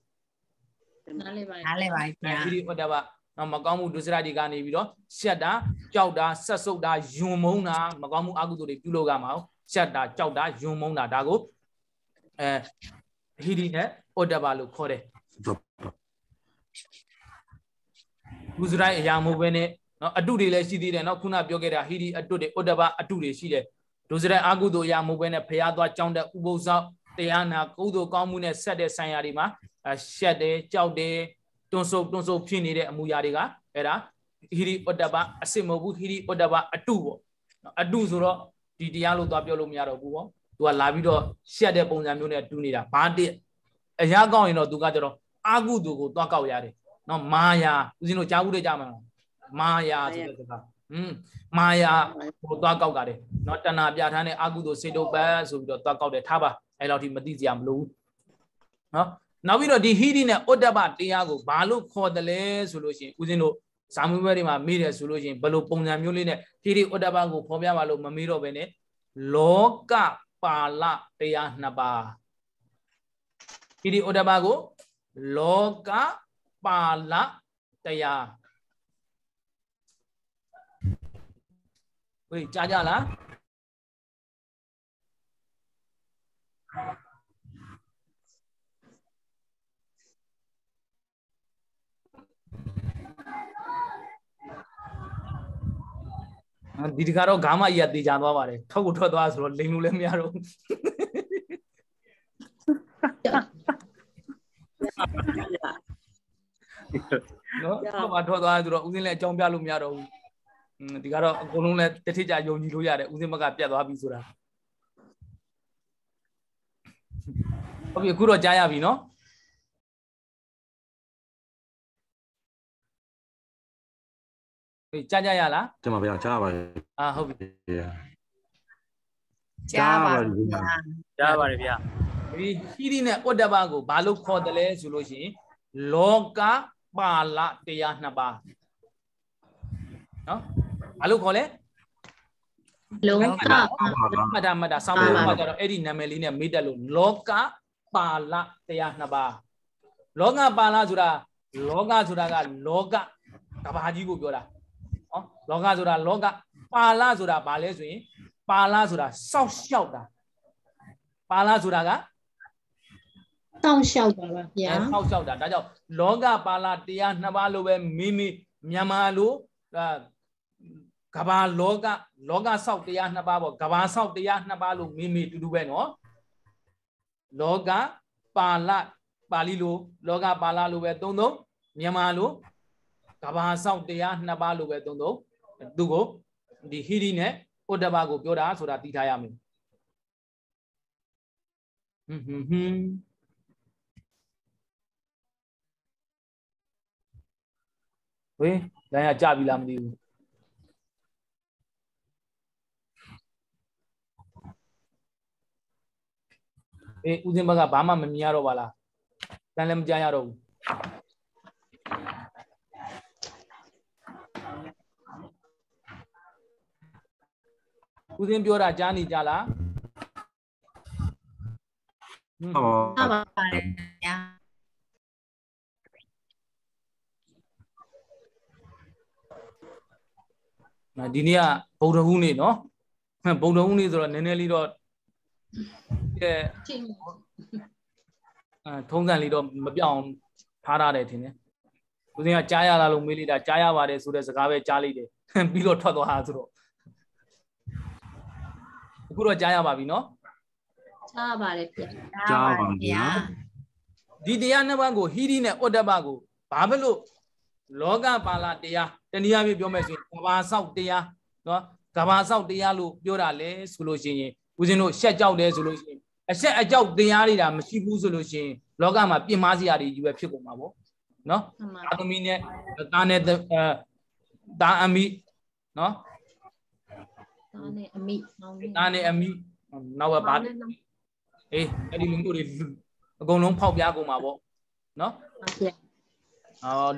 နားလည်ပါနားလည်ပါဗျာဟီရီဥဒ္ဒဘနော်မကောင်းမှုဒုစရိုက်တွေကနေပြီးတော့ရှက်တာကြောက်တာဆက်ဆုပ်တာယွံမုန်းတာမကောင်းမှုအကုသိုလ်တွေပြုလုပ်ရမှာရှက်တာကြောက်တာယွံမုန်းတာဒါကိုအဲဟီဒီနဲ့အော်ဒဘာလို့ခေါ်တယ်ဒုစရိုက်အရာမဟုတ်ဘဲနဲ့နော်အတုတွေလည်းရှိသေးတယ်နော်ခုနပြောခဲ့တာဟီဒီအတုတွေအော်ဒဘာအတုတွေရှိတယ်ဒုစရိုက်အကုသိုလ်အရာမဟုတ်ဘဲနဲ့ဖျားသွားကြောင်းတဲ့ဥပုသ္စောက်တရားနာကုသိုလ်ကောင်းမှုနဲ့ဆက်တဲ့ဆံရတွေမှာရှက်တယ်ကြောက်တယ်တွန်းဆုပ်တွန်းဆုပ်ဖြစ်နေတဲ့အမူအရာတွေကအဲ့ဒါဟီရီဩတ္တပအစစ်မဟုတ်ဘူးဟီရီဩတ္တပအတုပေါ့အတုဆိုတော့ဒီတရားလို့သွားပြောလို့မရတော့ဘူးပေါ့သူကလာပြီးတော့ရှက်တဲ့ပုံစံမျိုးနဲ့တူးနေတာဘာတဲ့အရာကောင်းရင်တော့သူကကြတော့အာကုသူကိုသွားကောက်ရတယ်နော်မာယာဦးဇင်းတို့ကြားဘူးတဲ့ကြားမှာမာယာဆိုတဲ့စကားဟွန်းမာယာကိုသွားကောက်တာတယ်နော်တဏှာပြဋ္ဌာန်းတဲ့အာကုသူစေတုပတ်ဆိုပြီးတော့သွားကောက်တယ်ထားပါအဲ့လောက်ထိမသိစရာမလိုဘူးနော်နောက်ပြီးတော့ဒီဟိရိနဲ့ဩတ္တပတရားကိုဘာလို့ခေါ်တယ်လဲဆိုလို့ရှိရင်ဦးဇင်းတို့ဇာမွေးပွဲတွေမှာမေးတယ်ဆိုလို့ရှိရင်ဘယ်လိုပုံစံမျိုးလေးနဲ့ဟိရိဩတ္တပကိုခေါ်ပြပါလို့မမေးတော့ဘဲနဲ့လောကပါလတရားနှစ်ပါးဟိရိဩတ္တပကိုလောကပါလတရားဝေးကြားကြလားဒီတကတော့ဂါမကြီးကတေချာသွားပါတယ်ထွက်ကိုထွက်သွားဆိုတော့လိန်လို့လည်းမရတော့နော်ထွက်ပါထွက်သွားဆိုတော့ဦးစင်းလည်းအကြောင်းပြလို့မရတော့ဘူးဒီကတော့အကုန်လုံးလည်းတတိကြယုံကြည်လို့ရတယ်ဦးစင်းဘက်ကပြတ်သွားပြီဆိုတာဟုတ်ပြီအခုတော့ကြားရပြီနော်ဟေးကြားကြရလားကျမဗျာကြားပါရဲ့အာဟုတ်ပြီကြားပါဗျာကြားပါရဲ့ဗျာဒီဟိရိနဲ့ဩတ္တပကိုဘာလို့ခေါ်တယ်လဲဆိုလို့ရှိရင်လောကပါဠတရားနှစ်ပါးနော်ဘာလို့ခေါ်လဲလောကမတာမတာဆောင်းပါးကတော့အဲ့ဒီနာမည်လေးနဲ့မေးတက်လို့လောကပါဠတရားနှစ်ပါးလောကပါဠဆိုတာလောကဆိုတာကလောကကဘာကြီးကိုပြောတာလောကဆိုတာလောကပါဠဆိုတာဘာလဲဆိုရင်ပါဠဆိုတာစောက်လျှောက်တာပါဠဆိုတာကတောင်းလျှောက်တာပါဗျာတောင်းလျှောက်တာဒါကြောင့်လောကပါဠတရားနှစ်ပါးလိုပဲမိမိမြန်မာလိုကဘာလောက လောကဆောက်တရားနှစ်ပါးပေါ့ကဘာဆောက်တရားနှစ်ပါးလို့မိမိတူတူပဲနော်လောကပါဠပါဠိလိုလောကပါဠလိုပဲသုံးသုံးမြန်မာလိုကဘာဆောက်တရားနှစ်ပါးလိုပဲသုံးသုံးသူကိုဒီဟီရီနဲ့ဥဒ္ဒဘာကို ပြောတာဆိုတာသိထားရမယ်ဟွန်းဟွန်းဟွန်းဝေးလမ်းရကြပြီလားမသိဘူးအေးဦးစင်ဘက်ကဘာမှမမြင်ရတော့ပါလားတန်းလည်းမကြားရတော့ဘူးဦးစင်းပြောတာကြားနေကြလားဟုတ်ပါပါတယ်ဗျာနော်ဒီနေ့ကဗုဒ္ဓဟူးနေ့နော်ဗုဒ္ဓဟူးနေ့ဆိုတော့နည်းနည်းလေးတော့အဲထုံးစံလေးတော့မပြောင်းထားရတယ်ထင်တယ်ဦးစင်းကကြားရလားလို့မေးလိုက်တာကြားရပါတယ်ဆိုတဲ့စကားပဲကြားလိုက်တယ်ပြီးတော့ထွက်သွားတာဆိုတော့အခုတော့ကြားရပါပြီနော်ကြားပါတယ်ဗျာကြားပါဗျာဒီတရားနှစ်ပါးကိုဟိရိနဲ့ဩတ္တပကိုဘာဖြစ်လို့လောကပါလာတရားတနည်းအားဖြင့်ပြောမယ်ဆိုရင်ကဘာဆောက်တရားနော်ကဘာဆောက်တရားလို့ပြောတာလဲဆိုလို့ရှိရင်ဦးဇင်းတို့ရှက်ကြောက်တယ်ဆိုလို့ရှိရင်အရှက်အကြောက်တရားတွေဒါမရှိဘူးဆိုလို့ရှိရင်လောကမှာပြင်မာစရာတွေကြီးပဲဖြစ်ကုန်မှာပေါ့နော်သာသမီနဲ့တာနဲ့တာအမီနော်သားနဲ့အမိသားနဲ့အမိနောက်ကဘာအေးအဲ့ဒီလူမျိုးတွေအကုန်လုံးဖောက်ပြားကုန်မှာပေါ့နော်အော်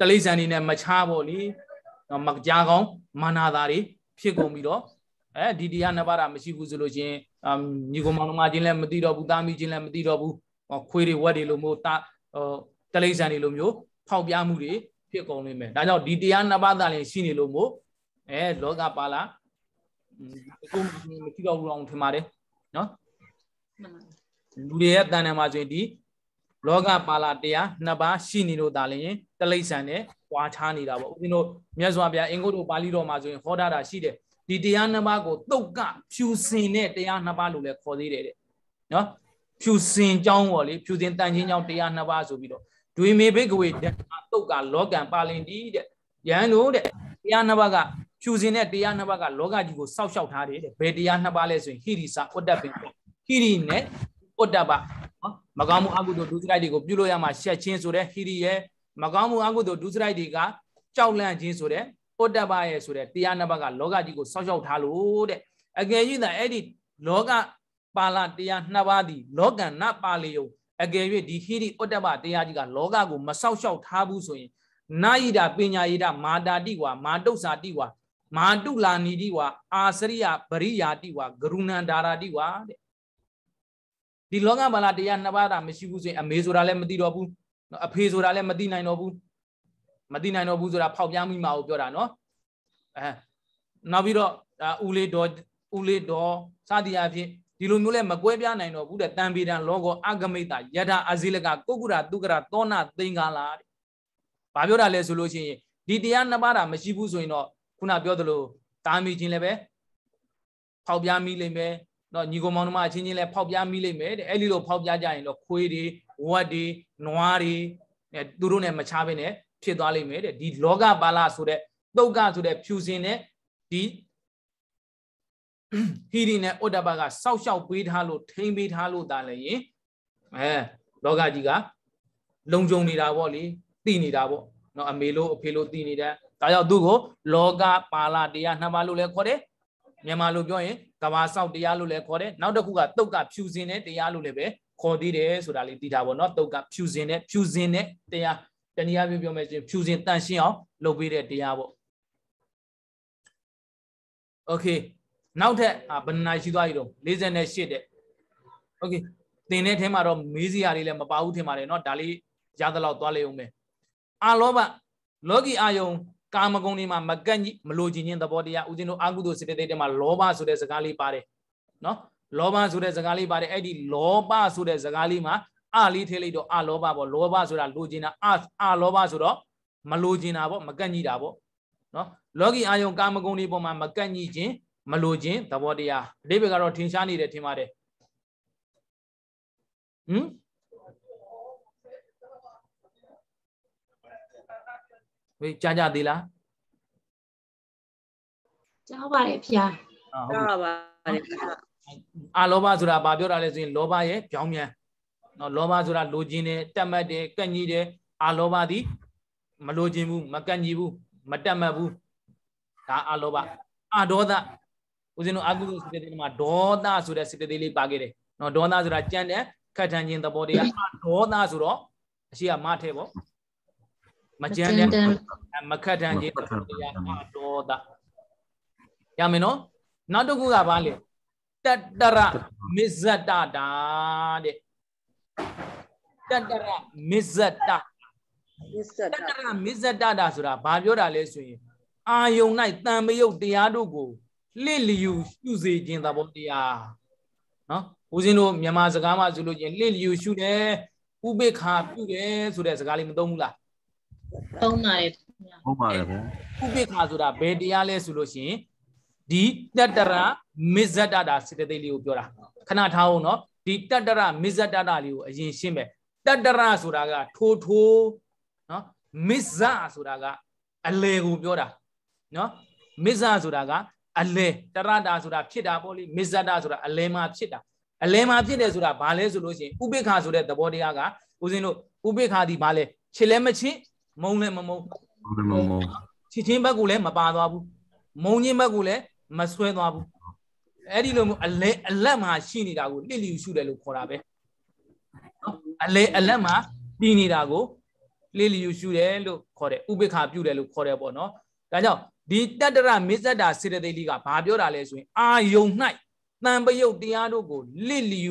တလိဆန်နေနဲ့မချပေါ့လေမကြာကောင်းမာနာသားတွေဖြစ်ကုန်ပြီးတော့အဲဒီတရားနှစ်ပါးတာမရှိဘူးဆိုလို့ရှင်ညီကောင်မောင်နှမချင်းလည်းမသိတော့ဘူးသားမိချင်းလည်းမသိတော့ဘူးခွေးတွေဝက်တွေလိုမျိုးတာဟိုတလိဆန်တွေလိုမျိုးဖောက်ပြားမှုတွေဖြစ်ကုန်နေမယ်ဒါကြောင့်ဒီတရားနှစ်ပါးသာလျှင်ရှိနေလို့မို့အဲလောကပါလာကိုမကြည့်တော့ဘူးအောင်ထင်ပါတယ်နော်လူတွေရဲ့တန်တန်မှာဆိုရင်ဒီလောကပါလာတရားနှစ်ပါးရှိနေလို့ဒါလည်းတလိษံနဲ့ွာချားနေတာပေါ့ဦးဇင်းတို့မြတ်စွာဘုရားအင်္ဂုတ္တပါဠိတော်မှာဆိုရင်ဟောတာတာရှိတယ်ဒီတရားနှစ်ပါးကိုတုတ်ကဖြူစင်တဲ့တရားနှစ်ပါးလို့လည်းခေါ်သေးတယ်တဲ့နော်ဖြူစင်ကြောင်းပေါ့လေဖြူစင်တန်ချင်းကြောင်းတရားနှစ်ပါးဆိုပြီးတော့ဒွေမေဘိကဝေဓမ္မတုတ်ကလောကံပါလင်တီးတဲ့ယဟန်တို့တဲ့တရားနှစ်ပါးကဖြူစင်တဲ့တရားနှစ်ပါးကလောကကြီးကိုစောက်ရှောက်ထားတယ်တဲ့ဘယ်တရားနှစ်ပါးလဲဆိုရင်ဟိရိစာဥတ္တပင်ဟိရိနဲ့ဥတ္တပနော်မကောင်းမှုအကုသိုလ်ဒုစရိုက်တွေကိုပြုလို့ရမှာရှက်ချင်းဆိုတဲ့ဟိရိရဲ့မကောင်းမှုအကုသိုလ်ဒုစရိုက်တွေကကြောက်လန့်ခြင်းဆိုတဲ့ဥတ္တပရဲ့ဆိုတဲ့တရားနှစ်ပါးကလောကကြီးကိုစောက်ရှောက်ထားလို့တဲ့အကယ်၍သာအဲ့ဒီလောကပါဠတရားနှစ်ပါးသည်လောကန္နပါဠိယုံအကယ်၍ဒီဟိရိဥတ္တပတရားကြီးကလောကကိုမဆောက်ရှောက်ထားဘူးဆိုရင်နာယိတာပညာယိတာမာတာတိဝါမာတု္ဆာတိဝါမာတုလာနီတိဝါအာစရိယပရိယာတိဝါဂရုဏံဒါရာတိဝါတဲ့ဒီလောကမှာလာတရားနှစ်ပါးတာမရှိဘူးဆိုရင်အမေဆိုတာလည်းမသိတော့ဘူးအဖေဆိုတာလည်းမသိနိုင်တော့ဘူးမသိနိုင်တော့ဘူးဆိုတာဖောက်ပြားမိမှာကိုပြောတာနော်အဲနောက်ပြီးတော့ဦးလေးတော်ဦးလေးတော်စသည်အဖြစ်ဒီလိုမျိုးလဲမကွဲပြားနိုင်တော့ဘူးတဲ့တံပေတံလောကောအဂမိတယထာအဇိလကကုကုရာတုကရာသောနာသိင်္ဂလာတဲ့ဘာပြောတာလဲဆိုလို့ရှိရင်ဒီတရားနှစ်ပါးတာမရှိဘူးဆိုရင်တော့ခုနပြောသလိုတာမီချင်းလည်းပဲဖောက်ပြားမိလိမ့်မယ်တော့ညီကောင်မောင်တို့မအချင်းချင်းလည်းဖောက်ပြားမိလိမ့်မယ်တဲ့အဲ့ဒီလိုဖောက်ပြားကြရင်တော့ခွေးတွေဝက်တွေနွားတွေသူတို့နဲ့မချဘဲနဲ့ဖြစ်သွားလိမ့်မယ်တဲ့ဒီလောကပါလဆိုတဲ့တုတ်ကဆိုတဲ့ဖြူစင်တဲ့ဒီဟီရီနဲ့ဩဒဘကစောက်ရှောက်ပေးထားလို့ထိမ့်ပေးထားလို့ဒါလည်းရင်အဲလောကကြီးကလုံခြုံနေတာပေါ့လေတည်နေတာပေါ့နော်အမေလို့အဖေလို့တည်နေတယ်ဒါကြောင့်သူ့ကိုလောကပါဠတရားနှစ်ပါးလို့လည်းခေါ်တယ်မြန်မာလိုပြောရင်ကဘာဆောက်တရားလို့လည်းခေါ်တယ်နောက်တစ်ခုကတုတ်ကဖြူစင်တဲ့တရားလို့လည်းပဲခေါ်သေးတယ်ဆိုတာလေးသိတာပေါ့နော်တုတ်ကဖြူစင်တဲ့ဖြူစင်တဲ့တရားတနည်းအားဖြင့်ပြောမယ်ဆိုရင်ဖြူစင်တန်ရှင်းအောင်လုပ်ပေးတဲ့တရားပေါ့โอเคနောက်ထပ်ဘယ်နှနာရှိသွားပြီတော့48တဲ့โอเคသင်တဲ့ထဲမှာတော့မေးစရာလေးလည်းမပါဘူးထင်ပါတယ်เนาะဒါလေးရသလောက်သွားလေအောင်မယ်အာလောဘလောကီအာယုံကာမဂုဏ်တွေမှာမကန့်မလိုချင်ခြင်းသဘောတရားဦးဇင်းတို့အာကုသိုလ်စေတသိက်တွေမှာလောဘဆိုတဲ့စကားလေးပါတယ်နော်လောဘဆိုတဲ့စကားလေးပါတယ်အဲ့ဒီလောဘဆိုတဲ့စကားလေးမှာအလေးထည့်လိုက်တော့အလောဘပေါ့လောဘဆိုတာလိုချင်တာအအလောဘဆိုတော့မလိုချင်တာပေါ့မကန့်ညီတာပေါ့နော်လောကီအာယုံကာမဂုဏ်တွေပေါ်မှာမကန့်ညီခြင်းမလိုခြင်းသဘောတရားအတိပ္ပယ်ကတော့ထင်ရှားနေတယ်ထင်ပါတယ်ဟမ်မေကြားကြသေးလားကြားပါတယ်ဖျားဟုတ်ပါတယ်အာလောဘဆိုတာဘာပြောတာလဲဆိုရင်လောဘရဲ့ကြောင်းမြန်နော်လောဘဆိုတာလိုချင်တယ်တတ်မှတ်တယ်ကန့်ညီတယ်အာလောဘသည်မလိုချင်ဘူးမကန့်ညီဘူးမတတ်မှတ်ဘူးဒါအာလောဘအာဒေါသဦးဇင်းတို့အကုသိုလ်စိတ်တွေမှာဒေါသဆိုတဲ့စိတ်တွေလေးပါခဲ့တယ်နော်ဒေါသဆိုတာကြမ်းတယ်ခတ်ထန်ခြင်းသဘောတရားအာဒေါသဆိုတော့အရှိကမထဲပေါ့မကြမ်းတဲ့မခတ်တန်ခြင်းတရားအတော်တာရမယ်နော်နောက်တစ်ခုကဘာလဲတတရမစ္ဆတတာတဲ့တတရမစ္ဆတမစ္ဆတတရမစ္ဆတတာဆိုတာဘာပြောတာလဲဆိုရင်အာယုံ၌တန်မယုတ်တရားတို့ကိုလင့်လျူရှုစေခြင်းသဘောတရားနော်ဦးဇင်းတို့မြန်မာစကားမှာဆိုလို့ချင်းလင့်လျူရှုတယ်ဥပေက္ခပြုတယ်ဆိုတဲ့စကားလေးမသုံးဘူးလားသုံးပါတယ်ခင်ဗျာဟုတ်ပါတယ်ဗျာဥပိ္ပခာဆိုတာဘယ်တရားလဲဆိုလို့ရှိရင်ဒီတတ္တရမစ္ဆတတာစေတသိက်လေးကိုပြောတာခဏထားအောင်နော်ဒီတတ္တရမစ္ဆတတာလေးကိုအရင်ရှင်းမယ်တတ္တရဆိုတာကထိုးထိုးနော်မစ္ဆဆိုတာကအလေကိုပြောတာနော်မစ္ဆဆိုတာကအလေတရတာဆိုတာဖြစ်တာပေါ့လေမစ္ဆတာဆိုတာအလေမှာဖြစ်တာအလဲမှာဖြစ်တယ်ဆိုတာဘာလဲဆိုလို့ရှိရင်ဥပိ္ပခာဆိုတဲ့သဘောတရားကဦးဇင်းတို့ဥပိ္ပခာဒီဘာလဲခြေလဲမချင်းမုံလည်းမမုံမုံလည်းမမုံချစ်ချင်းဘက်ကလည်းမပါသွားဘူးမုံချင်းဘက်ကလည်းမဆွဲသွားဘူးအဲ့ဒီလိုမျိုးအလဲအလက်မှာရှိနေတာကိုလိလိရှုတယ်လို့ခေါ်တာပဲအလဲအလက်မှာပြီးနေတာကိုလိလိရှုတယ်လို့ခေါ်တယ်ဥပိ္ပခာပြုတယ်လို့ခေါ်တယ်ပေါ့နော်ဒါကြောင့်ဒီတတ္တရမစ္ဆတာစေတသိက်လေးကဘာပြောတာလဲဆိုရင်အာယုံ၌တန်ပယုတ်တရားတို့ကိုလိလိ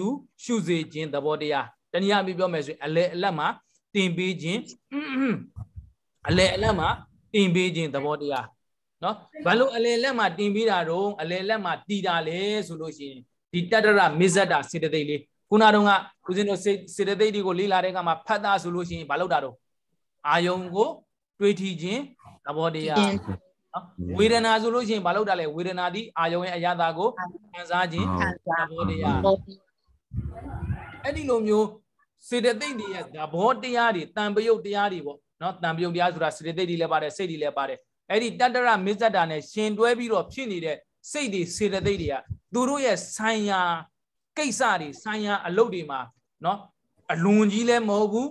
ရှုစေခြင်းသဘောတရားတနည်းအားဖြင့်ပြောမယ်ဆိုရင်အလဲအလက်မှာတင်ပေးခြင်းအလေအလတ်မှာတင်ပေးခြင်းသဘောတရားနော်ဘာလို့အလေလက်မှာတင်ပေးတာတော့အလေလက်မှာတီတာလေဆိုလို့ရှိရင်ဒီတတရမစ္စတာစေတသိက်လေးခုနတော့ကဦးဇင်းတို့စေတသိက်တွေကိုလေ့လာတဲ့အခါမှာဖတ်တာဆိုလို့ရှိရင်ဘာလုပ်တာတော့အာယုံကိုတွေးထီခြင်းသဘောတရားဝေဒနာဆိုလို့ရှိရင်ဘာလုပ်တာလဲဝေဒနာဒီအာယုံရဲ့အရာသာကိုခံစားခြင်းသဘောတရားအဲ့ဒီလိုမျိုးစေတသိက်တွေရဲ့သဘောတရားတွေတန်ပယုတ်တရားတွေပေါ့နော်တံပြုတ်တရားဆိုတာစေတသိက်တွေလည်းပါတယ်စိတ်တွေလည်းပါတယ်အဲ့ဒီတတ္တရမစ္ဆတာနဲ့ရှင်တွဲပြီးတော့ဖြစ်နေတဲ့စိတ်တွေစေတသိက်တွေကသူတို့ရဲ့ဆိုင်ရာကိစ္စတွေဆိုင်ရာအလုပ်တွေမှာနော်အလွန်ကြီးလည်းမဟုတ်ဘူး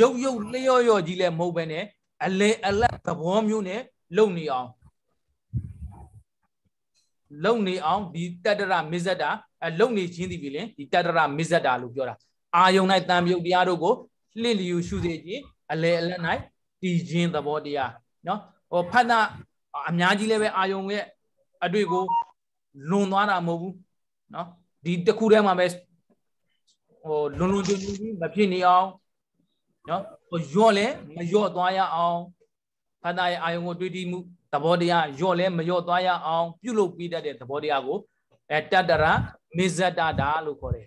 ရုပ်ရုပ်လျော့လျော့ကြီးလည်းမဟုတ်ပဲနဲ့အလေအလတ်သဘောမျိုးနဲ့လုံနေအောင်လုံနေအောင်ဒီတတ္တရမစ္ဆတာအလုံနေခြင်းဒီပြီလင်ဒီတတ္တရမစ္ဆတာလို့ပြောတာအာယုန်၌တံမြုပ်တရားတို့ကိုလှစ်လျူရှုစေခြင်းအလေအလတ်၌တည်ခြင်းသဘောတရားနော်ဟိုဖတ်တာအများကြီးလည်းပဲအာယုံရဲ့အတွေ့ကိုလွန်သွားတာမဟုတ်ဘူးနော်ဒီတစ်ခုတည်းမှာပဲဟိုလွန်လွန်ကျွန်းကျွန်းမဖြစ်နေအောင်နော်ဟိုညော့လဲမညော့သွားရအောင်ဖတ်တာရဲ့အာယုံကိုတွေ့တိမှုသဘောတရားညော့လဲမညော့သွားရအောင်ပြုလုပ်ပြီးတတ်တဲ့သဘောတရားကိုအဲတတ္တရာမေဇတတာလို့ခေါ်တယ်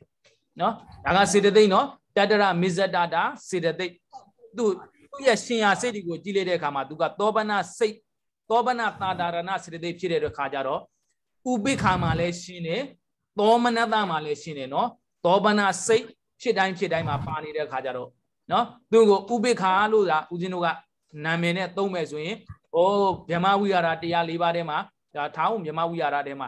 နော်ဒါကစေတသိက်နော်တတ္တရာမေဇတတာစေတသိက်သူသူ့ရဲ့ရှင်ရာစိတ်တွေကိုကြည်လိုက်တဲ့အခါမှာသူကသောပနစိတ်သောပနသာဒါရဏစေတသိက်ဖြစ်တဲ့အခါကျတော့ဥပိ္ခာမှာလည်းရှင်တယ်သောမနတမှာလည်းရှင်တယ်နော်သောပနစိတ်ဖြစ်တိုင်းဖြစ်တိုင်းမှာပါနေတဲ့အခါကျတော့နော်သူကိုဥပိ္ခာလို့သာဦးဇင်းတို့ကနာမည်နဲ့သုံးမယ်ဆိုရင်ဟိုမြမဝိဟာရတရား၄ပါးထဲမှာဒါထားအောင်မြမဝိဟာရထဲမှာ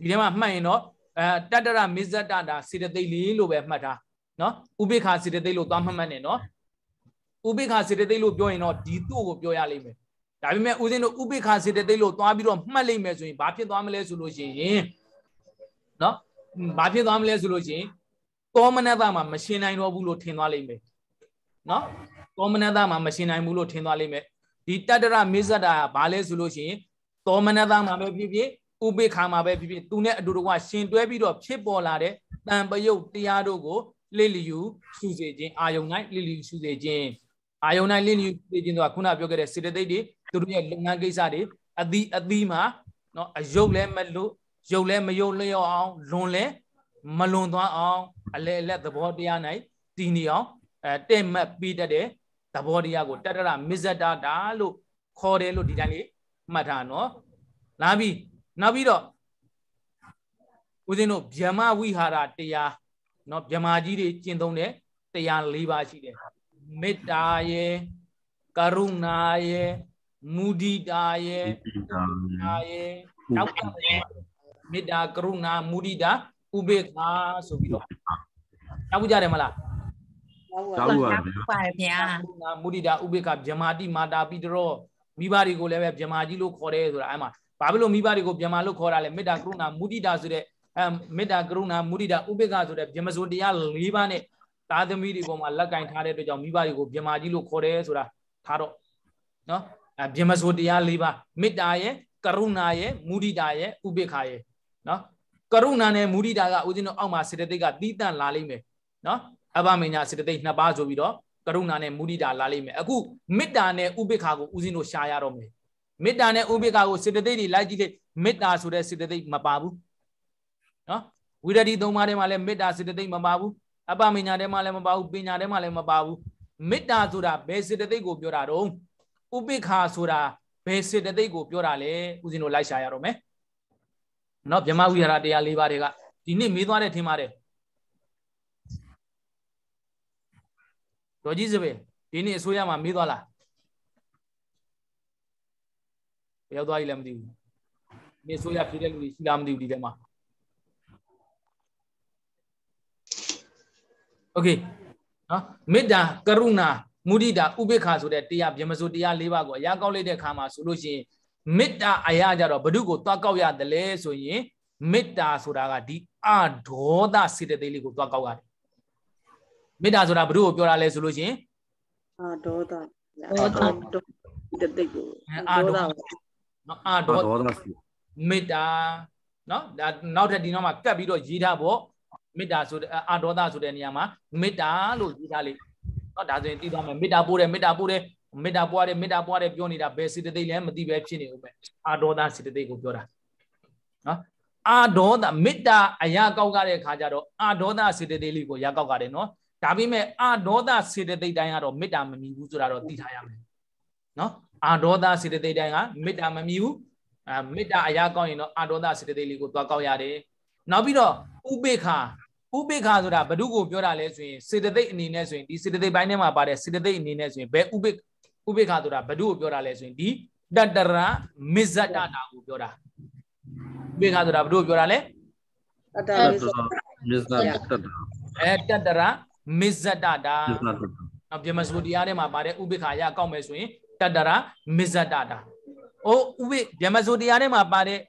ဒီထဲမှာမှတ်ရင်တော့အဲတတ္တရမစ္စတတာစေတသိက်လေးလို့ပဲမှတ်ထားနော်ဥပိ္ခာစေတသိက်လို့သွားမှတ်မှတ်နေနော်ဥပိ္ပခာစေတသိက်လို့ပြောရင်တော့ဒီသူ့ကိုပြောရလိမ့်မယ်ဒါပေမဲ့ဦးဇင်းတို့ဥပိ္ပခာစေတသိက်လို့သွားပြီးတော့မှတ်လိုက်မယ်ဆိုရင်ဘာဖြစ်သွားမလဲဆိုလို့ရှိရင်နော်ဘာဖြစ်သွားမလဲဆိုလို့ရှိရင်တောမနတမှာမရှင်းနိုင်တော့ဘူးလို့ထင်သွားလိမ့်မယ်နော်တောမနတမှာမရှင်းနိုင်ဘူးလို့ထင်သွားလိမ့်မယ်ဒီတတ္တရမေဇတာကဘာလဲဆိုလို့ရှိရင်တောမနတမှာပဲဖြစ်ဖြစ်ဥပိ္ပခာမှာပဲဖြစ်ဖြစ်သူနဲ့အတူတကွရှင်တွဲပြီးတော့ဖြစ်ပေါ်လာတဲ့တန်ပယုတ်တရားတို့ကိုလိလိယူရှုစေခြင်းအာယုံ၌လိလိယူရှုစေခြင်းအာယုန်တိုင်းလင်းလျူသိခြင်းဆိုတာခုနပြောခဲ့တဲ့စေတသိက်တွေသူတို့ရဲ့လုပ်ငန်းကိစ္စတွေအသီးအသီးမှာနော်အယုတ်လည်းမလို့ယုတ်လည်းမယုတ်လျော့အောင်လွန်လည်းမလွန်သွားအောင် အလေအလက်သဘောတရား၌တည်နေအောင်အဲတဲ့မှတ်ပြီးတတ်တဲ့သဘောတရားကိုတတရမစ္စတာတာလို့ခေါ်တယ်လို့ဒီတိုင်းလေးမှတ်ထားနော်လာပြီးနောက်ပြီးတော့ဦးဇင်းတို့ဗြဟ္မဝိဟာရတရားနော်ဗြဟ္မာကြီးတွေကျင့်သုံးတဲ့တရား၄ပါးရှိတယ်မေတ္တာရေကရုဏာရေမုဒိတာရေဒါရေနောက်ပါလေမေတ္တာကရုဏာမုဒိတာဥပေက္ခာဆိုပြီးတော့တောက်ကြတယ်မလားတောက်ပါပါဗျာကရုဏာမုဒိတာဥပေက္ခာဗြဟ္မာတိမာတာပိတရောမိဘတွေကိုလည်းပဲဗြဟ္မာကြီးလို့ခေါ်တယ်ဆိုတာအဲ့မှာဘာဖြစ်လို့မိဘတွေကိုဗြဟ္မာလို့ခေါ်တာလဲမေတ္တာကရုဏာမုဒိတာဆိုတဲ့အဲမေတ္တာကရုဏာမုဒိတာဥပေက္ခာဆိုတဲ့ဗြဟ္မဇုံတရား၄ပါးနဲ့သားသမီးတွေပေါ်မှာလက်ကင်ထားတဲ့အတွက်ကြောင့်မိဘတွေကိုဗြဟ္မာကြီးလို့ခေါ်တယ်ဆိုတာထားတော့နော်အဲဗြဟ္မဆိုတရား၄ပါးမေတ္တာရဲ့ကရုဏာရဲ့မုဒိတာရဲ့ဥပေက္ခရဲ့နော်ကရုဏာနဲ့မုဒိတာကဦးဇင်းတို့အောက်မှာစေတသိက်ကတီးတန့်လာလိမ့်မယ်နော်အဘမညာစေတသိက်နှစ်ပါးဆိုပြီးတော့ကရုဏာနဲ့မုဒိတာလာလိမ့်မယ်အခုမေတ္တာနဲ့ဥပေက္ခကိုဦးဇင်းတို့ရှားရတော့မယ်မေတ္တာနဲ့ဥပေက္ခကိုစေတသိက်တွေလိုက်ကြည့်လိုက်မေတ္တာဆိုတဲ့စေတသိက်မပါဘူးနော်ဝိရတိသုံးပါးထဲမှာလည်းမေတ္တာစေတသိက်မပါဘူးအပ္ပမညာထဲမှာလည်းမပါဘူးပညာထဲမှာလည်းမပါဘူးမေတ္တာဆိုတာဘယ်စေတသိက်ကိုပြောတာတုံးဥပိ္ခာဆိုတာဘယ်စေတသိက်ကိုပြောတာလဲဦးဇင်းတို့လိုက်ရှာရတော့မယ်เนาะမြမဝိဟာရတရား၄ပါးတွေကဒီနေ့မေးသွားတဲ့ထင်ပါတယ်တော်ကြီးစပယ်ဒီနေ့အစိုးရမှာမေးသွားလားရောက်သွားပြီလည်းမသိဘူးဒီအစိုးရဖြေတဲ့လူတွေရှိလားမသိဘူးဒီထဲမှာโอเคနော်မေတ္တာကရုဏာမုဒိတာဥပေက္ခဆိုတဲ့တရားဗြဟ္မစိုတရား၄ပါးကိုအရာကောက်လိုက်တဲ့ခါမှာဆိုလို့ရှိရင်မေတ္တာအရာကြတော့ဘု து ကိုသွားကောက်ရတယ်လဲဆိုရင်မေတ္တာဆိုတာကဒီအဒေါသစေတသိက်လေးကိုသွားကောက်ရတယ်မေတ္တာဆိုတာဘု து ကိုပြောတာလဲဆိုလို့ရှိရင်အဒေါသအဒေါသစေတသိက်ကိုအဒေါသနော်အဒေါသမေတ္တာနော်ဒါနောက်ထပ်ဒီနောက်မှာကတ်ပြီးတော့ရေးထားပေါ့မေတ္တာဆိုတဲ့အဒေါသဆိုတဲ့နေရာမှာမေတ္တာလို့ရေးထားလိမ့်နော်ဒါဆိုရင်သိသွားမယ်မေတ္တာပို့တယ်မေတ္တာပို့တယ်မေတ္တာပွားတယ်မေတ္တာပွားတယ်ပြောနေတာဘယ်စေတသိက်လဲမသိပဲဖြစ်နေဦးမယ်အာဒေါသစေတသိက်ကိုပြောတာနော်အာဒေါသမေတ္တာအရာကောက်ရတဲ့ခါကျတော့အာဒေါသစေတသိက်လေးကိုရာကောက်ရတယ်နော်ဒါပေမဲ့အာဒေါသစေတသိက်တိုင်းကတော့မေတ္တာမမြည်ဘူးဆိုတာတော့သိထားရမယ်နော်အာဒေါသစေတသိက်တိုင်းကမေတ္တာမမြည်ဘူးအာမေတ္တာအရာကောက်ရင်တော့အာဒေါသစေတသိက်လေးကိုသွားကောက်ရတယ်နောက်ပြီးတော့ဥပေက္ခဥပိ္ပခာဆိုတာဘ누구ကိုပြောတာလဲဆိုရင်စေတသိက်အနေနဲ့ဆိုရင်ဒီစေတသိက်ပိုင်းထဲမှာပါတဲ့စေတသိက်အနေနဲ့ဆိုရင်ဘယ်ဥပိ္ပဥပိ္ပခာဆိုတာဘ누구ကိုပြောတာလဲဆိုရင်ဒီတတရမစ္ဆတနာကိုပြောတာဥပိ္ပခာဆိုတာဘ누구ကိုပြောတာလဲတတရမစ္ဆတနာအဲတတရမစ္ဆတတာနော်ပြမစူတရားထဲမှာပါတဲ့ဥပိ္ပခာရအောက်မယ်ဆိုရင်တတရမစ္ဆတတာအိုးဥပိ္ပပြမစူတရားထဲမှာပါတဲ့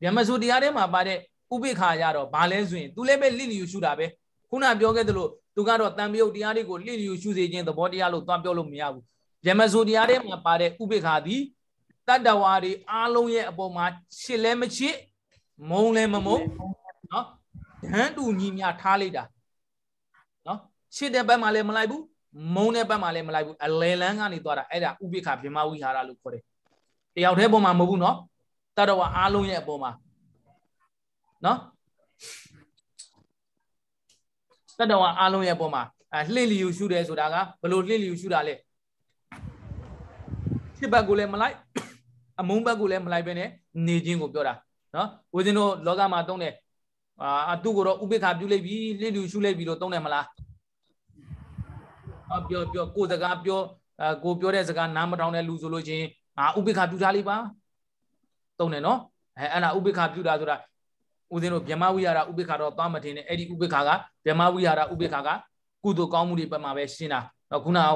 ပြမစူတရားထဲမှာပါတဲ့ဥပိ္ပခါရတော့ဘာလဲဆိုရင် तू လည်းပဲလိလိယူရှုတာပဲခုနပြောခဲ့သလို तू ကတော့တန်ပြုတ်တရားတွေကိုလိလိယူရှုစေခြင်းသဘောတရားလို့သွားပြောလို့မရဘူးဗျမဇူတရားတွေမှာပါတဲ့ဥပိ္ပခါသည် တတ္တဝါတွေအားလုံးရဲ့အပေါ်မှာချစ်လဲမချစ်မုံလဲမမုံနော်ဒန်းတူညီမြထားလိုက်တာနော်ချစ်တဲ့ဘက်မှာလည်းမလိုက်ဘူးမုံတဲ့ဘက်မှာလည်းမလိုက်ဘူးအလယ်လန်းကနေသွားတာအဲ့ဒါဥပိ္ပခါဗြဟ္မဝိဟာရလို့ခေါ်တယ်တယောက်တည်းပေါ်မှာမဟုတ်ဘူးနော်တတ္တဝါအားလုံးရဲ့အပေါ်မှာနော်တတဝံအာလုံးရဲ့ပုံမှာလှင့်လျူရှုတယ်ဆိုတာကဘလို့လှင့်လျူရှုတာလဲခြေဘက်ကိုလည်းမလိုက်အမုန်းဘက်ကိုလည်းမလိုက်ပဲနဲ့နေခြင်းကိုပြောတာနော်ဦးဇင်းတို့လောကမှာတုံးတယ်အာသူ့ကိုတော့ဥပိ္ပခပြုလိုက်ပြီလှင့်လျူရှုလိုက်ပြီလို့တုံးတယ်မလားအပြောပြောကိုစကားပြောအကိုပြောတဲ့စကားနားမထောင်တဲ့လူဆိုလို့ချင်းငါဥပိ္ပခပြုထားလိမ့်ပါတုံးတယ်နော်အဲအဲ့ဒါဥပိ္ပခပြုတာဆိုတာဦးဇင်းတို့ဗြဟ္မဝိဟာရဥပိ္ပခါတော့သွားမထင်နဲ့အဲ့ဒီဥပိ္ပခါကဗြဟ္မဝိဟာရဥပိ္ပခါကကုသိုလ်ကောင်းမှုတွေပတ်မှာပဲရှင်းတာနော်ခုနက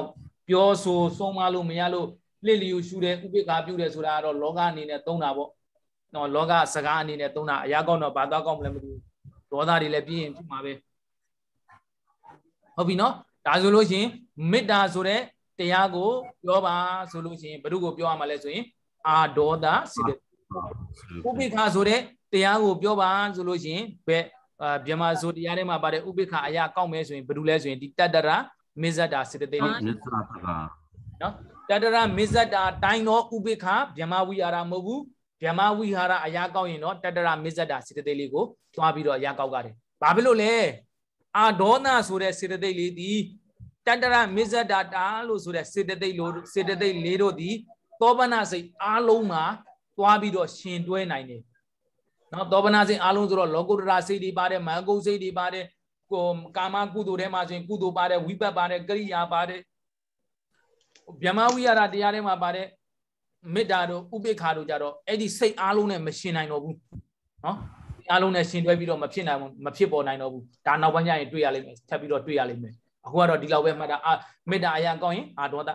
ပြောဆိုဆုံးမလို့မရလို့လှစ်လျူရှူတယ်ဥပိ္ပခါပြုတယ်ဆိုတာကတော့လောကအနေနဲ့သုံးတာပေါ့နော်လောကစကားအနေနဲ့သုံးတာအရာကောင်းတော့ဘာသာကောင်းမလဲမသိဘူးဒေါသတွေလည်းပြင်းရင်ပြမှာပဲဟုတ်ပြီနော်ဒါဆိုလို့ရှင်မေတ္တာဆိုတဲ့တရားကိုပြောပါဆိုလို့ရှင်ဘ누구ကိုပြောရမှာလဲဆိုရင်အာဒေါသစိတ္တဥပိ္ပခါဆိုတဲ့တရားကိုပြောပါဆိုလို့ရှင်ဘယ်မြမဆိုတရားထဲမှာပါတယ်ဥပိ္ပခအရာကောက်မယ်ဆိုရင်ဘာလို့လဲဆိုရင်ဒီတတ္တရာမစ္ဆတာစေတသိက်လေးနော်တတရမစ္ဆတာတိုင်းသောဥပိ္ပခဗျမဝိဟာရမဟုတ်ဘူးဗျမဝိဟာရအရာကောက်ရင်တော့တတရမစ္ဆတာစေတသိက်လေးကိုသွားပြီးတော့အရာကောက်ကြတယ်ဘာဖြစ်လို့လဲအာဒေါသဆိုတဲ့စေတသိက်လေးဒီတတရမစ္ဆတာတာလို့ဆိုတဲ့စေတသိက်လို့စေတသိက်လေးတို့ဒီသောပနစိတ်အားလုံးမှာသွားပြီးတော့ရှင်တွဲနိုင်တယ်နော်သောပနာစိတ်အားလုံးဆိုတော့လောကုတ္တရာစိတ်တွေပါတယ်မဟာကုတ်စိတ်တွေပါတယ်ဟိုကာမကုသိုလ်ထဲမှာဆိုရင်ကုသိုလ်ပါတယ်ဝိပတ်ပါတယ်ကရိယာပါတယ်ဗျမဝိရတာတရားထဲမှာပါတယ်မေတ္တာတို့ဥပိ္ပခာတို့ကြတော့အဲ့ဒီစိတ်အားလုံးနဲ့မရှင်နိုင်တော့ဘူးနော်အားလုံးနဲ့ရှင်တွဲပြီးတော့မဖြစ်နိုင်ဘူးမဖြစ်ပေါ်နိုင်တော့ဘူးဒါနောက်ပိုင်းကျရင်တွေ့ရလိမ့်မယ်ထပ်ပြီးတော့တွေ့ရလိမ့်မယ်အခုကတော့ဒီလောက်ပဲမှတ်တာအာမေတ္တာအရာကောင်းရင်အာဒေါသ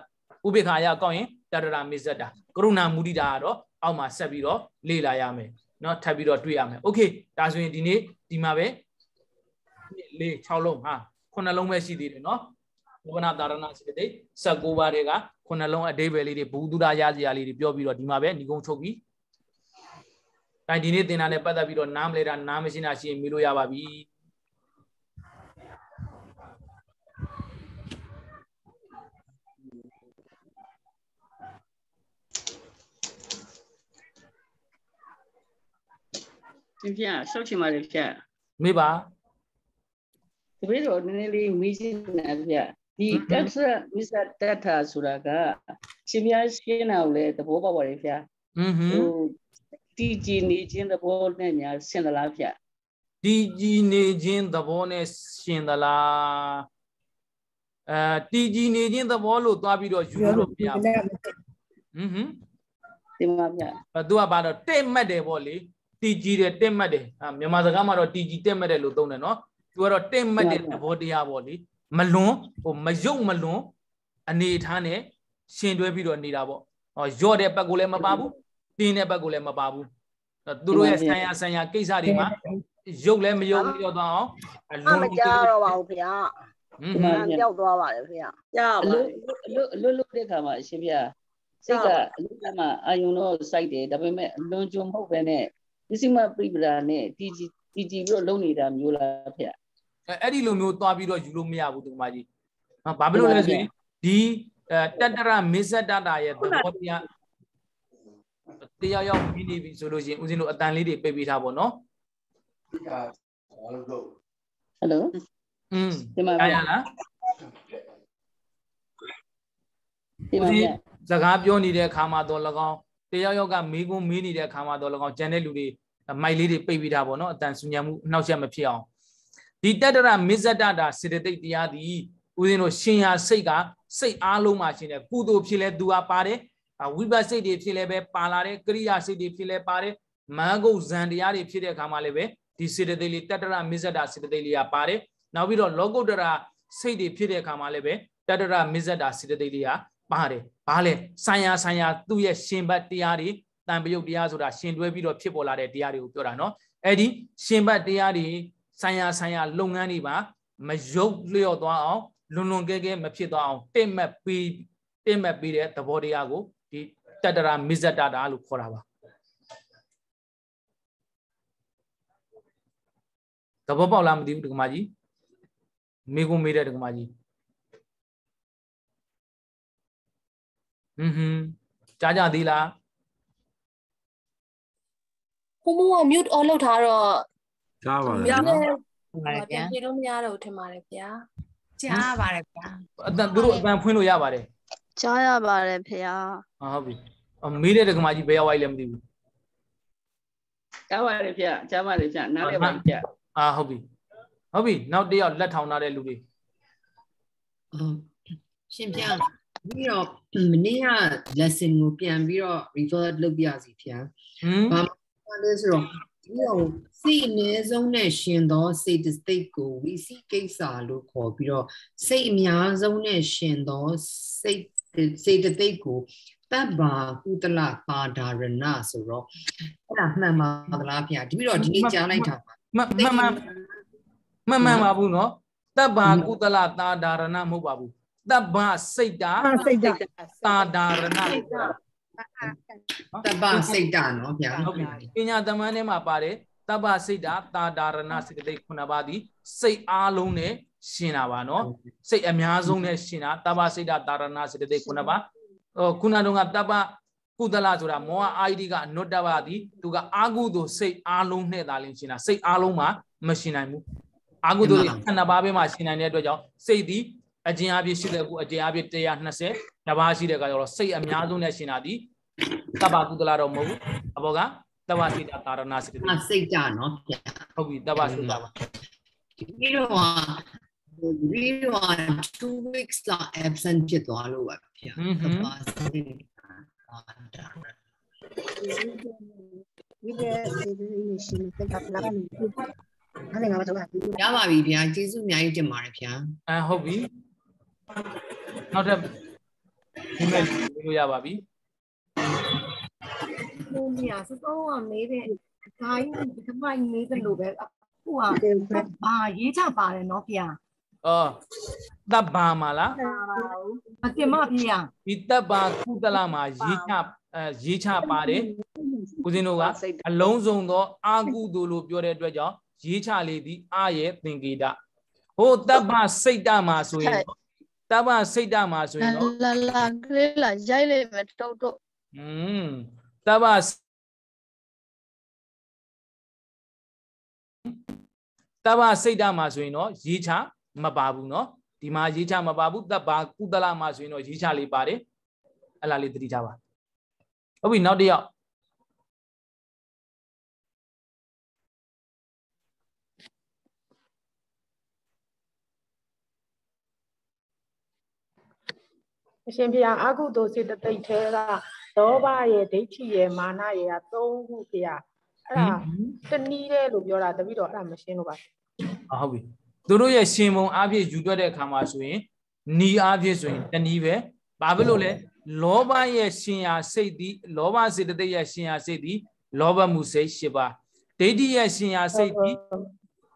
ဥပိ္ပခာအရာကောင်းရင်တတရမစ္စတာကရုဏာမုဒိတာကတော့အောက်မှာဆက်ပြီးတော့လေ့လာရမယ်เนาะထပ်ပြီးတော့တွေ့ရမယ်โอเคဒါဆိုရင်ဒီနေ့ဒီမှာပဲလေး6လုံးဟာ9လုံးပဲရှိသေးတယ်เนาะဝပနာတာရဏစိတ္တိ16ပါးတွေက9လုံးအတိပဲလေးတွေဘူသူဒရာစရာလေးတွေပြောပြီးတော့ဒီမှာပဲညီကုံချုပ်ပြီးတိုင်းဒီနေ့သင်တာနဲ့ပတ်သက်ပြီးတော့နားမလဲတာနားမရှင်းတာရှိရင်မေးလို့ရပါပြီဖျက်ဆောက်ချင်ပါလေဖျက်မေးပါတပည့်တော်နည်းနည်းလေးမေးချင်တာဖျက်ဒီ tax မစ္စတာ data ဆိုတာကရှင်များရှင်းတာကိုလည်းသဘောပေါက်ပါလေဖျက်ဟွန်းဟိုတည်ကြည်နေခြင်းသဘောနဲ့များဆင်သလားဖျက်တည်ကြည်နေခြင်းသဘောနဲ့ရှင်သလားအဲတည်ကြည်နေခြင်းသဘောလို့သွားပြီးတော့ယူလို့မရဘူးဟွန်းဟွန်းဒီမှာဗျာအဲ तू ကဘာတော့တိတ်မှတ်တယ်ပေါ့လေတီကြီးတယ်တင့်မှတ်တယ်မြန်မာစကားမှာတော့တီကြီးတင့်မှတ်တယ်လို့သုံးတယ်နော်သူကတော့တင့်မှတ်တဲ့သဘောတရားပေါ့လေမလွန်ဟိုမယုတ်မလွန်အနေထားနဲ့ရှင်တွဲပြီးတော့နေတာပေါ့ဟောရော့တဲ့ဘက်ကိုလည်းမပါဘူးတင်းတဲ့ဘက်ကိုလည်းမပါဘူးသူတို့ရဲ့ဆံရဆံရကိစ္စတွေမှာရုပ်လည်းမရုပ်ရောသွားအောင်အလုံးမကြတော့ပါဘူးခင်ဗျာဟွန်းကြောက်သွားပါလေခင်ဗျာကြောက်ပါလွတ်လွတ်လွတ်တဲ့ခါမှာအရှင်ဗျာစိတ်ကအလုံးကမှအာယုံတော့စိုက်တယ်ဒါပေမဲ့အလုံးကျုံမဟုတ်ပဲနဲ့ပစ္စည်းမပြိပလာနဲ့တီတီတီတီပြီးတော့လုံနေတာမျိုးလားဖေ။အဲ့ဒီလိုမျိုးသွားပြီးတော့ယူလို့မရဘူးဒီကမကြီး။ဘာဖြစ်လို့လဲဆိုရင်ဒီတတရမေဇတတာရဲ့သဘောတရားတရားရောက်ပြီးနေပြီဆိုလို့ရှိရင်ဦးဇင်းတို့အတန်လေးတွေပြေးပေးထားပါတော့။ဟယ်လို။อืมဒီမှာအားရလား။ဒီမှာစကားပြောနေတဲ့အခါမှာတော့၎င်းယောက်ယောက်ကမေးခွန်းမေးနေတဲ့အခါမှာတော့လည်းကောင်းဂျန်တဲ့လူတွေမိုက်လေးတွေပိတ်ပြီးတာပေါ့နော်အတန်ဆူညံမှုအနှောက်ယှက်မဖြစ်အောင်ဒီတတ္တရမစ္ဆတတာစေတသိက်တရားသည်ဦးဇင်းတို့ရှင်ရာစိတ်ကစိတ်အားလုံးမှာရှင်တဲ့ကုသိုလ်ဖြစ်လဲသူဟာပါတယ်ဝိပဿစိတ်တွေဖြစ်လဲပဲပါလာတဲ့ကရိယာစိတ်တွေဖြစ်လဲပါတယ်မန်ကုတ်ဇန်တရားတွေဖြစ်တဲ့အခါမှာလည်းပဲဒီစေတသိက်လေးတတ္တရမစ္ဆတာစေတသိက်လေးကပါတယ်နောက်ပြီးတော့လောကုတ္တရာစိတ်တွေဖြစ်တဲ့အခါမှာလည်းပဲတတ္တရမစ္ဆတာစေတသိက်လေးကပါတယ်ဘာလဲဆိုင်ရာဆိုင်ရာသူ့ရဲ့ရှင်ဘတ်တရားတွေတန်ပယုတ်တရားဆိုတာရှင်တွဲပြီးတော့ဖြစ်ပေါ်လာတဲ့တရားတွေကိုပြောတာเนาะအဲ့ဒီရှင်ဘတ်တရားတွေဆိုင်ရာဆိုင်ရာလုပ်ငန်းတွေပါမယုတ်လျော့သွားအောင်လွန်လွန်ကဲကဲမဖြစ်သွားအောင်တင့်မဲ့ပေးတင့်မဲ့ပေးတဲ့သဘောတရားကိုဒီတတရာမစ္စတတာလို့ခေါ်တာပါသဘောပေါက်လားမသိဘူးဒကမာကြီးမိကုမေးတဲ့ဒကမာကြီးဟွန်းဟွန်းကြားကြသေးလားကိုမိုးက mute on လုပ်ထားတော့ကြားပါလားနော်ဟုတ်ပါတယ်ဗျာပြေလို့မရတော့ဘူးထင်ပါတယ်ဗျာကြားပါတယ်ဗျာအတန်သူတို့အတန်ဖွင့်လို့ရပါတယ်ကြားရပါတယ်ဗျာဟုတ်ပြီမေးတဲ့ဒကမာကြီးဘယ်ရောက်လိုက်လဲမသိဘူးကြားပါတယ်ဗျာကြားပါတယ်ဗျာနားလည်ပါတယ်ဗျာအာဟုတ်ပြီဟုတ်ပြီနောက်တစ်ယောက်လက်ထောင်ထားတဲ့လူတွေဟုတ်ရှင်ဗျာပြီးတော့မနေ့က lesson ကိုပြန်ပြီးတော့ revert လုပ်ပြစီဖျား။ဘာမှလဲဆိုတော့ဒီတော့စိတ်အနည်းဆုံးနဲ့ရှင်သောစိတ်တစ်သိက်ကိုဝီစီကိစ္စလို့ခေါ်ပြီးတော့စိတ်အများဆုံးနဲ့ရှင်သောစိတ်စိတ်တစ်သိက်ကိုတပ်ပါကုတလပါဒရဏဆိုတော့အဲ့ဒါမှန်ပါသလားဖျား။ဒီပြီးတော့ဒီနေ့ကြားလိုက်တာမှန်မှန်မှန်မှန်ပါဘူးနော်။တပ်ပါကုတလသာဒါရဏမဟုတ်ပါဘူး။တဗ္ဗစိတ်တာစိတ်တာ သာဒါရဏတဗ္ဗစိတ်တာနော်ဗျာဟုတ်ပြီပညာသမန်းထဲမှာပါတယ်တဗ္ဗစိတ်တာသာဒါရဏစကတိခုနပါးသည်စိတ်အားလုံးနဲ့ရှင်တာပါနော်စိတ်အများဆုံးနဲ့ရှင်တာတဗ္ဗစိတ်တာသာရဏစကတိခုနပါးခုနတုန်းကတဗ္ဗကုသလဆိုတာမောဟအာယိတိကအနုတ္တဝသည်သူကအာဟုသို့စိတ်အားလုံးနဲ့သာလင်ရှင်တာစိတ်အားလုံးမှာမရှင်နိုင်ဘူးအာဟုသို့ခန္ဓာပါးပဲမှာရှင်နိုင်တဲ့အတွက်ကြောင့်စိတ်သည်အကျဉ်းအပြည့်80ခုအကျဉ်းအပြည့်120တပါးရှိတဲ့ကကြောတော့စိတ်အများဆုံးနဲ့ရှင်တာဒီတပ္ပကုသလာတော့မဟုတ်ဘူးအဘောကတဝစိတသာရဏစိတစိတ်ကြနော်ဟုတ်ပြီတဝစိတပါဒီတော့ဒီတော့2 weeks လာ absent ဖြစ်သွားလို့ပါဗျာတဝစိတအာဒါ with the relation တက်တာလာနေပြီ။အဲ့ဒါငါတို့ကရပါပြီဗျာ။ကျေးဇူးအများကြီးတင်ပါတယ်ဗျာ။အဲဟုတ်ပြီ။နောက်ထပ်ဒီမဲ့လို့ရပါပြီဟုတ်ပြီအစတော့မေးတဲ့အတိုင်းဒီမိုင်းမေးတယ်လို့ပဲအခုကဘာရေးချပါတယ်နော်ဖေ။အော်တပ်ဘာမှာလား။မတင်မဖေ။ဒီတပ်ဘာကုသလမှာရေးချရေးချပါတယ်။ဦးဇင်းတို့ကအလုံးစုံသောအာကုသိုလ်လို့ပြောတဲ့အတွက်ကြောင့်ရေးချလေသည်အာရဲ့သင်္ကေတ။ဟိုတပ်ဘာစိတ်တမှာဆိုရင်တပ္ပစိတ်တမှာဆိုရင်တော့လာလာကလေးလာရိုက်လိုက်မယ်တုတ်တုတ်อืมတပ္ပတပ္ပစိတ်တမှာဆိုရင်တော့ရေးချမပါဘူးเนาะဒီမှာရေးချမပါဘူးတပ္ပကုသလမှာဆိုရင်တော့ရေးချလေးပါတယ်အဲ့လားလေးတတိထားပါဟုတ်ပြီနောက်တစ်ယောက်အရှင်ဘုရားအကုသိုလ်စေတသိက်ထဲကလောဘရဲ့ဒိဋ္ဌိရဲ့မာနရဲ့ကသုံးခုဘုရားအဲ့ဒါတနည်းလေလို့ပြောတာတပိတော့အဲ့ဒါမရှင်းလို့ပါအဟုတ်ပြီသူတို့ရဲ့ရှင်ပုံအပြည့်ယူထွက်တဲ့အခါမှာဆိုရင်နီအပြည့်ဆိုရင်တနည်းပဲဘာဖြစ်လို့လဲလောဘရဲ့ရှင်ရာစိတ်သည်လောဘစေတသိက်ရဲ့ရှင်ရာစိတ်သည်လောဘမှုစိတ်၈ပါးဒိဋ္ဌိရဲ့ရှင်ရာစိတ်သည်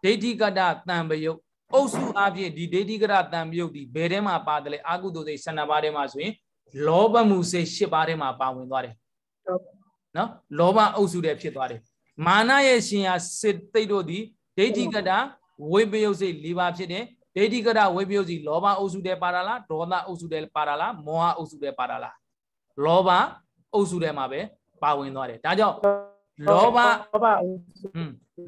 ဒိဋ္ဌိကတ္တတံပယုတ်အုပ်စုအဖြစ်ဒီဒိဋ္ဌိကရတံမြုပ်ဒီဘယ်ထဲမှာပါတယ်လဲအာကုသိုလ်စိတ်12ပါးထဲမှာဆိုရင် လောဘမှုစိတ်8ပါးထဲမှာပါဝင်သွားတယ်နော်လောဘအုပ်စုတွေဖြစ်သွားတယ်မာနရဲ့ရှင်ဟာစိတ်သိတို့ဒီဒိဋ္ဌိကရဝိပယုတ်စိတ်၄ပါးဖြစ်တယ်ဒိဋ္ဌိကရဝိပယုတ်စိတ်လောဘအုပ်စုတွေပါတာလားဒေါသအုပ်စုတွေပါတာလားမောဟအုပ်စုတွေပါတာလားလောဘအုပ်စုတွေမှာပဲပါဝင်သွားတယ်ဒါကြောင့်လောဘလောဘအုပ်စု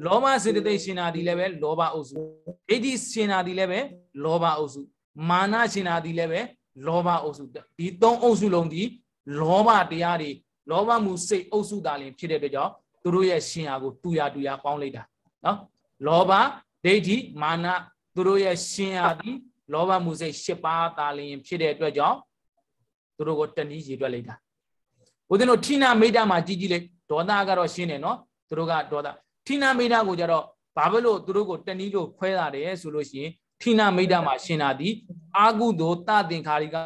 လောဘစေတသိက်ရှင်နာဒီလည်းပဲလောဘအုပ်စုဒိဋ္ဌိရှင်နာဒီလည်းပဲလောဘအုပ်စုမာနရှင်နာဒီလည်းပဲလောဘအုပ်စုဒီသုံးအုပ်စုလုံးဒီလောဘတရားတွေလောဘမှုစိတ်အုပ်စုတာလင် ဖြစ်တဲ့အတွက်ကြောင့်သူတို့ရဲ့ရှင်ရာကိုတူရတူရပေါင်းလိုက်တာနော်လောဘဒိဋ္ဌိမာနသူတို့ရဲ့ရှင်ရာဒီလောဘမှုစိတ်၈ပါးတာလင်ဖြစ်တဲ့အတွက်ကြောင့်သူတို့ကိုတဏှီရေတွက်လိုက်တာဘုရင်တို့ဌိနာမိတ်တာမှာကြည်ကြည့်လိုက်ဒေါသကတော့ရှင်းတယ်နော်သူတို့ကဒေါသထိနာမိတာကိုကြတော့ဘာဖြစ်လို့သူတို့ကိုတဏှီလို့ခွဲတာတယ်ဆိုလို့ရှိရင်ထိနာမိတာမှာရှင်းတာဒီအာကုသိုလ်တသင်္ခါရီက